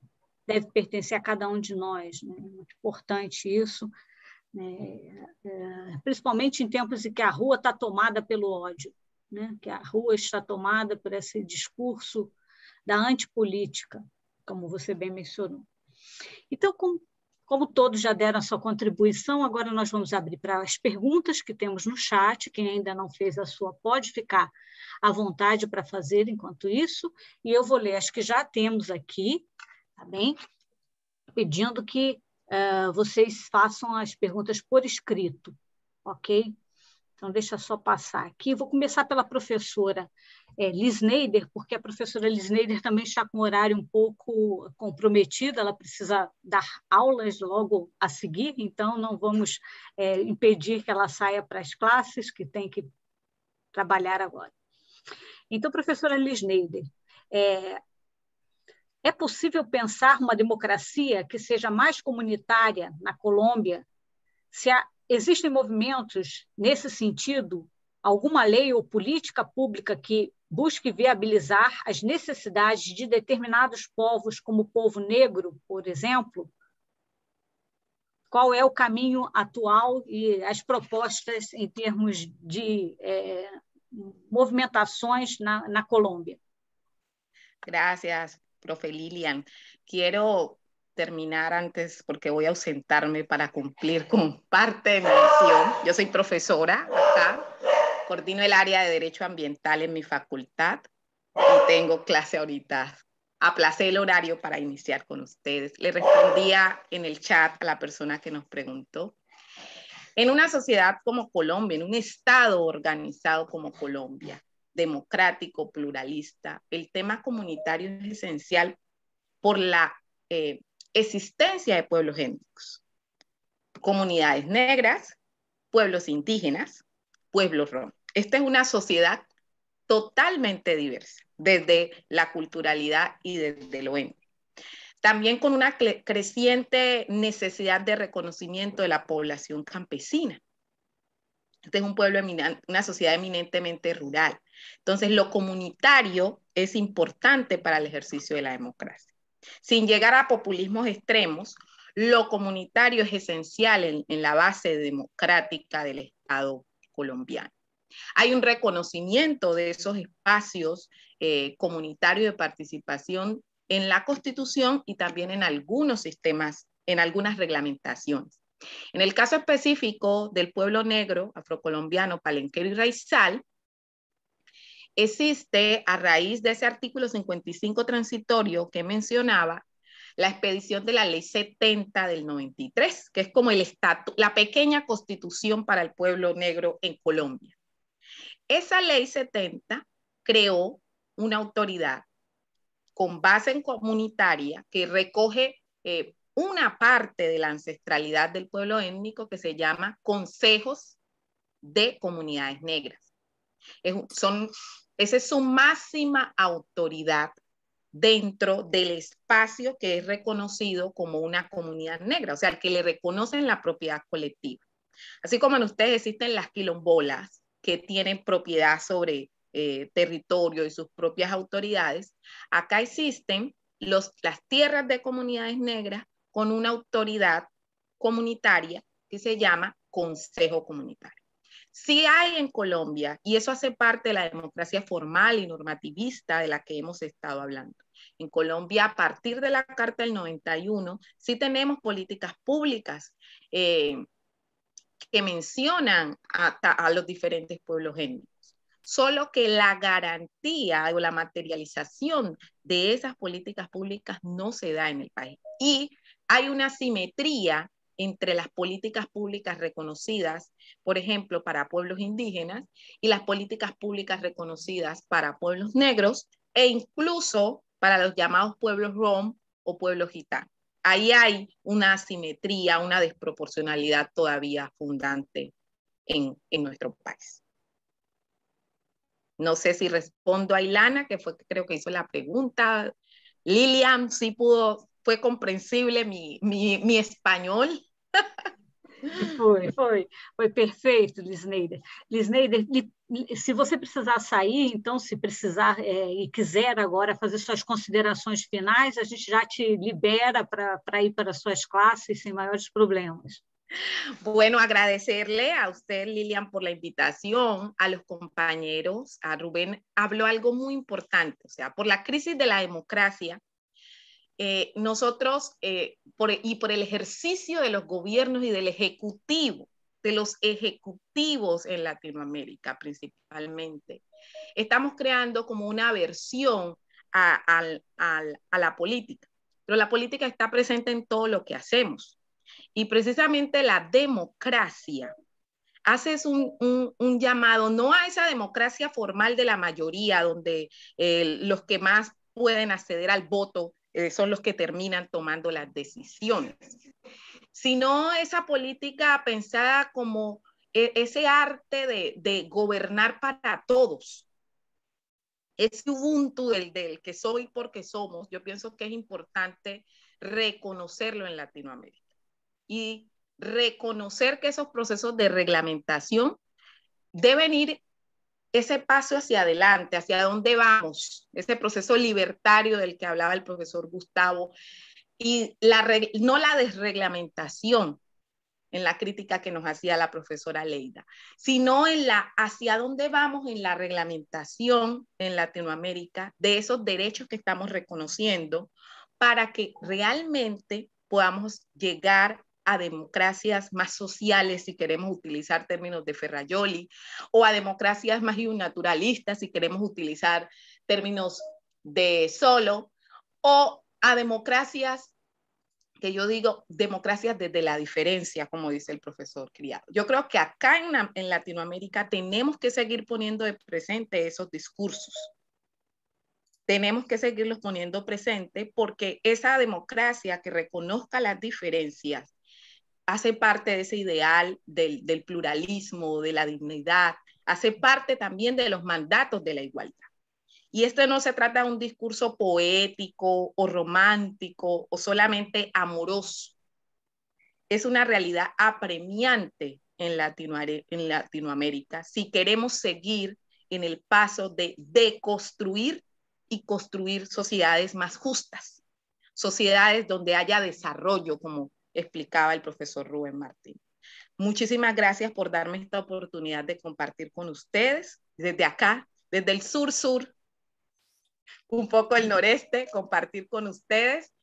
deve pertencer a cada um de nós. Né? É muito importante isso, né? É, é, principalmente em tempos em que a rua está tomada pelo ódio, né? que a rua está tomada por esse discurso da antipolítica, como você bem mencionou. Então, com, como todos já deram a sua contribuição, agora nós vamos abrir para as perguntas que temos no chat. Quem ainda não fez a sua pode ficar à vontade para fazer enquanto isso. E eu vou ler as que já temos aqui, tá bem? Pedindo que uh, vocês façam as perguntas por escrito, ok? Então, deixa só passar aqui. Vou começar pela professora é, Lisneider, porque a professora Lisneider também está com um horário um pouco comprometido, ela precisa dar aulas logo a seguir, então não vamos é, impedir que ela saia para as classes, que tem que trabalhar agora. Então, professora Lisneider, é, é possível pensar uma democracia que seja mais comunitária na Colômbia se a existem movimentos nesse sentido? Alguma lei ou política pública que busque viabilizar as necessidades de determinados povos, como o povo negro, por exemplo? qual é o caminho atual e as propostas em termos de é, movimentações na, na Colômbia. Obrigada, Prof. Lilian. Quero terminar antes, porque voy a ausentarme para cumplir con parte de mi misión. Yo soy profesora acá, coordino el área de Derecho Ambiental en mi facultad y tengo clase ahorita. Aplacé el horario para iniciar con ustedes. Le respondía en el chat a la persona que nos preguntó. En una sociedad como Colombia, en un Estado organizado como Colombia, democrático, pluralista, el tema comunitario es esencial por la eh, existencia de pueblos étnicos, comunidades negras, pueblos indígenas, pueblos rom. Esta es una sociedad totalmente diversa, desde la culturalidad y desde lo étnico. También con una creciente necesidad de reconocimiento de la población campesina. Este es un pueblo, una sociedad eminentemente rural. Entonces, lo comunitario es importante para el ejercicio de la democracia. Sin llegar a populismos extremos, lo comunitario es esencial en, la base democrática del Estado colombiano. Hay un reconocimiento de esos espacios eh, comunitarios de participación en la Constitución y también en algunos sistemas, en algunas reglamentaciones. En el caso específico del pueblo negro, afrocolombiano, palenquero y raizal, Existe a raíz de ese artículo 55 transitorio que mencionaba la expedición de la ley 70 del 93, que es como el la pequeña constitución para el pueblo negro en Colombia. Esa ley 70 creó una autoridad con base en comunitaria que recoge eh, una parte de la ancestralidad del pueblo étnico que se llama consejos de comunidades negras. son esa es su máxima autoridad dentro del espacio que es reconocido como una comunidad negra, o sea, que le reconocen la propiedad colectiva. Así como en ustedes existen las quilombolas que tienen propiedad sobre eh, territorio y sus propias autoridades, acá existen las tierras de comunidades negras con una autoridad comunitaria que se llama Consejo Comunitario sí hay en Colombia, y eso hace parte de la democracia formal y normativista de la que hemos estado hablando. En Colombia, a partir de la Carta del 91, sí tenemos políticas públicas eh, que mencionan a, a los diferentes pueblos étnicos solo que la garantía o la materialización de esas políticas públicas no se da en el país. Y hay una simetría entre las políticas públicas reconocidas, por ejemplo, para pueblos indígenas y las políticas públicas reconocidas para pueblos negros e incluso para los llamados pueblos rom o pueblos gitanos. Ahí hay una asimetría, una desproporcionalidad todavía fundante en, nuestro país. No sé si respondo a Ilana, que fue creo que hizo la pregunta. Lilian, si ¿sí pudo fue comprensible mi, mi, mi espanhol? Foi, foi, foi perfeito, Lisneider. Lisneider, se você precisar sair, então, se precisar é, e quiser agora fazer suas considerações finais, a gente já te libera para ir para suas classes sem maiores problemas. Bueno, agradecerle a usted, Lilian, por la invitación, a los compañeros, a Rubén. Habló algo muy importante, o sea, por la crisis de la democracia, Eh, nosotros, eh, por, y por el ejercicio de los gobiernos y del ejecutivo, de los ejecutivos en Latinoamérica principalmente, estamos creando como una aversión a, la política. Pero la política está presente en todo lo que hacemos. Y precisamente la democracia hace un, llamado no a esa democracia formal de la mayoría, donde eh, los que más pueden acceder al voto eh, son los que terminan tomando las decisiones, Si no esa política pensada como e, ese arte de, gobernar para todos, ese ubuntu del, del que soy porque somos, yo pienso que es importante reconocerlo en Latinoamérica y reconocer que esos procesos de reglamentación deben ir ese paso hacia adelante, hacia dónde vamos, ese proceso libertario del que hablaba el profesor Gustavo, y la, no la desreglamentación en la crítica que nos hacía la profesora Leida, sino en la hacia dónde vamos en la reglamentación en Latinoamérica de esos derechos que estamos reconociendo para que realmente podamos llegar a democracias más sociales, si queremos utilizar términos de Ferrayoli, o a democracias más naturalistas, si queremos utilizar términos de Solo, o a democracias que yo digo democracias desde la diferencia, como dice el profesor Criado. Yo creo que acá en, Latinoamérica tenemos que seguir poniendo de presente esos discursos. Tenemos que seguirlos poniendo presente porque esa democracia que reconozca las diferencias hace parte de ese ideal del, pluralismo, de la dignidad, hace parte también de los mandatos de la igualdad. Y esto no se trata de un discurso poético o romántico o solamente amoroso. Es una realidad apremiante en, en Latinoamérica si queremos seguir en el paso de deconstruir y construir sociedades más justas, sociedades donde haya desarrollo, como explicaba el profesor Rubén Martín. Muchísimas gracias por darme esta oportunidad de compartir con ustedes desde acá, desde el sur-sur, un poco el noreste, compartir con ustedes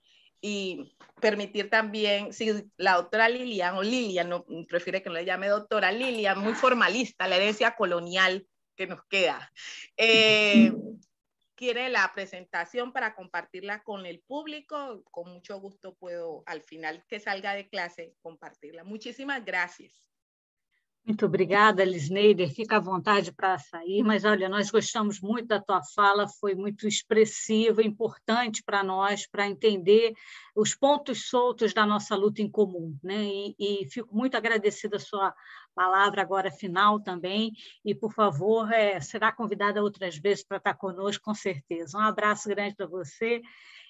y permitir también, si la doctora Lilian o Lilian, no, prefiere que no le llame doctora Lilian, muy formalista, la herencia colonial que nos queda. Eh, quiere la presentación para compartirla con el público, con mucho gusto puedo al final que salga de clase compartirla. Muchísimas gracias. Muito obrigada, Lisneider. Fica à vontade para sair, mas olha, nós gostamos muito da tua fala, foi muito expressiva, importante para nós, para entender os pontos soltos da nossa luta em comum. Né? E, e fico muito agradecida a sua palavra agora final também. E, por favor, é, será convidada outras vezes para estar conosco, com certeza. Um abraço grande para você.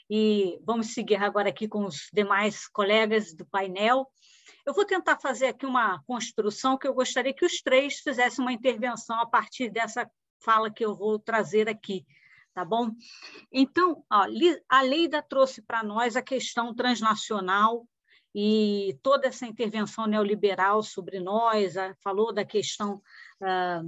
E vamos seguir agora aqui com os demais colegas do painel. Eu vou tentar fazer aqui uma construção que eu gostaria que os três fizessem uma intervenção a partir dessa fala que eu vou trazer aqui, tá bom? Então, ó, a Leida trouxe para nós a questão transnacional e toda essa intervenção neoliberal sobre nós, falou da questão ah,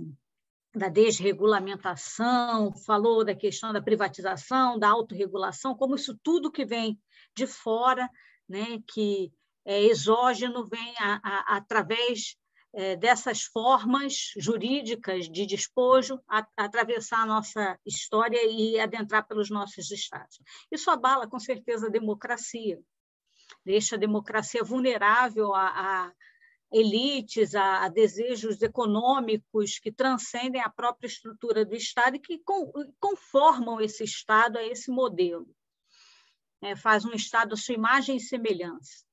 da desregulamentação, falou da questão da privatização, da autorregulação, como isso tudo que vem de fora, né, que é, exógeno vem a, a, através é, dessas formas jurídicas de despojo a, atravessar a nossa história e adentrar pelos nossos estados. Isso abala, com certeza, a democracia, deixa a democracia vulnerável a, a elites, a, a, desejos econômicos que transcendem a própria estrutura do Estado e que conformam esse Estado a esse modelo. É, faz um Estado a sua imagem e semelhança.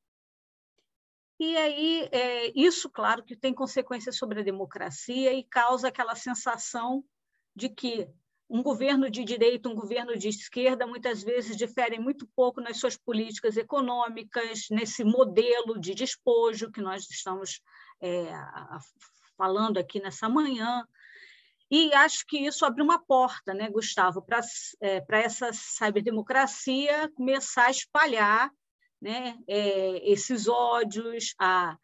E aí, é, isso, claro, que tem consequências sobre a democracia e causa aquela sensação de que um governo de direita, um governo de esquerda, muitas vezes diferem muito pouco nas suas políticas econômicas, nesse modelo de despojo que nós estamos é, falando aqui nessa manhã. E acho que isso abre uma porta, né, Gustavo, para é, essa cyberdemocracia começar a espalhar né, é, esses ódios, a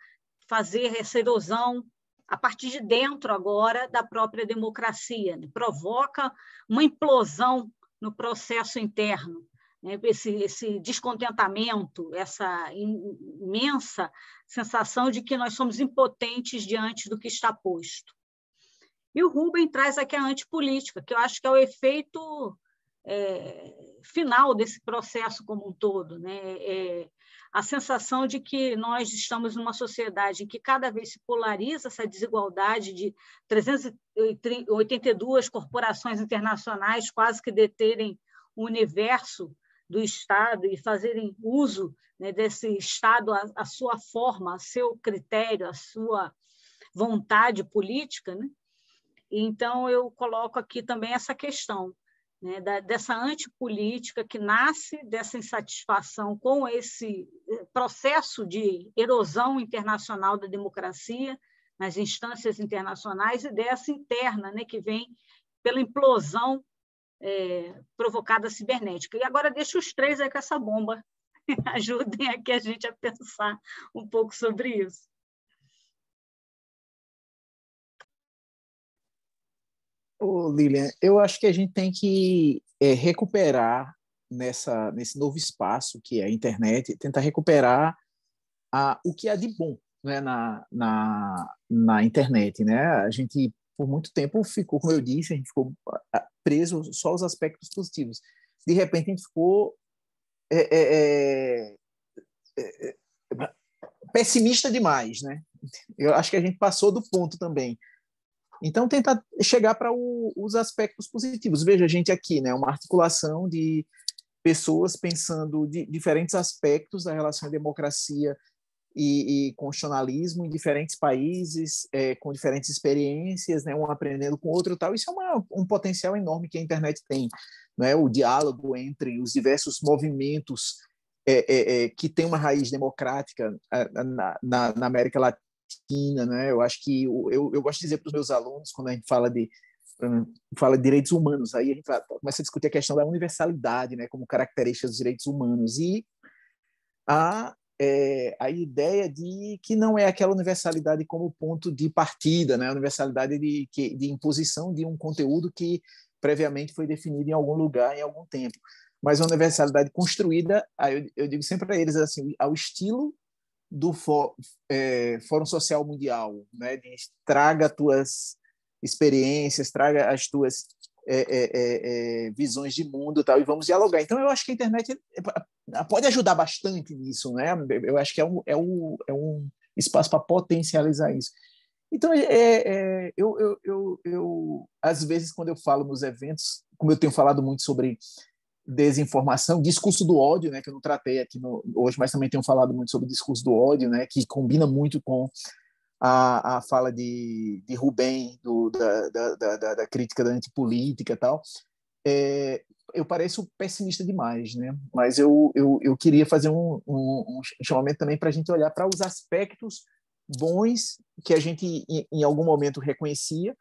fazer essa erosão a partir de dentro agora da própria democracia, né? provoca uma implosão no processo interno. Né? Esse, esse, descontentamento, essa imensa sensação de que nós somos impotentes diante do que está posto. E o Rubem traz aqui a antipolítica, que eu acho que é o efeito é, final desse processo como um todo, né? É, a sensação de que nós estamos numa sociedade em que cada vez se polariza essa desigualdade de 382 corporações internacionais quase que deterem o universo do Estado e fazerem uso né, desse Estado a, a, sua forma, a seu critério, a sua vontade política, né? Então eu coloco aqui também essa questão né, da, dessa antipolítica que nasce dessa insatisfação com esse eh, processo de erosão internacional da democracia nas instâncias internacionais e dessa interna, né, que vem pela implosão é, provocada cibernética. E agora deixa os três aí com essa bomba. Ajudem aqui a gente a pensar um pouco sobre isso. Ô, Lilian, eu acho que a gente tem que é, recuperar nessa, nesse novo espaço que é a internet, tentar recuperar a, o que há de bom né, na, na, na internet. Né? A gente, por muito tempo, ficou, como eu disse, a gente ficou preso só aos aspectos positivos. De repente, a gente ficou é é, é, é, é, pessimista demais. Né? Eu acho que a gente passou do ponto também. Então, tentar chegar para os aspectos positivos. Veja, a gente aqui, né, uma articulação de pessoas pensando de diferentes aspectos da relação democracia e, e constitucionalismo em diferentes países, é, com diferentes experiências, né, um aprendendo com o outro tal. Isso é uma, um potencial enorme que a internet tem. Né, o diálogo entre os diversos movimentos é, é, é que tem uma raiz democrática é, na, na, na América Latina medicina, né? Eu acho que eu, eu gosto de dizer para os meus alunos quando a gente fala de fala de direitos humanos, aí a gente começa a discutir a questão da universalidade, né, como característica dos direitos humanos e a é, a ideia de que não é aquela universalidade como ponto de partida, né? A universalidade de, de imposição de um conteúdo que previamente foi definido em algum lugar, em algum tempo. Mas é a universalidade construída, eu, eu digo sempre para eles assim, ao estilo do Fó, é, Fórum Social Mundial, né? De, traga tuas experiências, traga as tuas é, é, é, é visões de mundo, tal, e vamos dialogar. Então, eu acho que a internet é, pode ajudar bastante nisso, né? Eu acho que é um, é um, é um espaço para potencializar isso. Então, é, é, eu, eu, eu, eu, às vezes, quando eu falo nos eventos, como eu tenho falado muito sobre desinformação, discurso do ódio, né, que eu não tratei aqui no, hoje, mas também tenho falado muito sobre discurso do ódio, né, que combina muito com a, a fala de, de Rubem, do, da, da, da, da, crítica da antipolítica e tal. É, eu pareço pessimista demais, né? mas eu, eu, eu queria fazer um, um, um chamamento também para a gente olhar para os aspectos bons que a gente, em, em algum momento, reconhecia,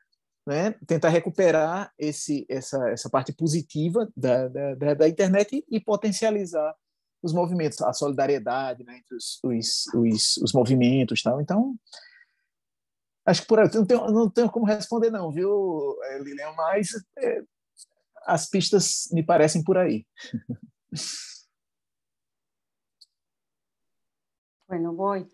né, tentar recuperar esse, essa, essa parte positiva da, da, da internet e, e, potencializar os movimentos, a solidariedade né, entre os, os, os, os movimentos. Tal. Então, acho que por aí, não tenho, não tenho como responder não, viu, eh, Lilian, mas é, as pistas me parecem por aí. Bueno, voy.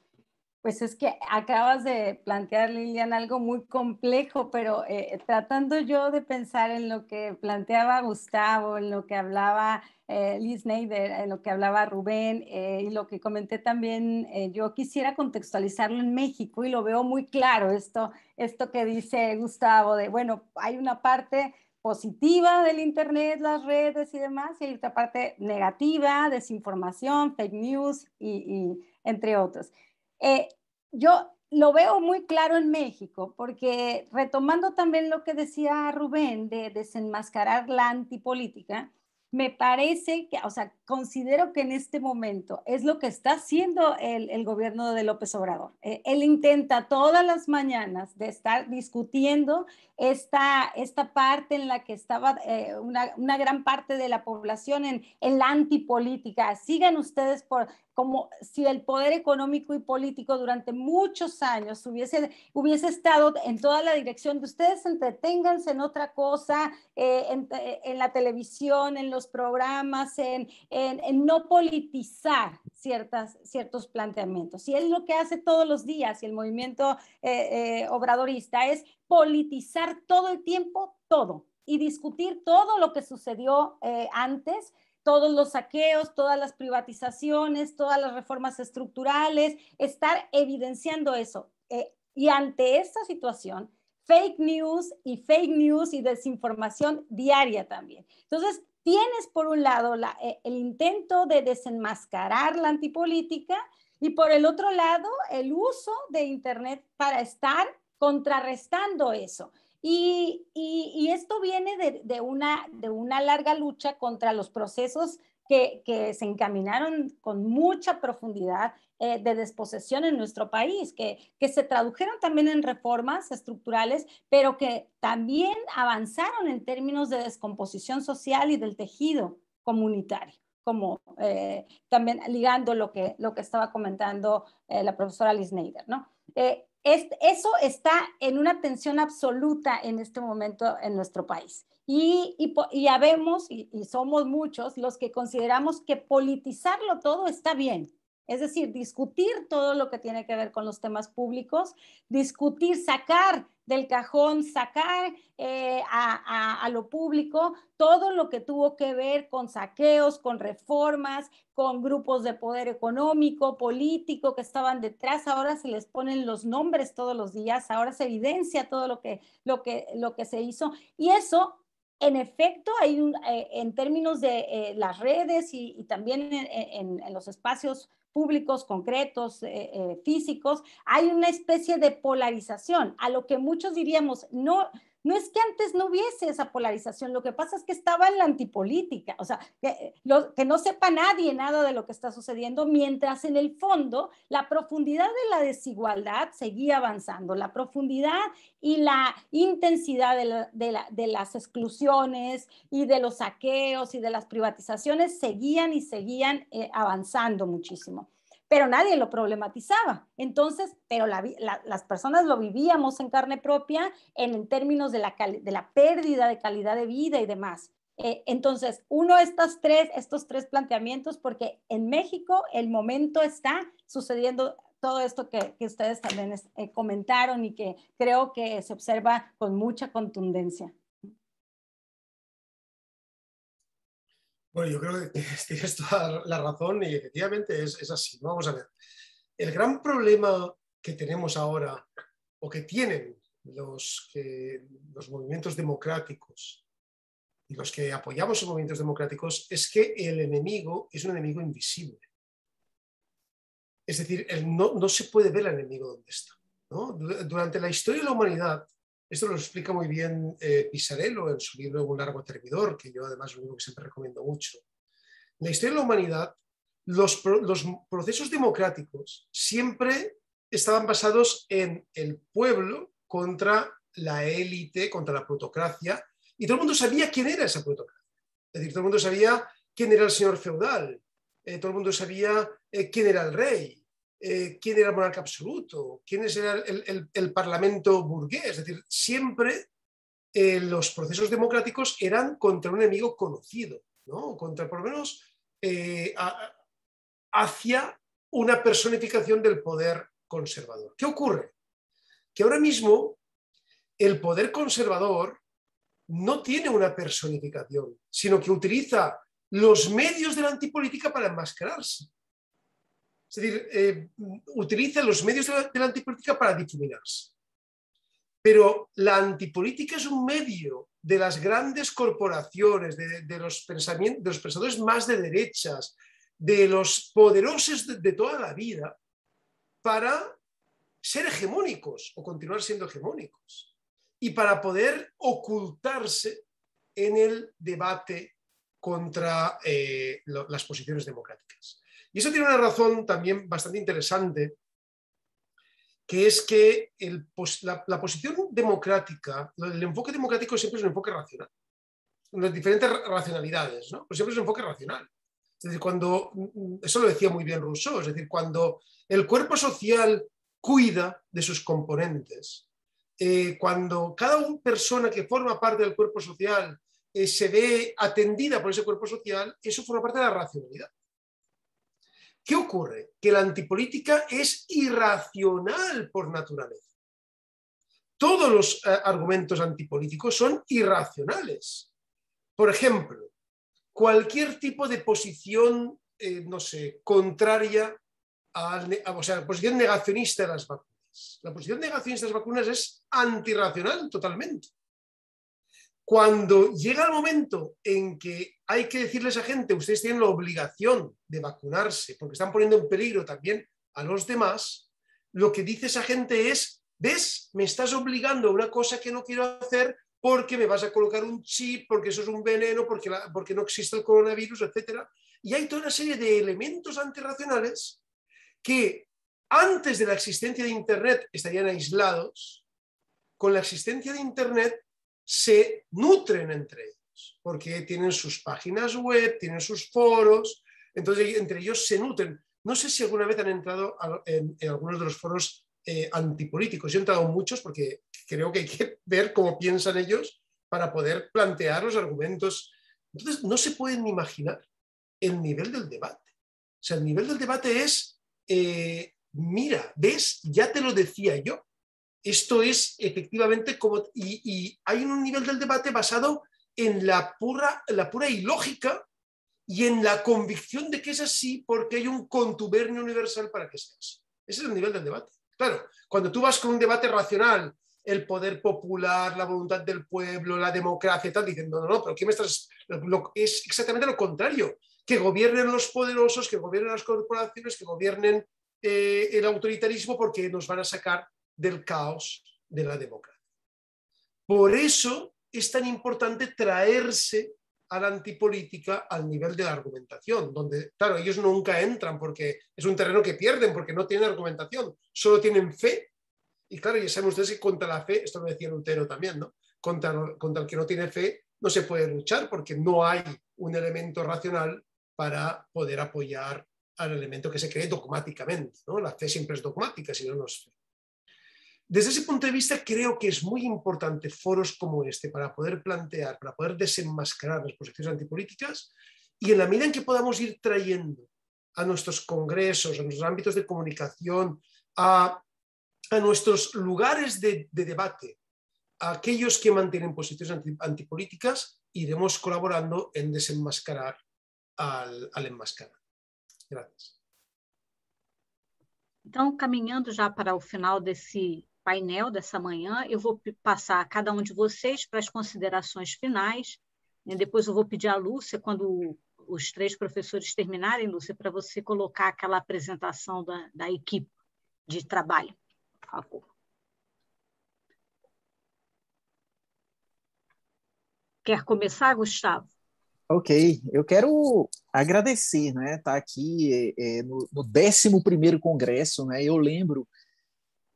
Pues es que acabas de plantear, Lilian, algo muy complejo, pero eh, tratando yo de pensar en lo que planteaba Gustavo, en lo que hablaba eh, Liz Neider, en lo que hablaba Rubén eh, y lo que comenté también, yo quisiera contextualizarlo en México y lo veo muy claro esto, esto que dice Gustavo de, bueno, hay una parte positiva del Internet, las redes y demás, y hay otra parte negativa, desinformación, fake news y entre otros. Eh, yo lo veo muy claro en México, porque retomando también lo que decía Rubén de desenmascarar la antipolítica, me parece que, o sea, considero que en este momento es lo que está haciendo el, gobierno de López Obrador. Eh, él intenta todas las mañanas de estar discutiendo esta, esta parte en la que estaba eh, una, una, gran parte de la población en, en la antipolítica. Sigan ustedes por como si el poder económico y político durante muchos años hubiese, estado en toda la dirección de ustedes entreténganse en otra cosa, eh, eh, en, la televisión, en los programas, en, no politizar ciertas, ciertos planteamientos. Y es lo que hace todos los días y el movimiento eh, obradorista es politizar todo el tiempo, todo, y discutir todo lo que sucedió antes todos los saqueos, todas las privatizaciones, todas las reformas estructurales, estar evidenciando eso. Eh, y ante esta situación, fake news y fake news y desinformación diaria también. Entonces, tienes por un lado eh, el intento de desenmascarar la antipolítica y por el otro lado el uso de Internet para estar contrarrestando eso. Y, esto viene de, una, de una larga lucha contra los procesos que, se encaminaron con mucha profundidad eh, de desposesión en nuestro país, que, que, se tradujeron también en reformas estructurales, pero que también avanzaron en términos de descomposición social y del tejido comunitario como eh, también ligando lo que, lo que estaba comentando eh, la profesora Liz Neider, ¿no? es, eso está en una tensión absoluta en este momento en nuestro país. Y, y, y y somos muchos, los que consideramos que politizarlo todo está bien, es decir, discutir todo lo que tiene que ver con los temas públicos, discutir, sacar del cajón, sacar eh, a, lo público todo lo que tuvo que ver con saqueos, con reformas, con grupos de poder económico, político que estaban detrás. Ahora se les ponen los nombres todos los días, ahora se evidencia todo lo que, lo lo que se hizo. Y eso en efecto, hay eh, en términos de eh, las redes y, también en, los espacios públicos, concretos, eh, eh, físicos, hay una especie de polarización, a lo que muchos diríamos, no, no es que antes no hubiese esa polarización, lo que pasa es que estaba en la antipolítica, o sea, que, no sepa nadie nada de lo que está sucediendo, mientras en el fondo la profundidad de la desigualdad seguía avanzando, la profundidad y la intensidad de, las exclusiones y de los saqueos y de las privatizaciones seguían y seguían eh, avanzando muchísimo pero nadie lo problematizaba. Entonces, pero las personas lo vivíamos en carne propia en, términos de la, pérdida de calidad de vida y demás. Eh, entonces, uno estas tres, estos tres planteamientos, porque en México el momento está sucediendo todo esto que, ustedes también eh, comentaron y que creo que se observa con mucha contundencia. Bueno, yo creo que tienes toda la razón y efectivamente es, así. Vamos a ver. El gran problema que tenemos ahora, o que tienen los, los movimientos democráticos y los que apoyamos los movimientos democráticos, es que el enemigo es un enemigo invisible. Es decir, no, no se puede ver al enemigo donde está. ¿no? Durante la historia de la humanidad, esto lo explica muy bien Pisarello eh, en su libro Un largo termidor, que yo además lo que siempre recomiendo mucho. En la historia de la humanidad, los, procesos democráticos siempre estaban basados en el pueblo contra la élite, contra la plutocracia, y todo el mundo sabía quién era esa plutocracia. Es decir, todo el mundo sabía quién era el señor feudal, eh, todo el mundo sabía eh, quién era el rey, eh, quién era el monarca absoluto, quién era el, parlamento burgués. Es decir, siempre eh, los procesos democráticos eran contra un enemigo conocido, ¿no? contra por lo menos eh, hacia una personificación del poder conservador. ¿Qué ocurre? Que ahora mismo el poder conservador no tiene una personificación, sino que utiliza los medios de la antipolítica para enmascararse. Es decir, eh, utiliza los medios de la, antipolítica para difuminarse. Pero la antipolítica es un medio de las grandes corporaciones, de, los, pensamientos, de los pensadores más de derechas, de los poderosos de, toda la vida, para ser hegemónicos o continuar siendo hegemónicos y para poder ocultarse en el debate contra eh, las posiciones democráticas. Y eso tiene una razón también bastante interesante, que es que la, posición democrática, el enfoque democrático siempre es un enfoque racional. Las diferentes racionalidades, ¿no? Pues siempre es un enfoque racional. Es decir, cuando, mm, mm, eso lo decía muy bien Rousseau, es decir, cuando el cuerpo social cuida de sus componentes, eh, cuando cada persona que forma parte del cuerpo social eh, se ve atendida por ese cuerpo social, eso forma parte de la racionalidad. ¿Qué ocurre? Que la antipolítica es irracional por naturaleza. Todos los eh, argumentos antipolíticos son irracionales. Por ejemplo, cualquier tipo de posición, eh, no sé, contraria, a, la posición negacionista de las vacunas. La posición negacionista de las vacunas es antirracional totalmente. Cuando llega el momento en que hay que decirles a gente, ustedes tienen la obligación de vacunarse porque están poniendo en peligro también a los demás, lo que dice esa gente es, ves, me estás obligando a una cosa que no quiero hacer porque me vas a colocar un chip, porque eso es un veneno, porque, porque no existe el coronavirus, etc. Y hay toda una serie de elementos antirracionales que antes de la existencia de Internet estarían aislados, con la existencia de Internet se nutren entre ellos, porque tienen sus páginas web, tienen sus foros, entonces entre ellos se nutren. No sé si alguna vez han entrado en, algunos de los foros eh, antipolíticos. Yo he entrado en muchos porque creo que hay que ver cómo piensan ellos para poder plantear los argumentos. Entonces, no se pueden imaginar el nivel del debate. O sea, el nivel del debate es, eh, mira, ves, ya te lo decía yo. Esto es efectivamente como... Y, hay un nivel del debate basado en la pura, la pura ilógica y en la convicción de que es así porque hay un contubernio universal para que sea así Ese es el nivel del debate. Claro, cuando tú vas con un debate racional, el poder popular, la voluntad del pueblo, la democracia tal, diciendo, no, no, pero ¿qué me estás...? es exactamente lo contrario. Que gobiernen los poderosos, que gobiernen las corporaciones, que gobiernen eh, el autoritarismo porque nos van a sacar del caos de la democracia. Por eso es tan importante traerse a la antipolítica al nivel de la argumentación, donde, claro, ellos nunca entran porque es un terreno que pierden, porque no tienen argumentación, solo tienen fe. Y claro, ya saben ustedes que contra la fe, esto lo decía Lutero también, ¿no? Contra, el que no tiene fe no se puede luchar porque no hay un elemento racional para poder apoyar al elemento que se cree dogmáticamente, ¿no? La fe siempre es dogmática, si no, nos desde ese punto de vista, creo que es muy importante foros como este para poder plantear, para poder desenmascarar las posiciones antipolíticas y en la medida en que podamos ir trayendo a nuestros congresos, a nuestros ámbitos de comunicación, a, nuestros lugares de, debate, a aquellos que mantienen posiciones antipolíticas, iremos colaborando en desenmascarar al, enmascarado. Gracias. Entonces, caminando ya para el final desse painel dessa manhã. Eu vou passar a cada um de vocês para as considerações finais. e né? Depois eu vou pedir à Lúcia, quando os três professores terminarem, Lúcia, para você colocar aquela apresentação da, da equipe de trabalho, por favor. Quer começar, Gustavo? Ok, eu quero agradecer, né, estar tá aqui é, no, décimo 11 Congresso, né, eu lembro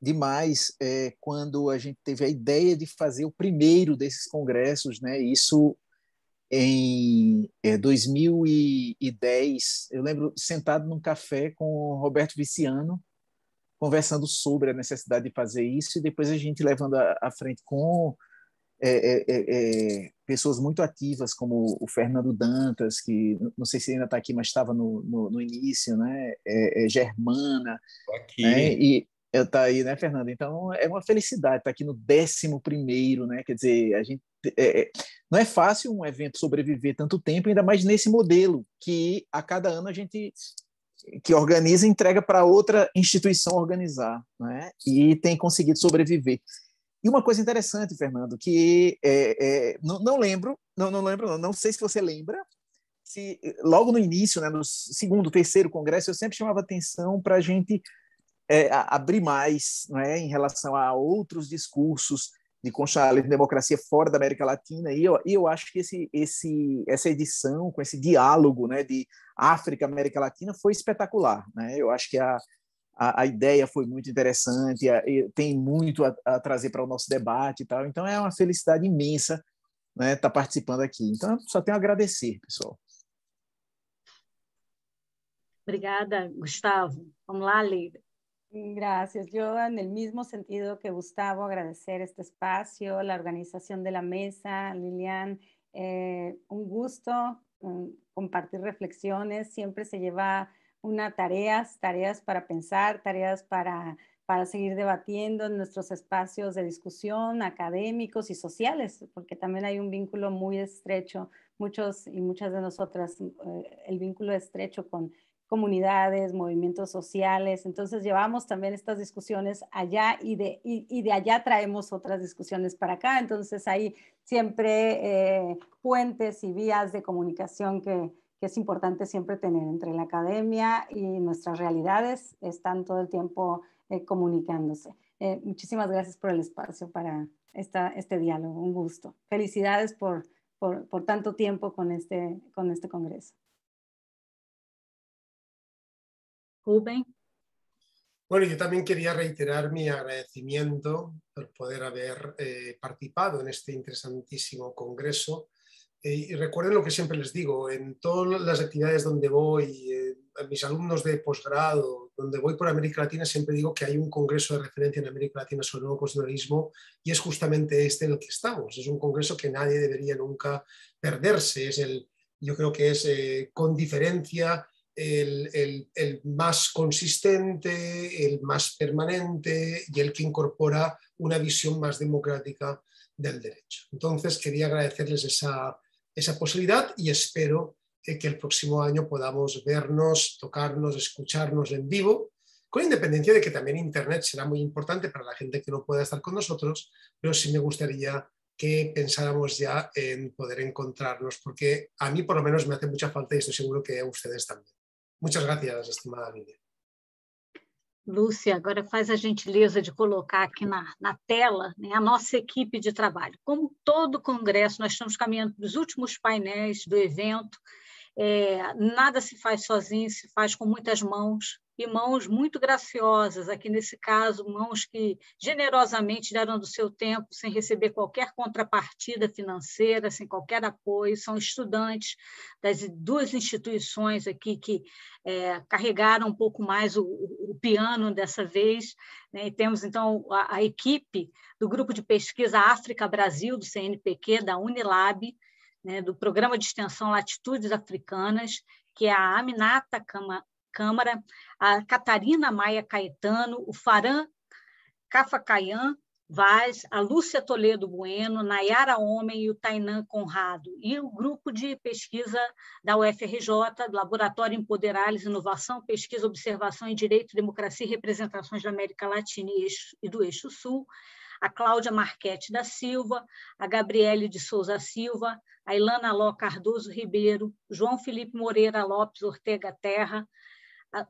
demais é, quando a gente teve a ideia de fazer o primeiro desses congressos, né? Isso em é, 2010. Eu lembro sentado num café com o Roberto Viciano, conversando sobre a necessidade de fazer isso, e depois a gente levando à frente com é, é, é, é, pessoas muito ativas, como o Fernando Dantas, que não sei se ainda está aqui, mas estava no, no, no, início, né? Germana. Aqui. Né? E, Está é, aí, né, Fernanda? Então é uma felicidade estar tá aqui no 11, né? Quer dizer, a gente. É, é, não é fácil um evento sobreviver tanto tempo, ainda mais nesse modelo, que a cada ano a gente que organiza entrega para outra instituição organizar, né? E tem conseguido sobreviver. E uma coisa interessante, Fernando, que é, é, não, não, lembro, não, não lembro, não, não, sei se você lembra, se logo no início, né, no segundo, terceiro congresso, eu sempre chamava atenção para a gente é, abrir mais né, em relação a outros discursos de conchalés de democracia fora da América Latina e eu, eu acho que esse, esse, essa edição com esse diálogo né, de África América Latina foi espetacular né? eu acho que a, a, a ideia foi muito interessante a, tem muito a, a trazer para o nosso debate e tal então é uma felicidade imensa estar né, tá participando aqui então só tenho a agradecer pessoal Obrigada, Gustavo. Vamos lá, Leila. Gracias. Yo en el mismo sentido que Gustavo, agradecer este espacio, la organización de la mesa, Lilian, eh, un gusto mm, compartir reflexiones. Siempre se lleva una tareas, tareas para pensar, tareas para, seguir debatiendo en nuestros espacios de discusión académicos y sociales, porque también hay un vínculo muy estrecho, muchos y muchas de nosotras, eh, el vínculo estrecho con comunidades, movimientos sociales. Entonces llevamos también estas discusiones allá y de, allá traemos otras discusiones para acá. Entonces hay siempre puentes eh, y vías de comunicación que, es importante siempre tener entre la academia y nuestras realidades. Están todo el tiempo eh, comunicándose. Eh, muchísimas gracias por el espacio para esta, este diálogo. Un gusto. Felicidades por, por, por tanto tiempo con este, con este congreso. Bueno, yo también quería reiterar mi agradecimiento por poder haber eh, participado en este interesantísimo congreso. Eh, y recuerden lo que siempre les digo, en todas las actividades donde voy, eh, mis alumnos de posgrado, donde voy por América Latina, siempre digo que hay un congreso de referencia en América Latina sobre el nuevo constitucionalismo y es justamente este en el que estamos. Es un congreso que nadie debería nunca perderse. Es el, yo creo que es con diferencia el, más consistente, el más permanente y el que incorpora una visión más democrática del derecho. Entonces, quería agradecerles esa, esa posibilidad y espero que el próximo año podamos vernos, tocarnos, escucharnos en vivo, con independencia de que también Internet será muy importante para la gente que no pueda estar con nosotros, pero sí me gustaría que pensáramos ya en poder encontrarnos, porque a mí por lo menos me hace mucha falta y estoy seguro que a ustedes también. Muchas gracias, estimada Lídia. Lúcia, agora faz a gentileza de colocar aqui na, na tela né, a nossa equipe de trabalho. Como todo congresso, nós estamos caminhando para os últimos painéis do evento. É, nada se faz sozinho, se faz com muitas mãos e mãos muito graciosas, aqui nesse caso, mãos que generosamente deram do seu tempo, sem receber qualquer contrapartida financeira, sem qualquer apoio, são estudantes das duas instituições aqui que é, carregaram um pouco mais o, o piano dessa vez, né? e temos então a, a equipe do grupo de pesquisa África Brasil, do CNPq, da Unilab, né, do Programa de Extensão Latitudes Africanas, que é a Aminata Câmara, a Catarina Maia Caetano, o Faran Cafacayan Vaz, a Lúcia Toledo Bueno, Nayara Homem e o Tainan Conrado, e o grupo de pesquisa da UFRJ, Laboratório Empoderar, Inovação, Pesquisa, Observação em Direito, Democracia e Representações da América Latina e do Eixo Sul, a Cláudia Marquete da Silva, a Gabriele de Souza Silva, a Ilana Ló Cardoso Ribeiro, João Felipe Moreira Lopes Ortega Terra,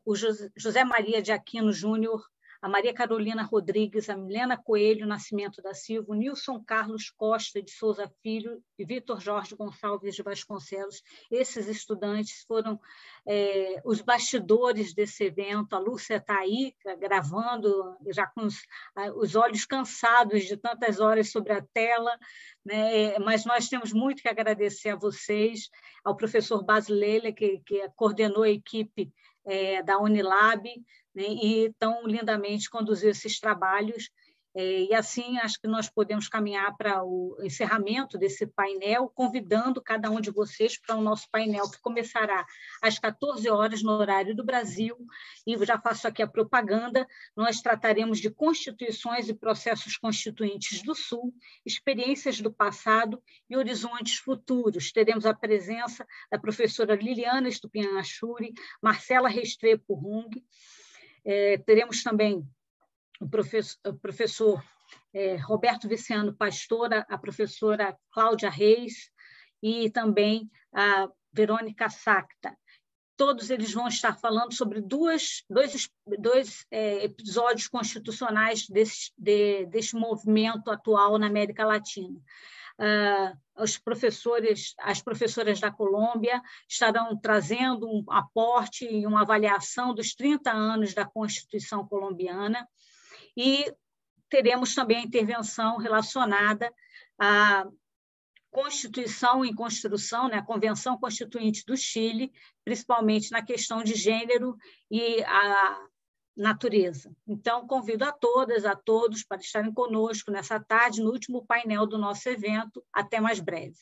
o José Maria de Aquino Júnior, a Maria Carolina Rodrigues, a Milena Coelho Nascimento da Silva, o Nilson Carlos Costa de Souza Filho e Vitor Jorge Gonçalves de Vasconcelos. Esses estudantes foram é, os bastidores desse evento. A Lúcia está aí gravando, já com os, os, olhos cansados de tantas horas sobre a tela, né? É, mas nós temos muito que agradecer a vocês, ao professor Basileia que, que coordenou a equipe é, da Unilab, né, e tão lindamente conduziu esses trabalhos eh, e assim acho que nós podemos caminhar para o encerramento desse painel, convidando cada um de vocês para o nosso painel, que começará às 14 horas no horário do Brasil. E já faço aqui a propaganda: nós trataremos de constituições e processos constituintes do Sul, experiências do passado e horizontes futuros. Teremos a presença da professora Liliana Stupinachuri, Marcela Restrepo Rung. É, eh, teremos também o professor, o professor é, Roberto Vicenzo Pastora, a professora Cláudia Reis e também a Verônica Sacta. Todos eles vão estar falando sobre duas, dois, dois é, episódios constitucionais desse, de, desse movimento atual na América Latina. Uh, os professores, as professoras da Colômbia estarão trazendo um aporte e uma avaliação dos 30 anos da Constituição colombiana. E teremos também a intervenção relacionada à Constituição em construção, né, a Convenção Constituinte do Chile, principalmente na questão de gênero e a natureza. Então, convido a todas, a todos para estarem conosco nessa tarde, no último painel do nosso evento. Até mais breve.